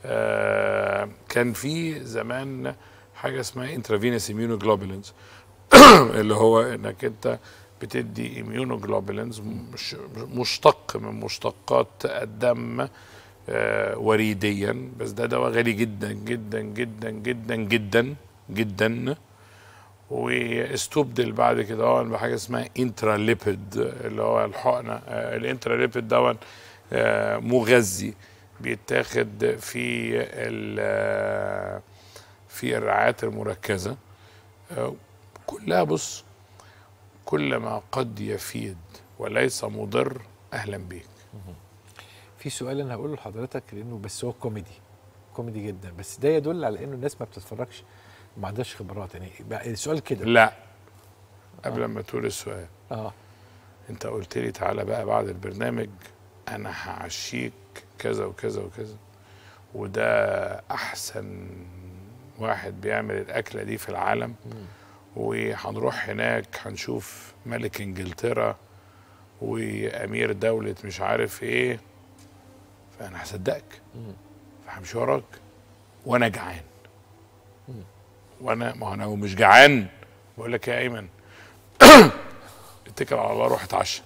آه كان في زمان حاجه اسمها انترافينس اميونوجلوبولينز اللي هو انك انت بتدي اميونوجلوبولينز مشتق من مشتقات الدم آه وريديا بس ده دواء غالي جدا جدا جدا جدا جدا جدا, جداً واستبدل بعد كده يعني بحاجه اسمها انترا ليبيد اللي هو الحقنه آه، الانترا ليبيد ده آه، مغذي بيتاخد في آه، في الرعايات المركزه كلها بص كل ما قد يفيد وليس مضر اهلا بيك في سؤال انا هقوله لحضرتك لانه بس هو كوميدي كوميدي جدا بس ده يدل على انه الناس ما بتتفرجش ما عندهاش خبرات يعني السؤال كده لا قبل آه. ما تقول السؤال اه انت قلت لي تعالى بقى بعد البرنامج انا هعشيك كذا وكذا وكذا وده احسن واحد بيعمل الاكله دي في العالم وهنروح هناك هنشوف ملك انجلترا وامير دوله مش عارف ايه فانا هصدقك فهمشي وراك وانا جعان وانا ما هو انا مش جعان بقول لك يا ايمن اتكل على الله روح اتعشى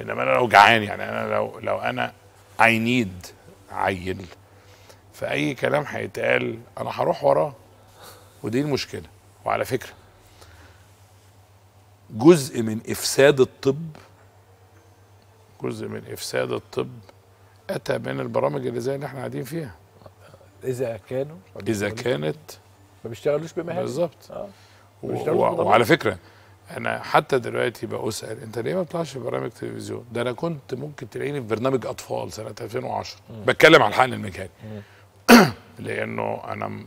انما انا لو جعان يعني انا لو لو انا اي نيد عيل فاي كلام هيتقال انا هروح وراه ودي المشكله وعلى فكره جزء من افساد الطب جزء من افساد الطب اتى من البرامج اللي زي اللي احنا قاعدين فيها اذا كانوا اذا كانت ما بيشتغلوش بمهام بالظبط آه. وعلى فكره انا حتى دلوقتي بسال انت ليه ما بتطلعش في برامج تلفزيون ده انا كنت ممكن تلاقيني في برنامج اطفال سنه 2010 مم. بتكلم عن الحقن المكاني لانه انا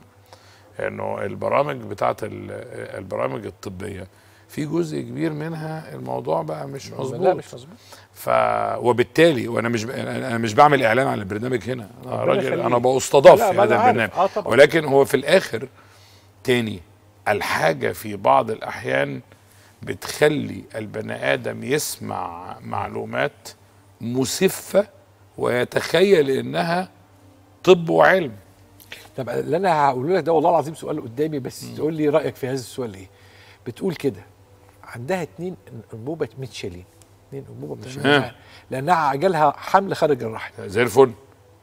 انه البرامج بتاعت البرامج الطبيه في جزء كبير منها الموضوع بقى مش مظبوط لا مش مظبوط ف وبالتالي وانا مش ب... انا مش بعمل اعلان عن البرنامج هنا انا راجل انا بستضاف في هذا البرنامج آه ولكن هو في الاخر تاني الحاجة في بعض الأحيان بتخلي البني آدم يسمع معلومات مسفة ويتخيل إنها طب وعلم طب اللي أنا هقوله لك ده والله العظيم سؤال قدامي بس تقول لي رأيك في هذا السؤال إيه بتقول كده عندها اتنين أنبوبة متشالين اتنين أنبوبة متشالين لأنها عجلها حمل خارج الرحم زي الفل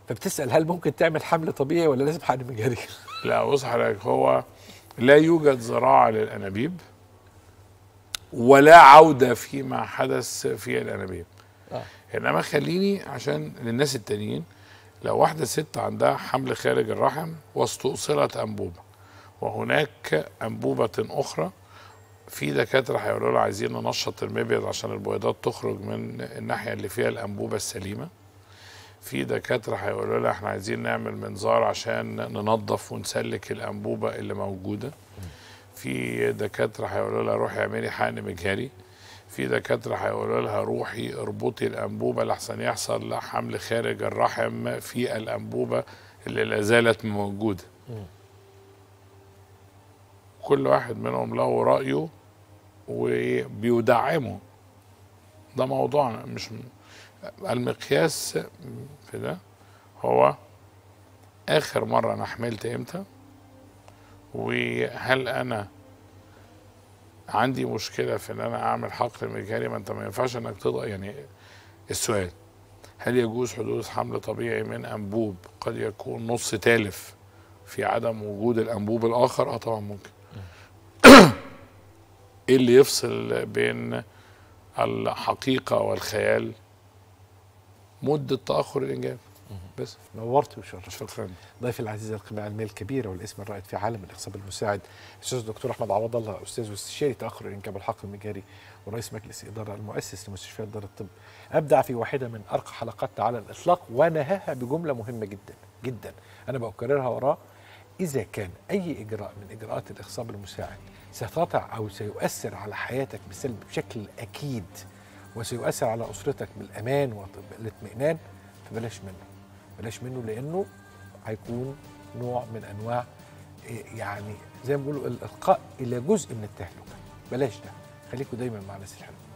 فبتسأل هل ممكن تعمل حمل طبيعي ولا لازم حقن مجاري؟ لا بص حضرتك هو لا يوجد زراعة للأنابيب ولا عودة فيما حدث في الأنابيب آه. إنما خليني عشان للناس التانيين لو واحدة ست عندها حمل خارج الرحم واستؤصلت أنبوبة وهناك أنبوبة أخرى في دكاترة هيقولوا لها عايزين ننشط المبيض عشان البويضات تخرج من الناحية اللي فيها الأنبوبة السليمة في دكاتره هيقولوا لها احنا عايزين نعمل منظار عشان ننظف ونسلك الانبوبه اللي موجوده في دكاتره هيقولوا لها روحي اعملي حقن مجهري في دكاتره هيقولوا لها روحي اربطي الانبوبه لحسن يحصل حمل خارج الرحم في الانبوبه اللي لا زالت موجوده كل واحد منهم له رايه وبيدعمه ده موضوعنا مش المقياس في ده هو آخر مرة أنا حملت إمتى وهل أنا عندي مشكلة في إن أنا أعمل حقل مجاري ما أنت ما ينفعش إنك تضع يعني السؤال هل يجوز حدوث حمل طبيعي من أنبوب قد يكون نص تالف في عدم وجود الأنبوب الآخر؟ أه طبعا ممكن. إيه اللي يفصل بين الحقيقة والخيال؟ مده تاخر الانجاب بس نورت وشرفت ضيفي العزيز القيمه العلميه الكبيره والاسم الرائد في عالم الاخصاب المساعد الاستاذ الدكتور احمد عوض الله استاذ واستشاري تاخر الانجاب الحق المجاري ورئيس مجلس الاداره المؤسس لمستشفيات دار الطب ابدع في واحده من ارقى حلقاتنا على الاطلاق ونهاها بجمله مهمه جدا جدا انا بكررها وراه اذا كان اي اجراء من اجراءات الاخصاب المساعد سيتقطع او سيؤثر على حياتك بسلب بشكل اكيد وسيؤثر على اسرتك بالامان والاطمئنان فبلاش منه بلاش منه لانه هيكون نوع من انواع آه، يعني زي ما بيقولوا الالقاء الى جزء من التهلكه بلاش ده خليكوا دايما مع ناس الحلوه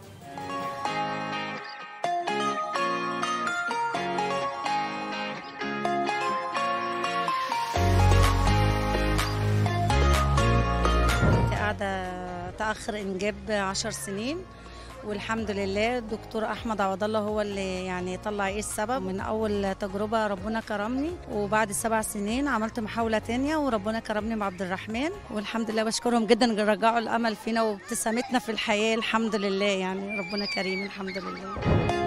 قاعدة تأخر إنجاب عشر سنين والحمد لله الدكتور احمد عوض الله هو اللي يعني طلع ايه السبب من اول تجربه ربنا كرمني وبعد سبع سنين عملت محاوله تانية وربنا كرمني مع عبد الرحمن والحمد لله بشكرهم جدا رجعوا الامل فينا وابتسامتنا في الحياه الحمد لله يعني ربنا كريم الحمد لله